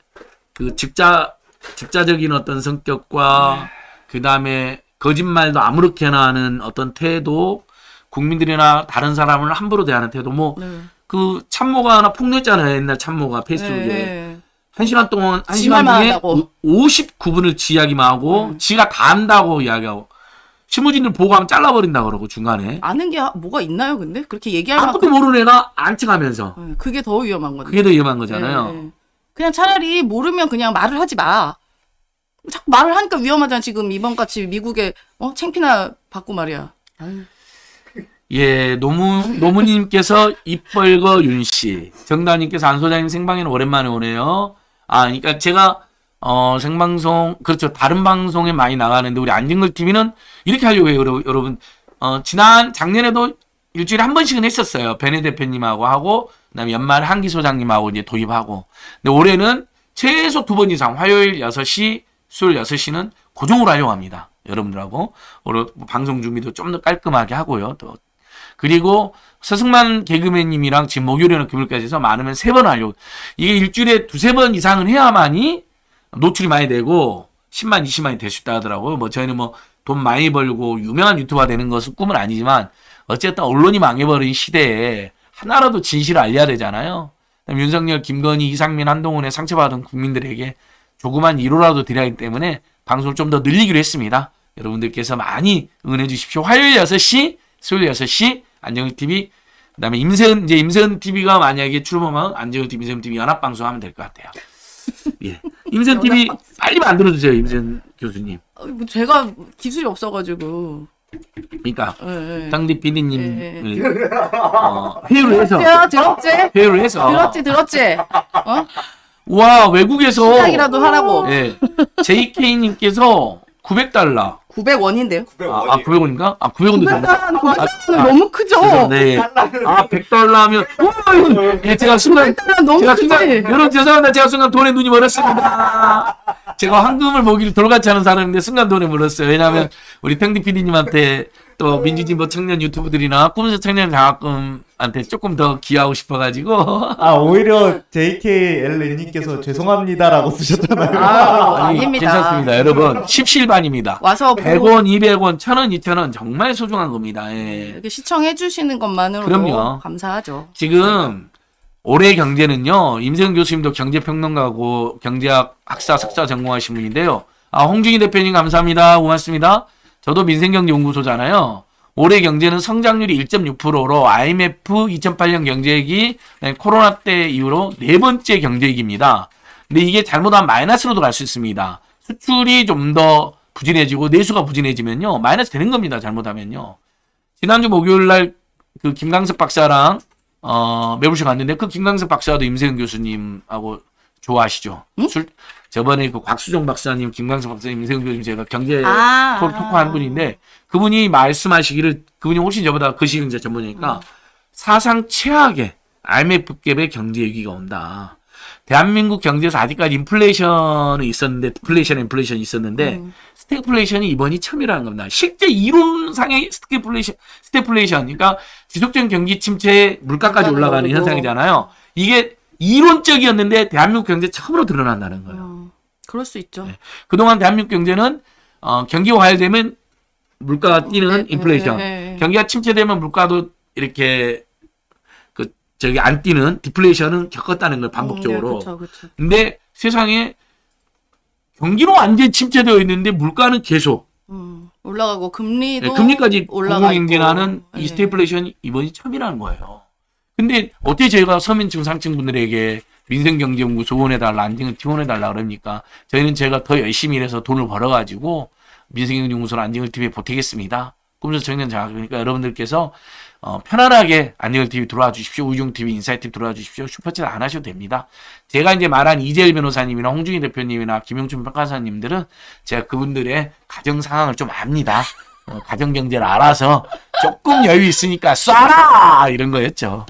그 직자 직자적인 어떤 성격과 네. 그다음에 거짓말도 아무렇게나 하는 어떤 태도 국민들이나 다른 사람을 함부로 대하는 태도 뭐 네. 그 참모가 하나 폭로했잖아요. 옛날 참모가 페이스북에. 네. 한 시간 동안, 한 시간 중에 59분을 지이기만 하고, 음. 지가 다 안다고 이야기하고. 신무진들 보고하면 잘라버린다 그러고 중간에 아는 게 뭐가 있나요 근데 그렇게 얘기할 아무것도 모르는 애가 안찍하면서 네, 예, 그게 더 위험한 건데 그게 더 위험한 거잖아요 네. 그냥 차라리 모르면 그냥 말을 하지 마 자꾸 말을 하니까 위험하잖아 지금 이번 같이 미국에 어 챙피나 받고 말이야 아유. 예, 노무, 노무님께서 입벌거 윤씨, 정다님께서 안 소장님 생방에는 오랜만에 오네요. 아, 그러니까 제가 어, 생방송, 그렇죠. 다른 방송에 많이 나가는데 우리 안진걸 TV는 이렇게 하려고 해요, 여러분. 어, 지난 작년에도 일주일에 한 번씩은 했었어요. 베네 대표님하고 하고 그다음에 연말 한기 소장님하고 이제 도입하고. 근데 올해는 최소 두 번 이상 화요일 6시, 수요일 6시는 고정으로 하려고 합니다 여러분들하고 오늘 방송 준비도 좀 더 깔끔하게 하고요. 또 그리고 서승만 개그맨님이랑 지금 목요일에는 금요까지 해서 많으면 세 번 하려고. 이게 일주일에 두세 번 이상은 해야만이 노출이 많이 되고 10만, 20만이 될 수 있다 하더라고요. 뭐 저희는 뭐 돈 많이 벌고 유명한 유튜버가 되는 것은 꿈은 아니지만 어쨌든 언론이 망해버린 시대에 하나라도 진실을 알려야 되잖아요. 윤석열, 김건희, 이상민, 한동훈의 상처받은 국민들에게 조그만 위로라도 드려야 하기 때문에 방송을 좀 더 늘리기로 했습니다. 여러분들께서 많이 응원해 주십시오. 화요일 6시, 수요일 6시 안정일 TV 그다음에 임세은 이제 임세은 TV가 만약에 출범하면 안정일 TV, 임세은 TV 연합 방송하면 될 것 같아요. *laughs* 예. 임세은 TV 빨리 만들어 주세요, 임세은 교수님. 어, 뭐 제가 기술이 없어가지고. 그러니까 네, 예, 당디 예. PD님 네, 네. 어, 회유를 해서 들었지? 회유를 해서 들었지 들었지 어? 와 외국에서 시작이라도 하라고 예, JK님께서 900달러 900원인데요? 아, 아 900원인가? 아 900원도 된다. 900원 아, 아, 아, 너무 크죠? 죄아 100달러면 와 어, 이거 예, 제가 순간 너무 제가 순간 크지? 여러분 죄송합니다. 제가 순간 돈에 눈이 멀었습니다. 제가 황금을 보기를 돌같이 하는 사람인데 순간 돈에 멀었어요. 왜냐하면 네. 우리 평디 PD님한테 또 민주진보 청년 유튜브들이나 꿈에서 청년 장학금한테 조금 더 기여하고 싶어가지고 아 오히려 JKLN님께서 죄송합니다라고 쓰셨잖아요. 아, 아니, 아닙니다. 괜찮습니다, 여러분. 십실반입니다. 와서 100원, 200원, 1,000원, 2,000원 정말 소중한 겁니다. 예. 이렇게 시청해주시는 것만으로도 그럼요. 감사하죠. 지금 올해 경제는요 임세영 교수님도 경제평론가고 경제학 학사 석사 전공하신 분인데요. 아 홍준희 대표님 감사합니다. 고맙습니다. 저도 민생경제연구소잖아요. 올해 경제는 성장률이 1.6%로 IMF 2008년 경제위기, 코로나 때 이후로 네 번째 경제위기입니다. 근데 이게 잘못하면 마이너스로도 갈 수 있습니다. 수출이 좀 더 부진해지고 내수가 부진해지면요. 마이너스 되는 겁니다. 잘못하면요. 지난주 목요일 날그 김강석 박사랑 어, 매불쇼 갔는데 그 김강석 박사도 임세은 교수님하고 좋아하시죠. 응? 술, 저번에 그 곽수종 박사님, 김광석 박사님, 인생교 수님 제가 경제 아, 토, 토크한 아. 분인데 그분이 말씀하시기를 그분이 훨씬 저보다 그시경제 전문이니까 음. 사상 최악의 IMF급의 경제 위기가 온다. 대한민국 경제에서 아직까지 인플레이션은 있었는데 플레이션 인플레이션이 있었는데 음. 스태플레이션이 이번이 처음이라는 겁니다. 실제 이론상의 스태플레이션, 스태플레이션 그러니까 지속적인 경기 침체 에 물가까지 올라가는 현상이잖아요. 이게 이론적이었는데 대한민국 경제 처음으로 드러난다는 거예요. 어, 그럴 수 있죠. 네. 그동안 대한민국 경제는 어, 경기가 과열되면 물가가 어, 뛰는 네, 인플레이션, 네, 네, 네, 경기가 침체되면 물가도 이렇게 그 저기 안 뛰는 디플레이션은 겪었다는 걸 반복적으로. 어, 네, 그쵸, 그쵸. 근데 세상에 경기로 완전히 침체되어 있는데 물가는 계속 음, 올라가고 금리도 금리까지 올라가 공공임대라는 이 스테이플레이션이 이번이 처음이라는 거예요. 근데 어떻게 저희가 서민 중상층 분들에게 민생경제연구 조언해달라, 안정을 지원해달라 그럽니까? 저희는 제가 더 열심히 일해서 돈을 벌어가지고 민생경제연구소 안정을 TV에 보태겠습니다. 꿈에서 청년 장학 그니까 여러분들께서 어, 편안하게 안정을 TV 들어와 주십시오. 우중 TV, 인사이 TV 들어와 주십시오. 슈퍼챗 안 하셔도 됩니다. 제가 이제 말한 이재일 변호사님이나 홍중희 대표님이나 김용춘 평가사님들은 제가 그분들의 가정 상황을 좀 압니다. 어, 가정 경제를 알아서 조금 여유 있으니까 쏴라 이런 거였죠.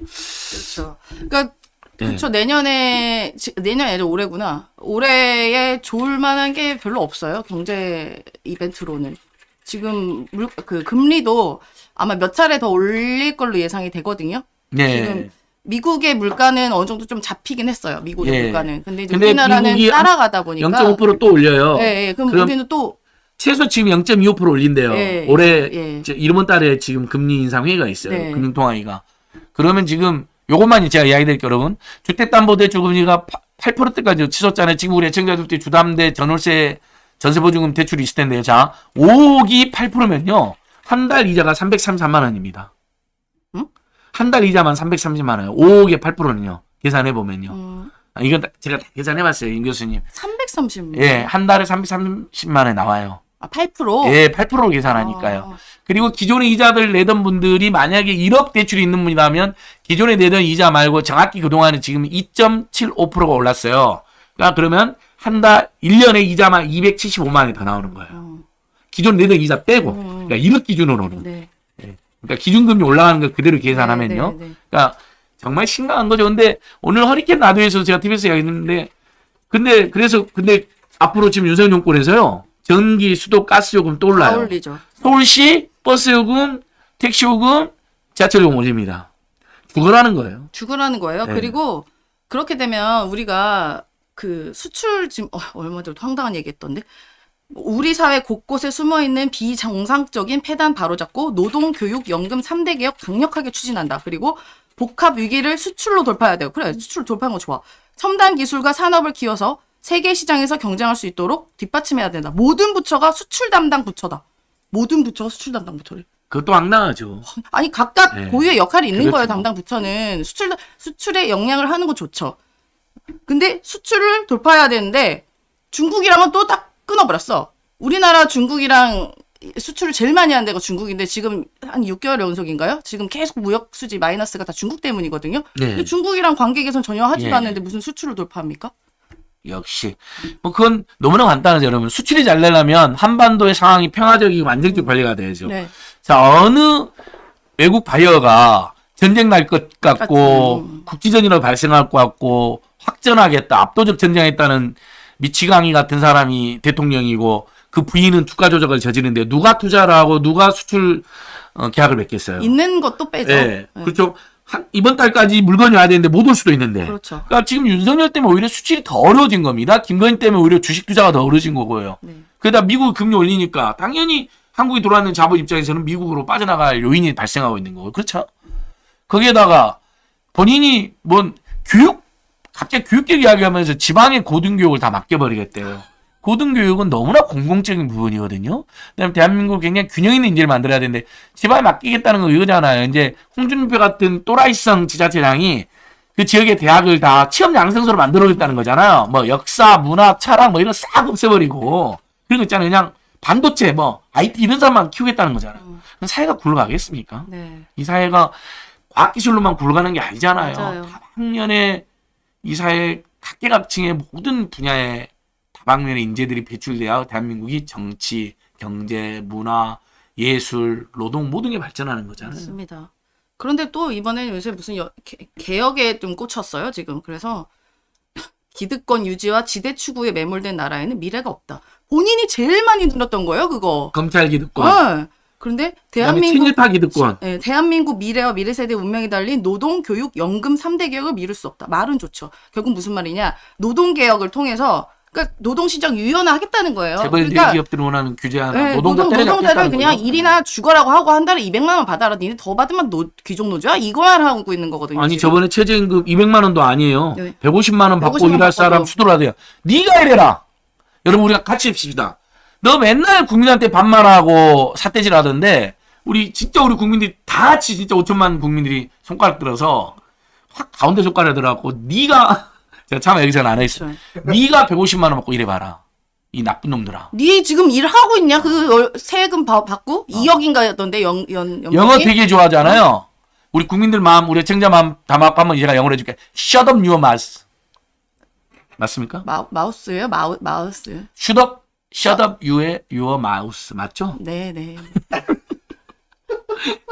그렇죠. 그러니까 네. 그렇죠. 네. 내년에 내년 애들 올해구나. 올해에 좋을 만한 게 별로 없어요. 경제 이벤트로는 지금 물, 그 금리도 아마 몇 차례 더 올릴 걸로 예상이 되거든요. 네. 지금 미국의 물가는 어느 정도 좀 잡히긴 했어요. 미국의 네. 물가는. 근데 이제 근데 우리나라는 따라가다 보니까 0.5%또 올려요. 네, 네. 그럼, 그럼 우리는 또 최소 지금 0.25% 올린대요. 예, 예, 올해 예. 이번 달에 지금 금리 인상 회가 있어요. 네. 금융통화위가. 그러면 지금 요것만 이 제가 이야기 드릴게요, 여러분. 주택담보대출금리가 8%대까지 치솟잖아요. 지금 우리 애청자들도 주담대 전월세 전세보증금 대출이 있을 텐데요. 자, 5억이 8%면요. 한 달 이자가 333만 원입니다. 응? 한 달 이자만 330만 원. 5억에 8%는요. 계산해 보면요. 음. 아, 이건 제가 계산해 봤어요. 임 교수님. 330만 원. 예, 한 달에 330만 원에 나와요. 아, 8%? 예, 8%로 계산하니까요. 아. 그리고 기존에 이자들 내던 분들이 만약에 1억 대출이 있는 분이라면 기존에 내던 이자 말고 정확히 그동안은 지금 2.75%가 올랐어요. 그러니까 그러면 한 달, 1년에 이자만 275만 원이 더 나오는 거예요. 음. 기존 내던 이자 빼고. 음. 음. 그러니까 1억 기준으로는. 네. 예. 그러니까 기준금리 올라가는 거 그대로 계산하면요. 네, 네, 네, 그러니까 정말 심각한 거죠. 근데 오늘 허리케인 라디오에서 제가 t b 에 이야기했는데 근데 그래서 근데 앞으로 지금 윤석열 정권에서요. 전기, 수도, 가스 요금 또 올라요. 올리죠. 서울시 버스 요금, 택시 요금, 지하철 요금 올립니다. 죽으라는 거예요. 죽으라는 거예요. 네. 그리고 그렇게 되면 우리가 그 수출 지금 어, 얼마 전에 황당한 얘기했던데 우리 사회 곳곳에 숨어 있는 비정상적인 폐단 바로잡고 노동 교육 연금 3대 개혁 강력하게 추진한다. 그리고 복합 위기를 수출로 돌파해야 돼요. 그래, 수출 돌파한 거 좋아. 첨단 기술과 산업을 키워서 세계 시장에서 경쟁할 수 있도록 뒷받침해야 된다. 모든 부처가 수출 담당 부처다. 모든 부처가 수출 담당 부처를. 그것도 악당하죠. 아니 각각 네. 고유의 역할이 있는 그렇죠. 거예요. 담당 부처는 수출 수출에 영향을 하는 건 좋죠. 근데 수출을 돌파해야 되는데 중국이랑은 또 딱 끊어버렸어. 우리나라 중국이랑 수출을 제일 많이 한 데가 중국인데 지금 한 6개월 연속인가요? 지금 계속 무역 수지 마이너스가 다 중국 때문이거든요. 네. 근데 중국이랑 관계 개선 전혀 하지도 네. 예. 않는데 무슨 수출을 돌파합니까? 역시 뭐 그건 너무나 간단하죠 여러분 수출이 잘 되려면 한반도의 상황이 평화적이고 안정적 관리가 돼야죠 네. 자 어느 외국 바이어가 전쟁 날 것 같고 같은. 국지전이라 발생할 것 같고 확전하겠다 압도적 전쟁했다는 미치강이 같은 사람이 대통령이고 그 부인은 주가 조작을 저지르는데 누가 투자를 하고 누가 수출 어, 계약을 맺겠어요 있는 것도 빼죠 네. 네. 그렇죠 한 이번 달까지 물건이 와야 되는데 못 올 수도 있는데. 그렇죠. 그러니까 지금 윤석열 때문에 오히려 수출이 더 어려워진 겁니다. 김건희 때문에 오히려 주식 투자가 더 어려워진 거고요. 네. 그러다 미국 금리 올리니까 당연히 한국이 돌아오는 자본 입장에서는 미국으로 빠져나갈 요인이 발생하고 있는 거고 그렇죠. 거기에다가 본인이 뭔 교육 갑자기 교육계 이야기하면서 지방의 고등교육을 다 맡겨버리겠대요. 고등교육은 너무나 공공적인 부분이거든요. 그다음 대한민국 굉장히 균형 있는 인재를 만들어야 되는데 제발 맡기겠다는 건 이거잖아요. 이제 홍준표 같은 또라이성 지자체장이 그 지역의 대학을 다 취업 양성소로 만들어겠다는 거잖아요. 뭐 역사, 문화, 차량 뭐 이런 싹 없애버리고 그런 거 있잖아요. 그냥 반도체 뭐 IT 이런 사람만 키우겠다는 거잖아요. 음. 그럼 사회가 굴러가겠습니까? 네. 이 사회가 과학기술로만 굴러가는 게 아니잖아요. 맞아요. 학년에 이 사회 각계각층의 모든 분야에 다방면의 인재들이 배출되어 대한민국이 정치, 경제, 문화, 예술, 노동 모든 게 발전하는 거잖아요. 맞습니다. 그런데 또 이번에 요새 무슨 여, 개, 개혁에 좀 꽂혔어요 지금. 그래서 기득권 유지와 지대 추구에 매몰된 나라에는 미래가 없다. 본인이 제일 많이 눌렀던 거예요 그거. 검찰 기득권. 네. 그런데 대한민국 친일파 기득권. 네, 대한민국 미래와 미래 세대 운명이 달린 노동, 교육, 연금 3대 개혁을 미룰 수 없다. 말은 좋죠. 결국 무슨 말이냐? 노동 개혁을 통해서 그러니까 노동시장 유연화하겠다는 거예요. 재벌 그러니까, 대기업들 원하는 규제 하나 네, 노동자 노동, 노동자를 그냥 거죠? 일이나 죽어라고 하고 한 달에 200만 원 받아라. 니네 더 받으면 노, 귀족 노조야? 이거만 하고 있는 거거든요. 아니 지금. 저번에 최저임금 200만 원도 아니에요. 네. 150만 원 받고 150만 일할 받고도. 사람 수도라도야. 네가 이래라. 여러분 우리가 같이 합시다. 너 맨날 국민한테 반말하고 사태질 하던데 우리 진짜 우리 국민들이 다 같이 진짜 5천만 국민들이 손가락 들어서 확 가운데 손가락 들어갖고 네가 제가 참 여기서는 안하겠어 네가 150만 원 먹고 일해봐라. 이 나쁜 놈들아. 네 지금 일하고 있냐? 그 세금 받고? 어. 2억인가였던데 연, 연, 영어 되게 좋아하잖아요. 우리 국민들 마음, 우리 청자 마음 담아고 한번 제가 영어로 해줄게. Shut up your mouth. 맞습니까? 마, 마우스예요? 마우, 마우스. Shut up, shut up your, your mouth. 맞죠? 네네. 네.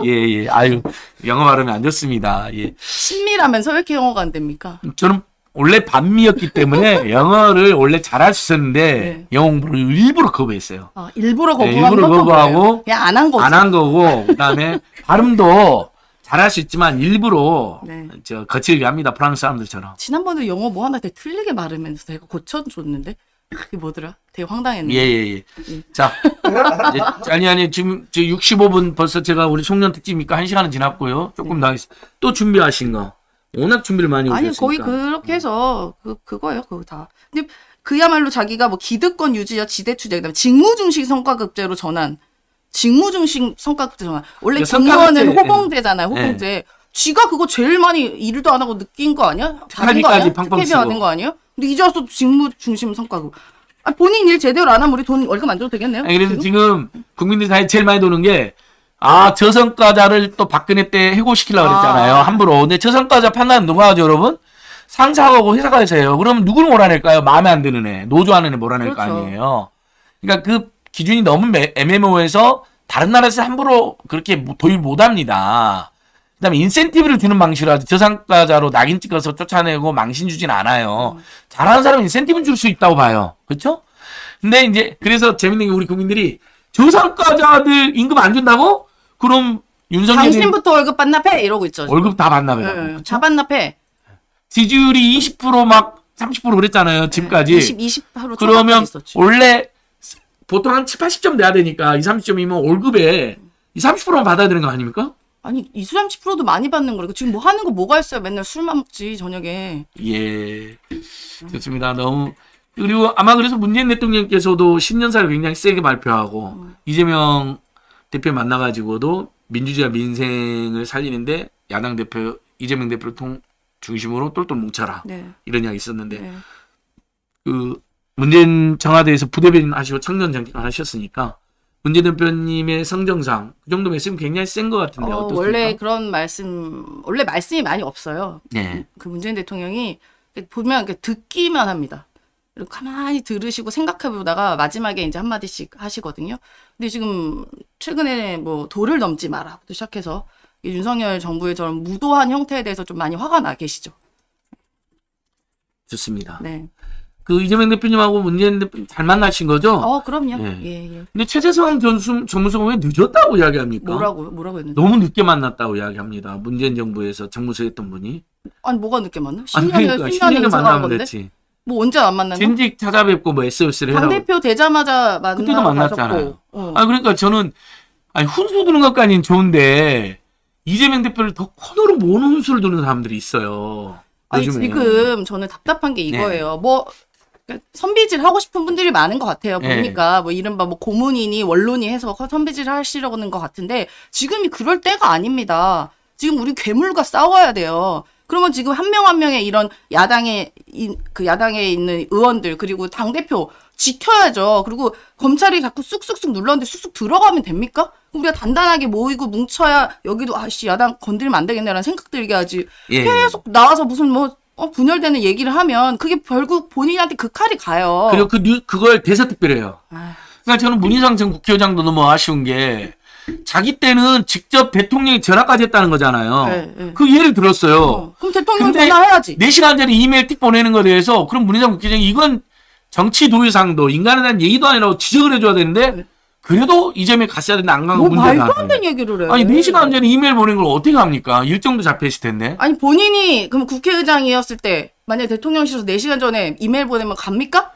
*laughs* 예, 예. 아유, 영어 발음이 안 좋습니다. 예. 친밀하면서 왜 이렇게 영어가 안 됩니까? 저는 원래 반미였기 때문에 *laughs* 영어를 원래 잘할 수 있었는데 네. 영어 공부를 일부러 거부했어요. 아, 일부러 네, 거부한 네, 일부러 거부하고 그냥 안 한 거고 안 한 거고 그다음에 *laughs* 발음도 잘할 수 있지만 일부러 네. 저 거칠게 합니다. 프랑스 사람들처럼. 지난번에 영어 뭐 하나 되게 틀리게 말하면서 내가 고쳐줬는데 그게 뭐더라? 되게 황당했네. 예예예. 예, 예, 예. 자, 아니 아니 지금 저 65분 벌써 제가 우리 송년 특집니까한 시간은 지났고요. 조금 네. 나또 준비하신 거. 워낙 준비를 많이 아니 오셨으니까. 거의 그렇게 해서 그 그거예요 그거 다. 근데 그야말로 자기가 뭐 기득권 유지와 지대투적 그다음에 직무중심 성과급제로 전환. 직무중심 성과급제 전환. 원래 직무원은 그러니까 호봉제잖아요 예. 호봉제. 예. 쥐가 그거 제일 많이 일도 안 하고 느낀 거 아니야? 받은 거 아니야? 특혜비 받은 거 아니에요? 근데 이제 와서 직무중심 성과급. 아, 본인 일 제대로 안 하면 우리 돈 월급 안 줘도 되겠네요? 아니, 그래서 지금? 지금 국민들이 제일 많이 도는 게 아, 저성과자를 또 박근혜 때 해고시키려고 그랬잖아요. 아. 함부로. 근데 저성과자 판단 은 누가 하죠, 여러분? 상사하고 회사가에서 요 그럼 누굴 몰아낼까요? 마음에 안 드는 애, 노조하는 애 몰아낼 그렇죠. 거 아니에요. 그러니까 그 기준이 너무 MMO에서 다른 나라에서 함부로 그렇게 뭐 도입 못 합니다. 그 다음에 인센티브를 주는 방식이라도 저상과자로 낙인 찍어서 쫓아내고 망신 주진 않아요. 잘하는 사람은 인센티브는 줄수 있다고 봐요. 그렇죠? 근데 이제 그래서 재밌는 게 우리 국민들이 저상과자들 임금 안 준다고? 그럼 윤석열이 당신부터 월급 반납해 이러고 있죠. 월급 다 반납해. 응, 예, 예. 다 반납해. 지지율이 20%막 30% 그랬잖아요. 지금까지. 20, 20% 그러면 원래 보통 한 7, 80점 내야 되니까 2, 30점이면 월급에 2, 30%만 받아야 되는 거 아닙니까? 아니 2, 30%도 많이 받는 거라고 지금 뭐 하는 거 뭐가 있어요. 맨날 술만 먹지 저녁에. 예. 좋습니다. 너무 그리고 아마 그래서 문재인 대통령께서도 신년사를 굉장히 세게 발표하고 음. 이재명 대표 만나가지고도 민주주의와 민생을 살리는데 야당 대표 이재명 대표를 통 중심으로 똘똘 뭉쳐라 네. 이런 이야기 있었는데 네. 그 문재인 청와대에서 부대변인 하시고 청년 장관 하셨으니까 문재인 대표님의 성정상 그 정도 말씀 굉장히 센 것 같은데 어, 어떻습니까? 원래 그런 말씀 원래 말씀이 많이 없어요. 네. 그 문재인 대통령이 보면 듣기만 합니다. 가만히 들으시고 생각해 보다가 마지막에 이제 한마디씩 하시거든요. 근데 지금 최근에 뭐 도를 넘지 마라부터 시작해서 윤석열 정부의 저런 무도한 형태에 대해서 좀 많이 화가 나 계시죠. 좋습니다. 네. 그 이재명 대표님하고 문재인 대표님 잘 만나신 거죠? 어, 그럼요. 네. 예, 예. 근데 최재성 전무수가왜 늦었다고 이야기합니까? 뭐라고 뭐라고 했는데? 너무 늦게 만났다고 이야기합니다. 문재인 정부에서 정무수였던 분이. 아니, 뭐가 늦게 만나? 1 0년 아니, 그러니까, 10년에 만나면 건데? 됐지. 뭐 언제 안 만났나? 진직 찾아뵙고 뭐 SOS를 해라. 당대표 되자마자 만나 그때도 만났잖아요. 어. 아 그러니까 저는 아니 훈수 두는 것까지는 좋은데 이재명 대표를 더 코너로 모는 훈수를 두는 사람들이 있어요. 요즘에. 지금 저는 답답한 게 네. 이거예요. 네. 뭐 그러니까 선비질 하고 싶은 분들이 많은 것 같아요. 네. 보니까 네. 뭐 이른바 뭐 고문이니 원론이 해서 선비질 하시려고 하는 것 같은데 지금이 그럴 때가 아닙니다. 지금 우리 괴물과 싸워야 돼요. 그러면 지금 한 명 한 명의 이런 야당에 그 야당에 있는 의원들 그리고 당 대표 지켜야죠. 그리고 검찰이 자꾸 쑥쑥쑥 눌렀는데 쑥쑥 들어가면 됩니까? 우리가 단단하게 모이고 뭉쳐야 여기도 아씨 야당 건드리면 안 되겠네라는 생각 들게 하지. 예, 예. 계속 나와서 무슨 뭐 어, 분열되는 얘기를 하면 그게 결국 본인한테 그 칼이 가요. 그리고 그 그걸 대사특별해요. 아. 그러니까 저는 문희상 전 국회의장도 너무 아쉬운 게 자기 때는 직접 대통령이 전화까지 했다는 거잖아요. 네, 네. 그 예를 들었어요. 어, 그럼 대통령 전화해야지. 4시간 전에 이메일 틱 보내는 거에 대해서 그럼 문희상 국회장이 이건 정치 도의상도 인간에 대한 예의도 아니라고 지적을 해줘야 되는데 네. 그래도 이재명이 갔어야 되는안 가고 뭐 문제가 말도 안되 얘기를 해. 아니 4시간 전에 이메일 보낸 걸 어떻게 합니까? 일정도 잡혀 있을 텐데. 아니 본인이 그럼 국회의장이었을 때 만약에 대통령실에서 4시간 전에 이메일 보내면 갑니까?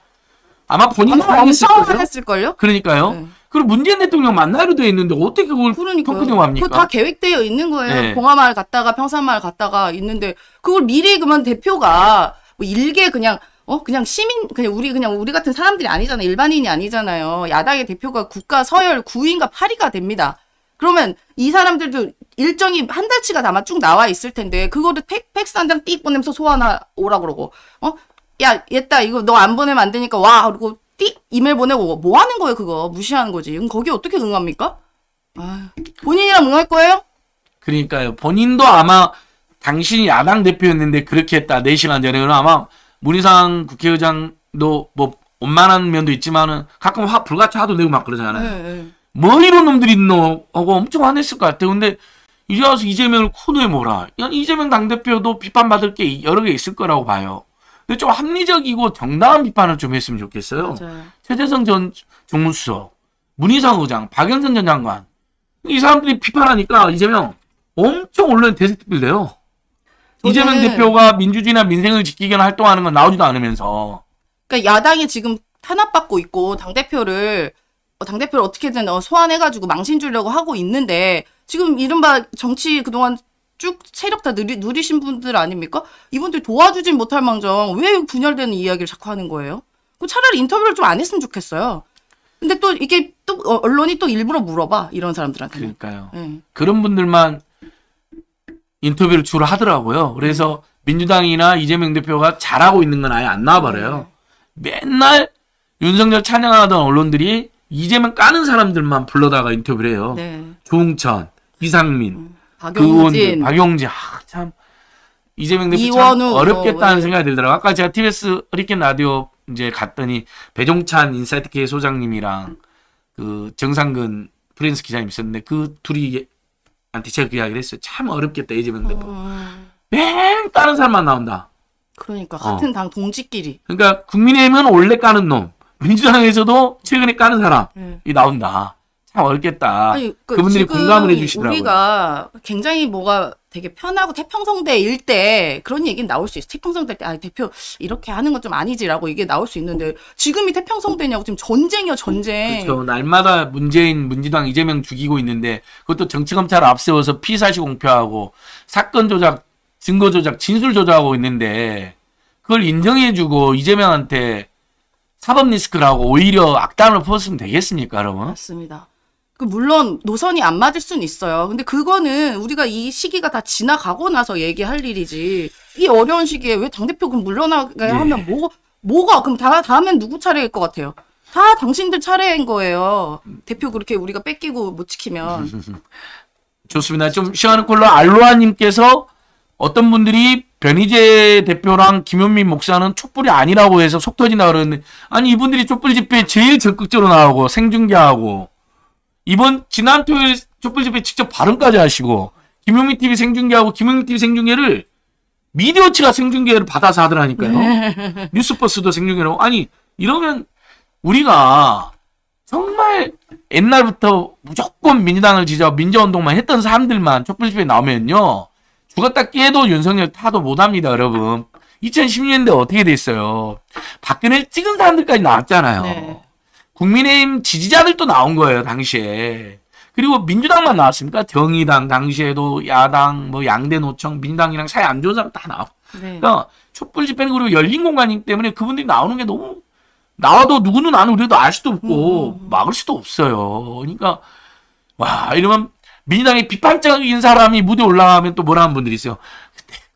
아마 본인도 아마 엄청 화냈을걸요? 그러니까요. 그리고 문재인 대통령 만나러돼 있는데 어떻게 그걸 그러니까, 평가합니까? 그다 계획되어 있는 거예요. 네. 봉화마을 갔다가 평산마을 갔다가 있는데 그걸 미리 그만 대표가 뭐 일개 그냥 어 그냥 시민 그냥 우리 그냥 우리 같은 사람들이 아니잖아요. 일반인이 아니잖아요. 야당의 대표가 국가 서열 9위인가 8위가 됩니다. 그러면 이 사람들도 일정이 한 달치가 다아쭉 나와 있을 텐데 그거를 팩, 팩스 한 장 띡 보내면서 소환하 오라 그러고 어? 야, 얘다 이거 너 안 보내면 안 되니까 와 그리고 띠 이메일 보내고 뭐, 뭐 하는 거예요 그거 무시하는 거지 그럼 거기 어떻게 응합니까? 아, 본인이랑 응할 거예요? 그러니까요 본인도 아마 당신이 야당 대표였는데 그렇게 했다 4시간 전에 그럼 아마 문희상 국회의장도 뭐 원만한 면도 있지만은 가끔 화 불같이 화도 내고 막 그러잖아요 네, 네. 뭐 이런 놈들이 있노 하고 엄청 화냈을 것 같아요 근데 이제 와서 이재명을 코너에 몰아 이재명 당대표도 비판받을 게 여러 개 있을 거라고 봐요 근데 좀 합리적이고 정당한 비판을 좀 했으면 좋겠어요. 맞아요. 최재성 전 정무수석, 문희상 의장, 박영선 전 장관 이 사람들이 비판하니까 이재명 엄청 언론 대세특필 돼요. 저는... 이재명 대표가 민주주의나 민생을 지키기 위한 활동하는 건 나오지도 않으면서. 그러니까 야당이 지금 탄압받고 있고 당 대표를 어, 당 대표를 어떻게든 어, 소환해가지고 망신 주려고 하고 있는데 지금 이른바 정치 그동안 쭉 체력 다 누리, 누리신 분들 아닙니까? 이분들 도와주진 못할 망정 왜 분열되는 이야기를 자꾸 하는 거예요? 차라리 인터뷰를 좀 안 했으면 좋겠어요. 근데 또 이게 또 어, 언론이 또 일부러 물어봐 이런 사람들한테. 그러니까요. 네. 그런 분들만 인터뷰를 주로 하더라고요. 그래서 네. 민주당이나 이재명 대표가 잘하고 있는 건 아예 안 나와버려요. 네. 맨날 윤석열 찬양하던 언론들이 이재명 까는 사람들만 불러다가 인터뷰를 해요. 네. 조홍천, 이상민, 음. 박용진, 그 박용진, 아, 참 이재명 대표 참 어렵겠다는 뭐, 생각이 들더라고. 아까 제가 TBS 허리케인 라디오 이제 갔더니 배종찬 인사이트K 소장님이랑 그 정상근 프린스 기자님 있었는데 그 둘이 한테 제가 그 이야기를 했어요. 참 어렵겠다 이재명 대표. 어... 맨 다른 사람만 나온다. 그러니까 어. 같은 어. 당 동지끼리. 그러니까 국민의힘은 원래 까는 놈, 민주당에서도 최근에 까는 사람이 네. 나온다. 참겠다 아, 아니, 그, 분들이 공감을 해주시더라고요. 우리가 굉장히 뭐가 되게 편하고 태평성대일 때 그런 얘기는 나올 수 있어. 태평성대 때, 아, 대표 이렇게 하는 건 좀 아니지라고 이게 나올 수 있는데 지금이 태평성대냐고 지금 전쟁이야, 전쟁. 그렇죠. 날마다 문재인, 문지당, 이재명 죽이고 있는데 그것도 정치검찰 앞세워서 피사시 공표하고 사건 조작, 증거 조작, 진술 조작하고 있는데 그걸 인정해주고 이재명한테 사법 리스크라고 오히려 악담을 퍼으면 되겠습니까, 여러분? 맞습니다. 그 물론 노선이 안 맞을 수는 있어요. 근데 그거는 우리가 이 시기가 다 지나가고 나서 얘기할 일이지. 이 어려운 시기에 왜 당대표 그 물러나게 네. 하면 뭐, 뭐가 그럼 다 다음엔 누구 차례일 것 같아요? 다 당신들 차례인 거예요. 대표 그렇게 우리가 뺏기고 못 지키면. *laughs* 좋습니다. 좀 시간을 콜러 알로아님께서 어떤 분들이 변희재 대표랑 김현민 목사는 촛불이 아니라고 해서 속 터지나 그러는데 아니 이분들이 촛불 집회에 제일 적극적으로 나오고 생중계하고 이번 지난 토요일 촛불집회 직접 발언까지 하시고 김용민 TV 생중계하고 김용민 TV 생중계를 미디어치가 생중계를 받아서 하더라니까요. 네. 뉴스버스도 생중계로 아니 이러면 우리가 정말 옛날부터 무조건 민주당을 지지하고 민주화운동만 했던 사람들만 촛불집회 나오면요. 죽었다 깨도 윤석열 타도 못합니다. 여러분. 2016년대 어떻게 됐어요? 박근혜를 찍은 사람들까지 나왔잖아요. 네. 국민의힘 지지자들도 나온 거예요, 당시에. 그리고 민주당만 나왔습니까? 정의당 당시에도 야당 뭐 양대 노총 민당이랑 사이 안 좋은 사람 다 나와. 네. 그러니까 촛불 집회는 그리고 열린 공간이기 때문에 그분들이 나오는 게 너무 나와도 누구는 안 우려도 알 수도 없고 음, 음, 음. 막을 수도 없어요. 그러니까 와 이러면 민주당의 비판적인 사람이 무대 올라가면 또 뭐라 는 분들이 있어요.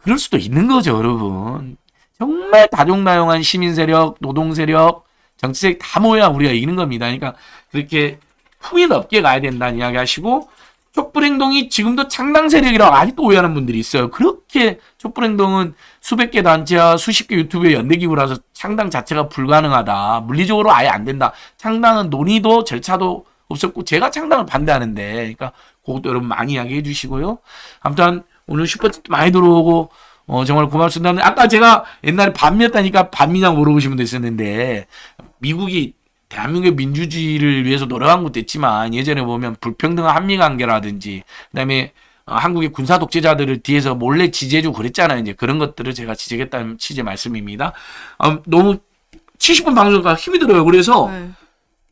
그럴 수도 있는 거죠, 여러분. 정말 다종다용한 시민 세력, 노동 세력, 정치색 다 모여야 우리가 이기는 겁니다. 그러니까 그렇게 후일 없게 가야 된다는 이야기 하시고 촛불행동이 지금도 창당 세력이라고 아직도 오해하는 분들이 있어요. 그렇게 촛불행동은 수백 개 단체와 수십 개 유튜브의 연대기구라서 창당 자체가 불가능하다. 물리적으로 아예 안 된다. 창당은 논의도 절차도 없었고 제가 창당을 반대하는데 그러니까 그것도 여러분 많이 이야기해 주시고요. 아무튼 오늘 슈퍼챗 많이 들어오고 어, 정말 고맙습니다. 아까 제가 옛날에 밤이었다니까 밤이냐 물어보신 분도 있었는데 미국이 대한민국의 민주주의를 위해서 노력한 것도 있지만 예전에 보면 불평등한 한미 관계라든지 그다음에 어, 한국의 군사 독재자들을 뒤에서 몰래 지지해주고 그랬잖아요. 이제 그런 것들을 제가 지적했다는 취지의 말씀입니다. 어, 너무 70분 방송가 힘이 들어요. 그래서 네.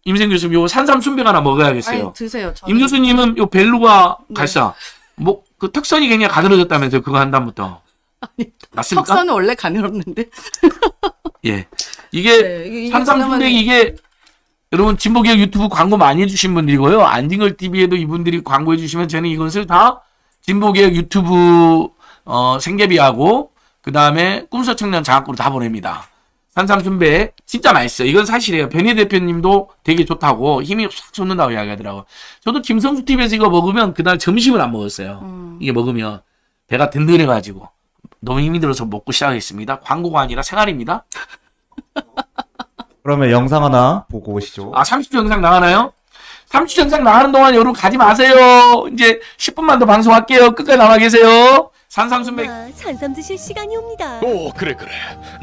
임생 교수님 요 산삼순백 하나 먹어야겠어요. 아니, 드세요. 저는... 임 교수님은 요 벨루가 갈사 네. 뭐그 특선이 굉장히 가늘어졌다면서 그거 한 다음부터. 맞습니까? 석사는 원래 가늘었는데 *laughs* 예. 이게, 네, 이게 삼삼순백 이게 여러분 진보개 유튜브 광고 많이 해주신 분들이고요. 안딩걸 TV에도 이분들이 광고해 주시면 저는 이것을 다진보개 유튜브 어, 생계비하고 그 다음에 꿈서 청년 장학금으로 다 보냅니다. 산삼순배 진짜 맛있어요. 이건 사실이에요. 변희 대표님도 되게 좋다고 힘이 싹 솟는다고 이야기하더라고요. 저도 김성수 TV에서 이거 먹으면 그날 점심을 안 먹었어요. 음. 이게 먹으면 배가 든든해가지고. 너무 힘이 들어서 먹고 시작했습니다. 광고가 아니라 생활입니다. 그러면 영상 하나 보고 오시죠. 아, 30초 영상 나가나요? 30초 영상 나가는 동안 여러분 가지 마세요. 이제 10분만 더 방송할게요. 끝까지 남아 계세요. 산삼순백. 아, 산삼 드실 시간이 옵니다. 오, 그래 그래.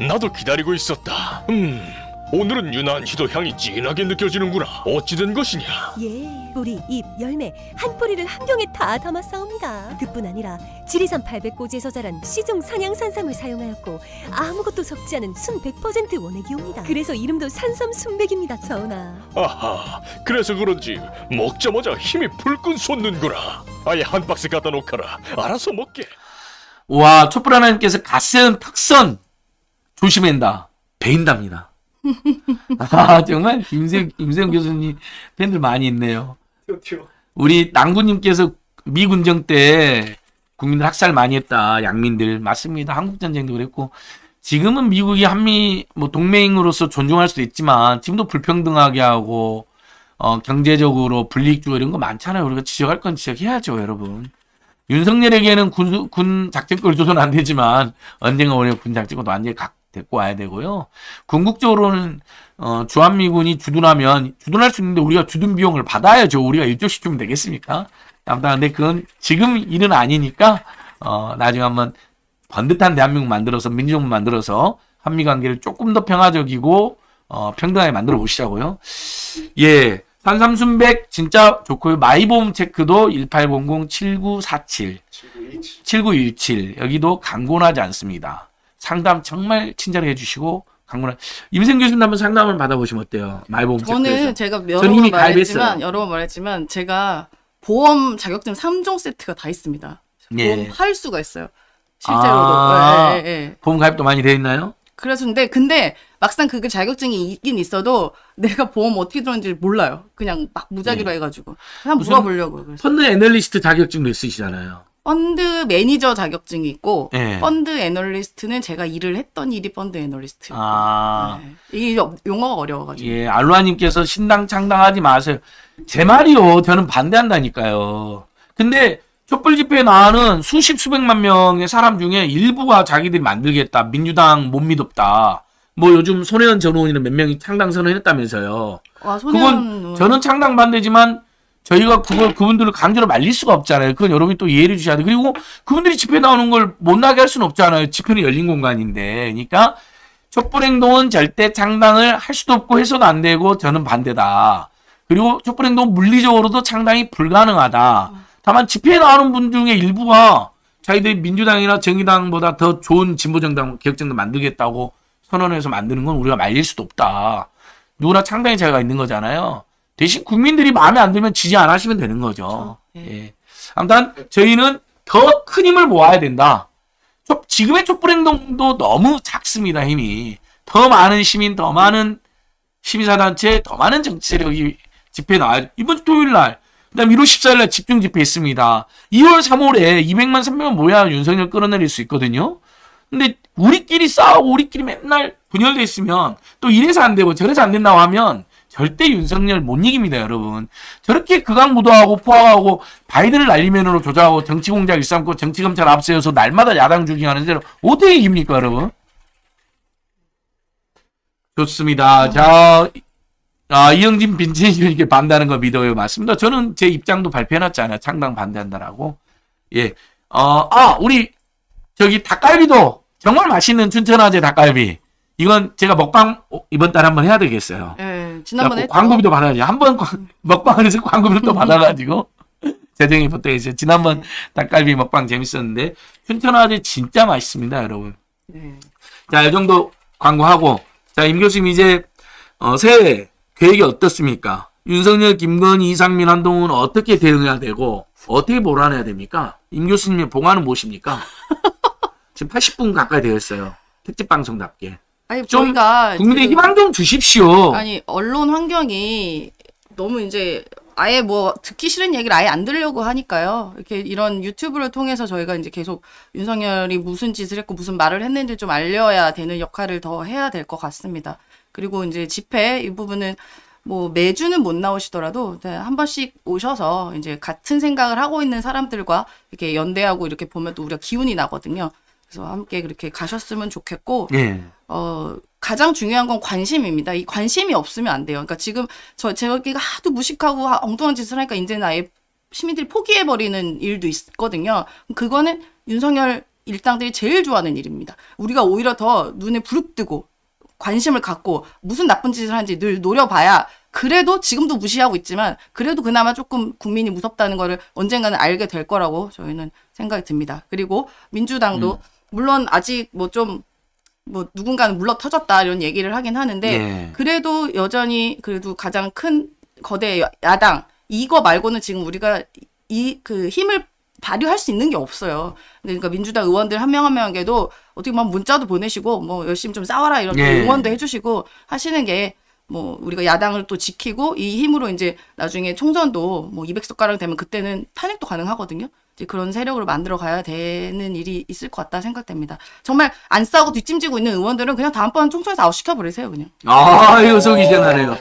나도 기다리고 있었다. 음. 오늘은 유난히도 향이 진하게 느껴지는구나. 어찌된 것이냐? 예. 뿌리, 잎, 열매 한 뿌리를 한경에다 담아 싸웁니다. 그뿐 아니라 지리산 800고지에서 자란 시중 산양산삼을 사용하였고 아무것도 섞지 않은 순 100% 원액이옵니다. 그래서 이름도 산삼 순백입니다, 전하. 아하, 그래서 그런지 먹자마자 힘이 불끈 솟는구나. 아예 한 박스 갖다 놓거라. 알아서 먹게. 와, 촛불 하나님께서 가스는 탁선 조심한다. 배인답니다. *laughs* 아, 정말 임세 임세영 교수님 팬들 많이 있네요. 그렇죠. 우리 남군님께서 미군정 때 국민들 학살 많이 했다. 양민들 맞습니다. 한국 전쟁도 그랬고 지금은 미국이 한미 뭐 동맹으로서 존중할 수도 있지만 지금도 불평등하게 하고 어 경제적으로 불이익 주고 이런 거 많잖아요. 우리가 지적할 건 지적해야죠, 여러분. 윤석열에게는 군, 군 작전권을 줘서는 안 되지만 언젠가 우리군 작전권도 완전히 갖고 데리고 와야 되고요. 궁극적으로는 어, 주한미군이 주둔하면 주둔할 수 있는데 우리가 주둔 비용을 받아야죠. 우리가 일조시키면 되겠습니까? 담당한데 그건 지금 일은 아니니까 어, 나중에 한번 번듯한 대한민국 만들어서 민주정부 만들어서 한미 관계를 조금 더 평화적이고 어, 평등하게 만들어 보시자고요. 예. 산삼순백 진짜 좋고요. 마이보험 체크도 1800-7947, 7917. 7917. 여기도 강곤하지 않습니다. 상담 정말 친절해 주시고 강문화 임생 교수님 한번 상담을 받아보시면 어때요? 말보험 저는 제가 여러 번 말했지만 여러 번 말했지만 제가 보험 자격증 3종 세트가 다 있습니다. 예. 보험 할 수가 있어요. 실제로도. 아, 예, 예. 예. 보험 가입도 많이 되어 있나요? 그래서 근데 근데 막상 그게 자격증이 있긴 있어도 내가 보험 어떻게 들었는지 몰라요. 그냥 막 무작위로 네. 해가지고 그냥 물어보려고. 펀드 애널리스트 자격증도 있으시잖아요. 펀드 매니저 자격증이 있고 네. 펀드 애널리스트는 제가 일을 했던 일이 펀드 애널리스트. 아 네. 이게 용어가 어려워가지고. 예, 알로아님께서 신당 창당하지 마세요. 제 말이요, 저는 반대한다니까요. 근데 촛불 집회에 나가는 수십 수백만 명의 사람 중에 일부가 자기들이 만들겠다. 민주당 못 믿었다. 뭐 요즘 손혜원 전 의원이는 몇 명이 창당 선언했다면서요. 와, 손혜원... 그건 저는 창당 반대지만 저희가 그걸 그분들을 강제로 말릴 수가 없잖아요. 그건 여러분이 또 이해를 주셔야 돼. 그리고 그분들이 집회 나오는 걸 못 나게 할 수는 없잖아요. 집회는 열린 공간인데. 그러니까 촛불 행동은 절대 창당을 할 수도 없고 해서는안 되고 저는 반대다. 그리고 촛불 행동 물리적으로도 창당이 불가능하다. 다만 집회에 나오는 분 중에 일부가 자기들이 민주당이나 정의당보다 더 좋은 진보정당, 개혁정당 만들겠다고 선언해서 만드는 건 우리가 말릴 수도 없다. 누구나 창당의 자유가 있는 거잖아요. 대신 국민들이 마음에 안 들면 지지 안 하시면 되는 거죠. 그렇죠. 네. 예. 아무튼 저희는 더 큰 힘을 모아야 된다. 지금의 촛불행동도 너무 작습니다, 힘이. 더 많은 시민, 더 많은 시민사단체, 더 많은 정치 세력이 집회 나와요. 이번 주 토요일 날, 그 다음 1월 14일 날 집중 집회 있습니다. 2월 3월에 200만, 300만 모야 윤석열 끌어내릴 수 있거든요. 근데 우리끼리 싸우고 우리끼리 맨날 분열돼 있으면 또 이래서 안 되고 저래서 안 된다고 하면 절대 윤석열 못 이깁니다, 여러분. 저렇게 극악무도하고 포악하고 바이든을 날리면으로 조작하고 정치공작 일삼고 정치검찰 앞세워서 날마다 야당 중징하는 대로 어떻게 이깁니까, 여러분? 좋습니다. 자, 아, 이영진 빈첸시님게 반대하는 거 믿어요. 맞습니다. 저는 제 입장도 발표해놨잖아요. 창당 반대한다라고. 예. 어, 아, 우리, 저기 닭갈비도 정말 맛있는 춘천아재 닭갈비. 이건 제가 먹방 어, 이번 달에 한번 해야 되겠어요. 예. 지난번에 그 광고비도 받아야지. 한번 음. 먹방에서 광고비를 또 음. 받아가지고 *laughs* 재정이 보때 이제 지난번 음. 닭갈비 먹방 재밌었는데 춘천화제 진짜 맛있습니다, 여러분. 네. 자, 이 정도 광고하고 자, 임 교수님 이제 어, 새해 계획이 어떻습니까? 윤석열, 김건희, 이상민, 한동훈 어떻게 대응해야 되고 어떻게 몰아내야 됩니까? 임 교수님의 봉화는 무엇입니까? *laughs* 지금 80분 가까이 되었어요. 특집 방송답게. 아니, 좀 국민의 희망 좀 주십시오. 아니 언론 환경이 너무 이제 아예 뭐 듣기 싫은 얘기를 아예 안들려고 하니까요. 이렇게 이런 유튜브를 통해서 저희가 이제 계속 윤석열이 무슨 짓을 했고 무슨 말을 했는지 좀 알려야 되는 역할을 더 해야 될 것 같습니다. 그리고 이제 집회 이 부분은 뭐 매주는 못 나오시더라도 네, 한 번씩 오셔서 이제 같은 생각을 하고 있는 사람들과 이렇게 연대하고 이렇게 보면 또 우리가 기운이 나거든요. 그래서 함께 그렇게 가셨으면 좋겠고 예. 어 가장 중요한 건 관심입니다. 이 관심이 없으면 안 돼요. 그러니까 지금 저 제가 하도 무식하고 엉뚱한 짓을 하니까 이제는 아예 시민들이 포기해 버리는 일도 있거든요. 그거는 윤석열 일당들이 제일 좋아하는 일입니다. 우리가 오히려 더 눈에 부릅뜨고 관심을 갖고 무슨 나쁜 짓을 하는지 늘 노려봐야 그래도 지금도 무시하고 있지만 그래도 그나마 조금 국민이 무섭다는 거를 언젠가는 알게 될 거라고 저희는 생각이 듭니다. 그리고 민주당도 음. 물론 아직 뭐좀뭐 뭐 누군가는 물러 터졌다 이런 얘기를 하긴 하는데 예. 그래도 여전히 그래도 가장 큰 거대 야당 이거 말고는 지금 우리가 이 그 힘을 발휘할 수 있는 게 없어요. 그러니까 민주당 의원들 한 명 한 명에게도 어떻게 보면 문자도 보내시고 뭐 열심히 좀 싸워라 이런 예. 네. 응원도 해주시고 하시는 게 뭐 우리가 야당을 또 지키고 이 힘으로 이제 나중에 총선도 뭐 200석가량 되면 그때는 탄핵도 가능하거든요. 그런 세력으로 만들어 가야 되는 일이 있을 것 같다 생각됩니다. 정말 안 싸우고 뒷짐지고 있는 의원들은 그냥 다음번 총선에서 아웃시켜 버리세요, 그냥. 아, 이거 속이 시원하네요.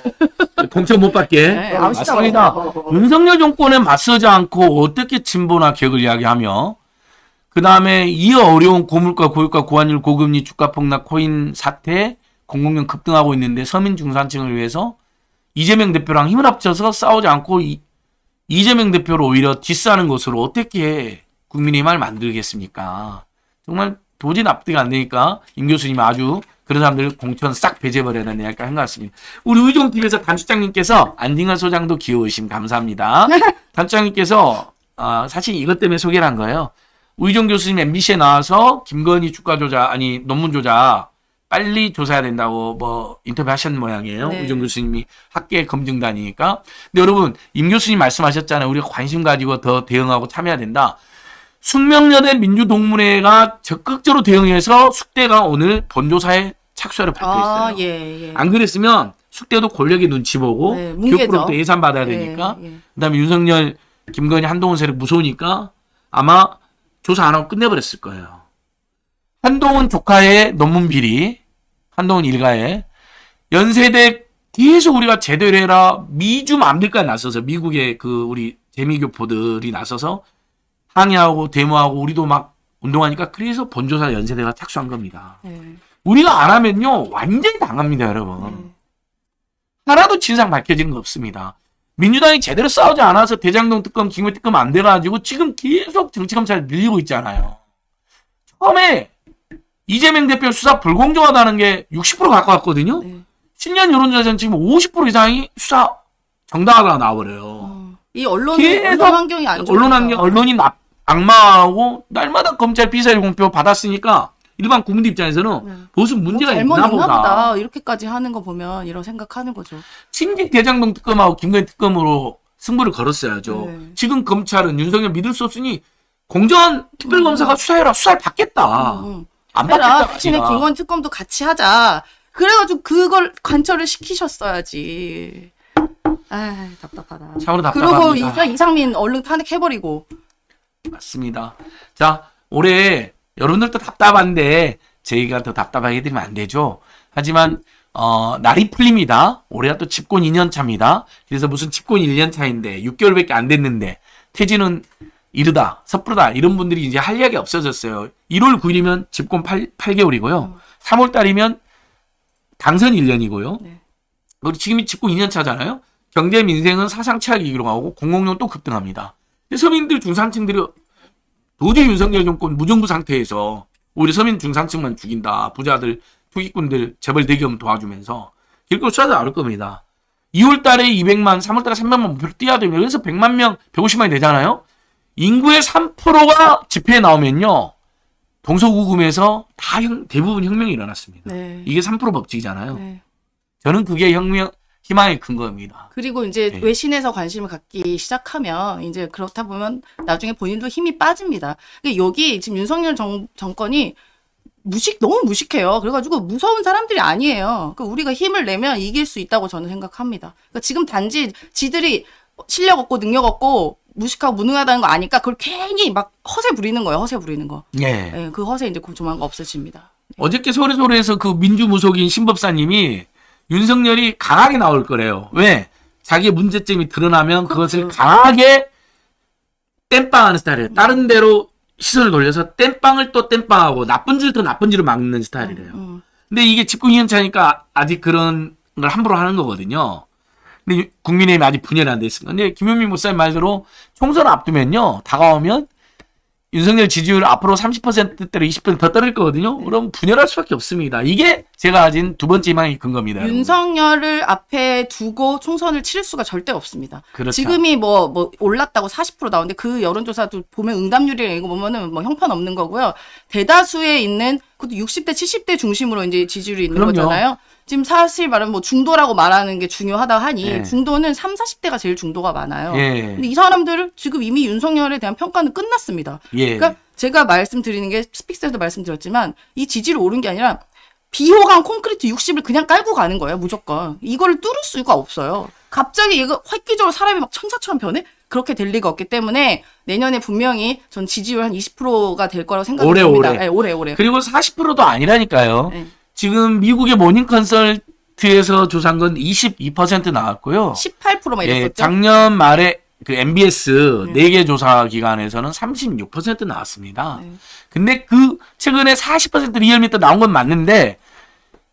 공천 *laughs* 못 받게. 네, 맞습니다. 윤석열 정권에 맞서지 않고 어떻게 진보나 개혁을 이야기하며 그 다음에 이어 려운 고물가, 고유가, 고환율, 고금리, 주가 폭락, 코인 사태, 공공연 급등하고 있는데 서민 중산층을 위해서 이재명 대표랑 힘을 합쳐서 싸우지 않고 이재명 대표를 오히려 디스하는 것으로 어떻게 국민의힘을 만들겠습니까? 정말 도저히 납득이 안 되니까 임 교수님 아주 그런 사람들 공천 싹 배제버려야 된다 할까 생각 같습니다. 우리 의종팀에서 단수장님께서 안딩한 소장도 귀여우심 감사합니다. *laughs* 단수장님께서 아, 사실 이것 때문에 소개를 한 거예요. 우희정 교수님 MBC에 나와서 김건희 주가 조작 아니 논문 조작 빨리 조사해야 된다고 뭐 인터뷰하신 모양이에요. 네. 우정 교수님이 학계 검증단이니까. 근데 여러분 임 교수님 말씀하셨잖아요. 우리가 관심 가지고 더 대응하고 참여해야 된다. 숙명여대 민주동문회가 적극적으로 대응해서 숙대가 오늘 본조사에 착수하를 아, 발표했어요. 아, 예, 예. 안 그랬으면 숙대도 권력의 눈치 보고 네, 교육부로부터 예산 받아야 예, 되니까 예, 그다음에 윤석열, 김건희, 한동훈 세력 무서우니까 아마 조사 안 하고 끝내버렸을 거예요. 한동훈 조카의 논문 비리, 한동훈 일가의 연세대 계속 우리가 제대로 해라 미주 맘들까지 나서서 미국의 그 우리 재미교포들이 나서서 항의하고 데모하고 우리도 막 운동하니까 그래서 본조사 연세대가 착수한 겁니다. 네. 우리가 안 하면요 완전히 당합니다 여러분. 네. 하나도 진상 밝혀지는 거 없습니다. 민주당이 제대로 싸우지 않아서 대장동 특검, 김해 특검 안 돼가지고 지금 계속 정치검찰 늘리고 있잖아요. 처음에 이재명 대표 수사 불공정하다는 게 60% 가까웠거든요. 네. 신년 여론조사는 지금 50% 이상이 수사 정당하다 나와버려요. 어. 이 언론, 언론 환경이 안좋아 언론 환경, 언론이 나, 악마하고 날마다 검찰 피살 공표 받았으니까 일반 국민들 입장에서는 무슨 네. 뭐 문제가 뭐 있나, 보다. 보다. 이렇게까지 하는 거 보면 이런 생각하는 거죠. 친기 대장동 특검하고 김건희 특검으로 승부를 걸었어야죠. 네. 지금 검찰은 윤석열 믿을 수 없으니 공정한 특별검사가 수사해라 수사를 받겠다. 음. 음. 안 받겠다. 부친의 김건 특검도 같이 하자. 그래가지고 그걸 관철을 시키셨어야지. 아 답답하다. 참으로 답답합니다. 그리고 이상, 이상민 얼른 탄핵해버리고. 맞습니다. 자 올해 여러분들도 답답한데 저희가 더 답답하게 되면안 되죠. 하지만 어, 날이 풀립니다. 올해가 또 집권 2년 차입니다. 그래서 무슨 집권 1년 차인데 6개월밖에 안 됐는데 퇴진은 이르다, 섣부르다 이런 분들이 이제 할 이야기 없어졌어요. 1월 9일이면 집권 8, 8개월이고요. 음. 3월 달이면 당선 1년이고요. 네. 그리고 지금이 집권 2년 차잖아요. 경제 민생은 사상 최악이기로 가고 공공론 또 급등합니다. 서민들 중산층들이 도저히 윤석열 정권 무정부 상태에서 우리 서민 중산층만 죽인다. 부자들, 투기꾼들 재벌 대기업 도와주면서 길거리 쏴도 나올 겁니다. 2월 달에 200만, 3월 달에 300만 목표로 뛰어야 됩니다. 그래서 100만 명, 150만이 되잖아요. 인구의 3%가 집회에 나오면요. 동서구금에서 다 혁, 대부분 혁명이 일어났습니다. 네. 이게 3% 법칙이잖아요. 네. 저는 그게 혁명 희망의 근거입니다. 그리고 이제 네. 외신에서 관심을 갖기 시작하면 이제 그렇다 보면 나중에 본인도 힘이 빠집니다. 근데 여기 지금 윤석열 정, 정권이 무식 너무 무식해요. 그래가지고 무서운 사람들이 아니에요. 그러니까 우리가 힘을 내면 이길 수 있다고 저는 생각합니다. 그러니까 지금 단지 지들이 실력 없고 능력 없고 무식하고 무능하다는 거 아니까 그걸 괜히 막 허세 부리는 거예요. 허세 부리는 거. 예. 예그 허세 이제 그 조만간 없어집니다. 어저께 소리소리에서 그 민주무속인 신법사님이 윤석열이 강하게 나올 거래요. 왜? 자기 의 문제점이 드러나면 그렇죠. 그것을 그 강하게 땜빵하는 스타일이에요. 다른 네. 데로 시선을 돌려서 땜빵을 또 땜빵하고 나쁜 짓을 더 나쁜 짓을 막는 스타일이래요. 음, 음. 근데 이게 집권이현차니까 아직 그런 걸 함부로 하는 거거든요. 근데 국민의힘이 아직 분열한데 있습니다. 근데 김용민 목사님 말대로 총선 앞두면요. 다가오면 윤석열 지지율 앞으로 30%대로 20%더 떨어질 거거든요. 네. 그럼 분열할 수밖에 없습니다. 이게 제가 가진 두 번째 희망의 근거입니다. 윤석열을 앞에 두고 총선을 치를 수가 절대 없습니다. 그렇죠. 지금이 뭐, 뭐, 올랐다고 40% 나오는데 그 여론조사도 보면 응답률이랑 이거 보면은 뭐 형편없는 거고요. 대다수에 있는, 그것도 60대, 70대 중심으로 이제 지지율이 있는 그럼요. 거잖아요. 지금 사실 말하면 뭐 중도라고 말하는 게 중요하다 하니 예. 중도는 3, 40대가 제일 중도가 많아요. 예. 근데 이 사람들을 지금 이미 윤석열에 대한 평가는 끝났습니다. 예. 그러니까 제가 말씀드리는 게 스픽스에도 말씀드렸지만 이 지지를 오른 게 아니라 비호감 콘크리트 60을 그냥 깔고 가는 거예요, 무조건. 이거를 뚫을 수가 없어요. 갑자기 얘가 획기적으로 사람이 막 천사처럼 변해? 그렇게 될 리가 없기 때문에 내년에 분명히 전 지지율 한 20%가 될 거라고 생각합니다. 올해 올해. 네, 올해 올해. 그리고 40%도 아니라니까요. 네. 지금 미국의 모닝 컨설트에서 조사한 건 22% 나왔고요. 18%만 이랬죠. 예, 작년 말에 그 MBS 네개 네 조사 기관에서는 36% 나왔습니다. 네. 근데 그 최근에 40% 리얼미터 나온 건 맞는데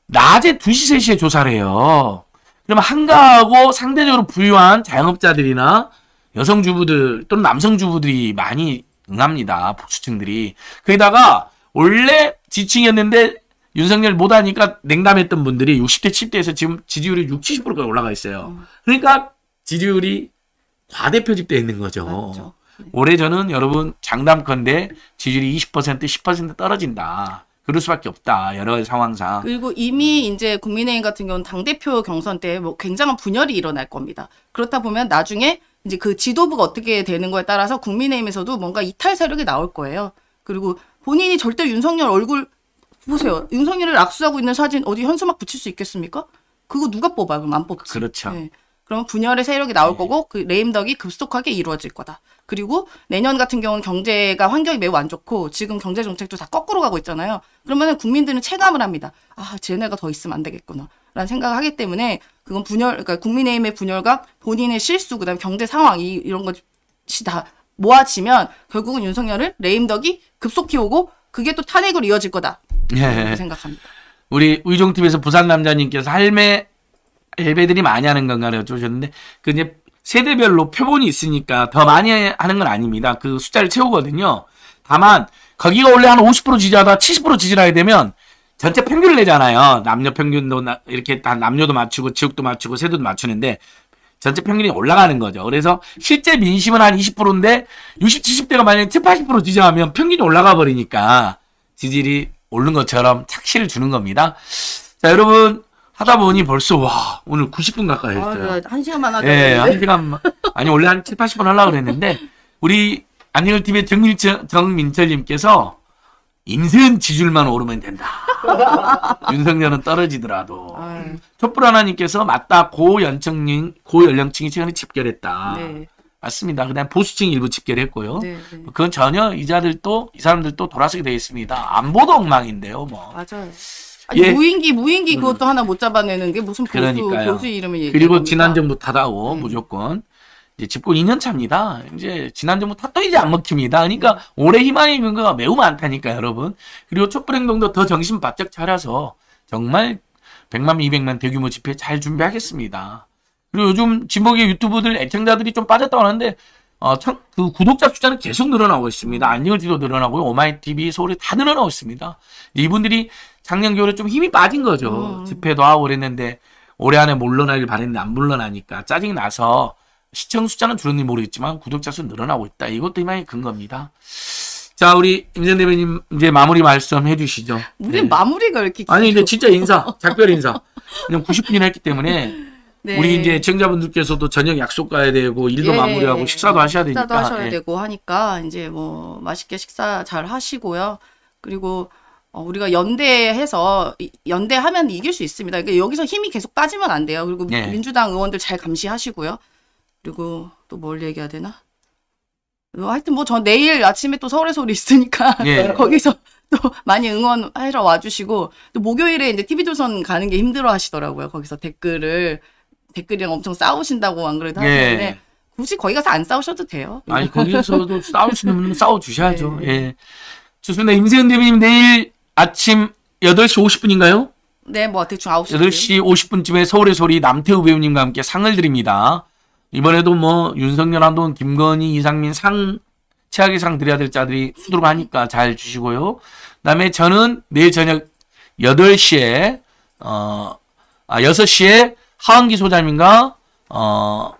낮에 2시, 3시에 조사를 해요. 그러면 한가하고 상대적으로 부유한 자영업자들이나 여성주부들 또는 남성주부들이 많이 응합니다. 복수층들이. 거기다가 원래 지칭이었는데 윤석열 못하니까 냉담했던 분들이 60대, 70대에서 지금 지지율이 60, 70%까지 올라가 있어요. 음. 그러니까 지지율이 과대표집돼 있는 거죠. 맞 네. 올해 저는 여러분 장담컨대 지지율이 20% 10% 떨어진다. 그럴 수밖에 없다. 여러 상황상. 그리고 이미 음. 이제 국민의힘 같은 경우는 당대표 경선 때 뭐 굉장한 분열이 일어날 겁니다. 그렇다 보면 나중에 이제 그 지도부가 어떻게 되는 거에 따라서 국민의힘에서도 뭔가 이탈 세력이 나올 거예요. 그리고 본인이 절대 윤석열 얼굴 보세요. 윤석열을 악수하고 있는 사진 어디 현수막 붙일 수 있겠습니까? 그거 누가 뽑아요? 그럼 안 뽑지. 그렇죠. 네. 그러면 분열의 세력이 나올 네. 거고 그 레임덕이 급속하게 이루어질 거다. 그리고 내년 같은 경우는 경제가 환경이 매우 안 좋고 지금 경제 정책도 다 거꾸로 가고 있잖아요. 그러면 국민들은 체감을 합니다. 아, 쟤네가 더 있으면 안 되겠구나. 라는 생각을 하기 때문에 그건 분열, 그러니까 국민의힘의 분열과 본인의 실수, 그 다음에 경제 상황, 이, 이런 것이 다 모아지면 결국은 윤석열을 레임덕이 급속히 오고 그게 또 탄핵으로 이어질 거다. 예. 생각합니다. 우리 의종팀에서 부산 남자님께서 할매 할배들이 많이 하는 건가를 여쭤보셨는데 그 이제 세대별로 표본이 있으니까 더 많이 하는 건 아닙니다. 그 숫자를 채우거든요. 다만 거기가 원래 한 50% 지지하다 70% 지지하게 되면 전체 평균을 내잖아요. 남녀 평균도 나, 이렇게 다 남녀도 맞추고 지역도 맞추고 세도도 맞추는데 전체 평균이 올라가는 거죠. 그래서 실제 민심은 한 20%인데 60, 70대가 만약에 7 80% 지지하면 평균이 올라가 버리니까 지지율이 오른 것처럼 착시를 주는 겁니다. 자, 여러분 하다 보니 벌써 와 오늘 90분 가까이 아, 했어요. 네, 한 시간만 하자. 예, 한 시간 아니 원래 한 7, 80분 하려고 그랬는데 우리 안녕을 팀의 정민철 정민철님께서 인생은 지줄만 오르면 된다. *laughs* 윤석열은 떨어지더라도. 아유. 촛불 하나님께서 맞다 고연청님 고연령층이 최근에 집결했다. 네. 맞습니다. 그다음 보수층 일부 집결했고요. 네, 네. 그건 전혀 이자들도 이 사람들도 돌아서게 되어 있습니다. 안보도 엉망인데요, 뭐. 맞아요. 아니, 예. 무인기 무인기 음. 그것도 하나 못 잡아내는 게 무슨 보수 그러니까요. 보수 이름을 얘기 그리고 지난 정부 탓다고 네. 무조건 이제 집권 2년 차입니다. 이제 지난 정부 탓도 이제 안 먹힙니다. 그러니까 네. 올해 희망이 있는 거가 매우 많다니까 여러분. 그리고 촛불 행동도 더 정신 바짝 차려서 정말 100만 200만 대규모 집회 잘 준비하겠습니다. 그리고 요즘 진목의 유튜브들 애청자들이 좀 빠졌다고 하는데 어, 참, 그 구독자 숫자는 계속 늘어나고 있습니다. 안녕TV도 늘어나고요. 오마이TV, 서울이 다 늘어나고 있습니다. 이분들이 작년 겨울에 좀 힘이 빠진 거죠. 음. 집회도 하고 그랬는데 올해 안에 물러나길 바랬는데 안 물러나니까 짜증이 나서 시청 숫자는 줄었는지 모르겠지만 구독자 수는 늘어나고 있다. 이것도 희망의 근거입니다. 자, 우리 임전 대변인 이제 마무리 말씀해 주시죠. 우리 네. 마무리가 이렇게 아니, 근데 진짜 인사, 작별 인사. 그냥 90분이나 했기 때문에 네. 우리 이제 청자분들께서도 저녁 약속 가야 되고 일도 예, 예 마무리하고 예. 식사도 음, 하셔야 되니까 식사도 하셔야 예. 되고 하니까 이제 뭐 맛있게 식사 잘 하시고요. 그리고 어, 우리가 연대해서 연대하면 이길 수 있습니다. 그러니까 여기서 힘이 계속 빠지면 안 돼요. 그리고 예. 민주당 의원들 잘 감시하시고요. 그리고 또 뭘 얘기해야 되나? 뭐 하여튼 뭐 저 내일 아침에 또 서울에서 우리 있으니까 예. *laughs* 거기서 또 많이 응원하러 와주시고 또 목요일에 이제 TV조선 가는 게 힘들어 하시더라고요. 거기서 댓글을 댓글이랑 엄청 싸우신다고 안 그래도 예. 하는데 굳이 거기 가서 안 싸우셔도 돼요. 아니 거기서도 *laughs* 싸우시는 분은 싸워 주셔야죠. 네. 예. 주순의 임세은 대표님 내일 아침 8시 50분인가요? 네, 뭐 대충 9시 8시 50분쯤에 서울의 소리 남태우 배우님과 함께 상을 드립니다. 이번에도 뭐 윤석열 한동훈 김건희 이상민 상 최악의 상 드려야 될 자들이 수두룩하니까 잘 주시고요. 그다음에 저는 내일 저녁 8시에 어 아, 6시에 하은기 소장님과 어,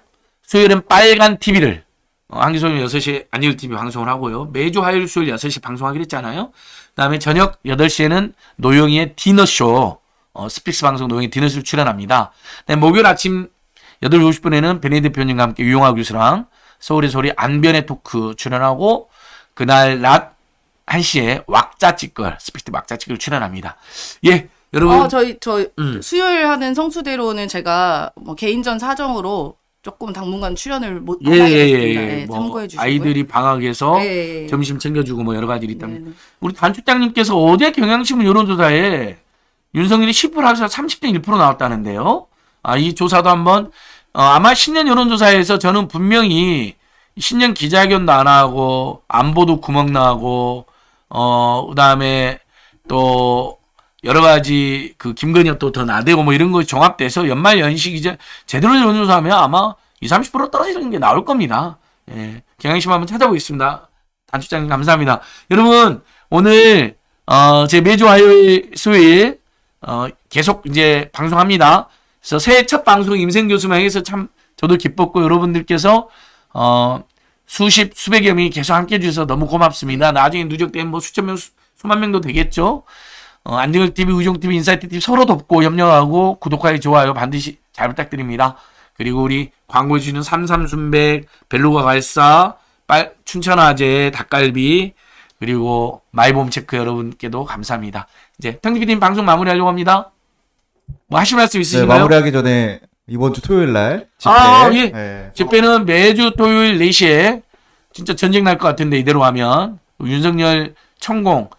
수요일은 빨간 TV를 어, 한기 소장님 6시 안일 TV 방송을 하고요. 매주 화요일 수요일 6시 방송하기로 했잖아요. 그다음에 저녁 8시에는 노영희의 디너쇼 어, 스픽스 방송 노영희 디너쇼 출연합니다. 네, 목요일 아침 8시 50분에는 베네 대표님과 함께 유용화 교수랑 서울의 소리 안변의 토크 출연하고 그날 낮 1시에 왁자찌끌 스피드 왁자찌끌 출연합니다. 예, 여러분. 어, 저희 저 음. 수요일 하는 성수대로는 제가 뭐 개인전 사정으로 조금 당분간 출연을 못 예, 예, 예, 예. 네, 뭐 참고해 주시고 아이들이 방학에서 예, 예, 예. 점심 챙겨주고 뭐 여러 가지 있답니다. 네네. 우리 단추장님께서 어제 경향신문 여론조사에 윤석열이 10% 하셔서 30.1% 나왔다는데요. 아 이 조사도 한번 어, 아마 신년 여론조사에서 저는 분명히 신년 기자회견도 안 하고 안보도 구멍 나고 어 그다음에 또 여러 가지 그김건희또더 나대고 뭐 이런 거 종합돼서 연말 연식 이제 제대로 전조사하면 아마 20, 30% 떨어지는 게 나올 겁니다. 예. 경향심 한번 찾아보겠습니다. 단축장님 감사합니다. 여러분 오늘 어, 제 매주 화요일 수요일 어, 계속 이제 방송합니다. 그래서 새해 첫 방송 임생 교수만 해서 참 저도 기뻤고 여러분들께서 어, 수십 수백여 명이 계속 함께해 주셔서 너무 고맙습니다. 나중에 누적된뭐 수천 명 수, 수만 명도 되겠죠. 어, 안디글TV, 우종TV, 인사이트TV 서로 돕고 협력하고 구독하기 좋아요 반드시 잘 부탁드립니다. 그리고 우리 광고해주시는 삼삼순백, 벨루가 갈사, 빨, 춘천아재, 닭갈비, 그리고 마이봄체크 여러분께도 감사합니다. 이제 탕디비님 방송 마무리하려고 합니다. 뭐 하실 말씀 네, 있으신가요? 네, 마무리하기 전에 이번 주 토요일 날 집회. 아, 예. 네. 집회는 매주 토요일 4시에 진짜 전쟁 날 것 같은데 이대로 하면 윤석열 천공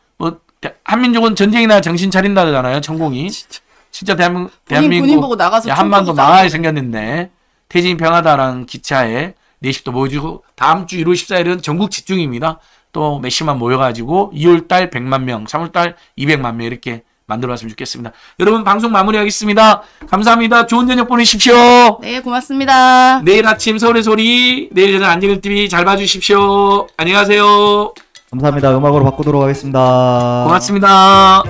한민족은 전쟁이나 정신 차린다잖아요. 천공이. 아, 진짜, 진짜 대한민, 대한민국 한반도 망하게 생겼는데 태진 평화다라는 기차에 내십도 모여주고 다음 주 1월 14일은 전국 집중입니다. 또 몇시만 모여가지고 2월달 100만 명, 3월달 200만 명 이렇게 만들어봤으면 좋겠습니다. 여러분 방송 마무리하겠습니다. 감사합니다. 좋은 저녁 보내십시오. 네, 고맙습니다. 내일 아침 서울의 소리, 내일 저녁 안진일TV 잘 봐주십시오. 안녕하세요 감사합니다. 음악으로 바꾸도록 하겠습니다. 고맙습니다.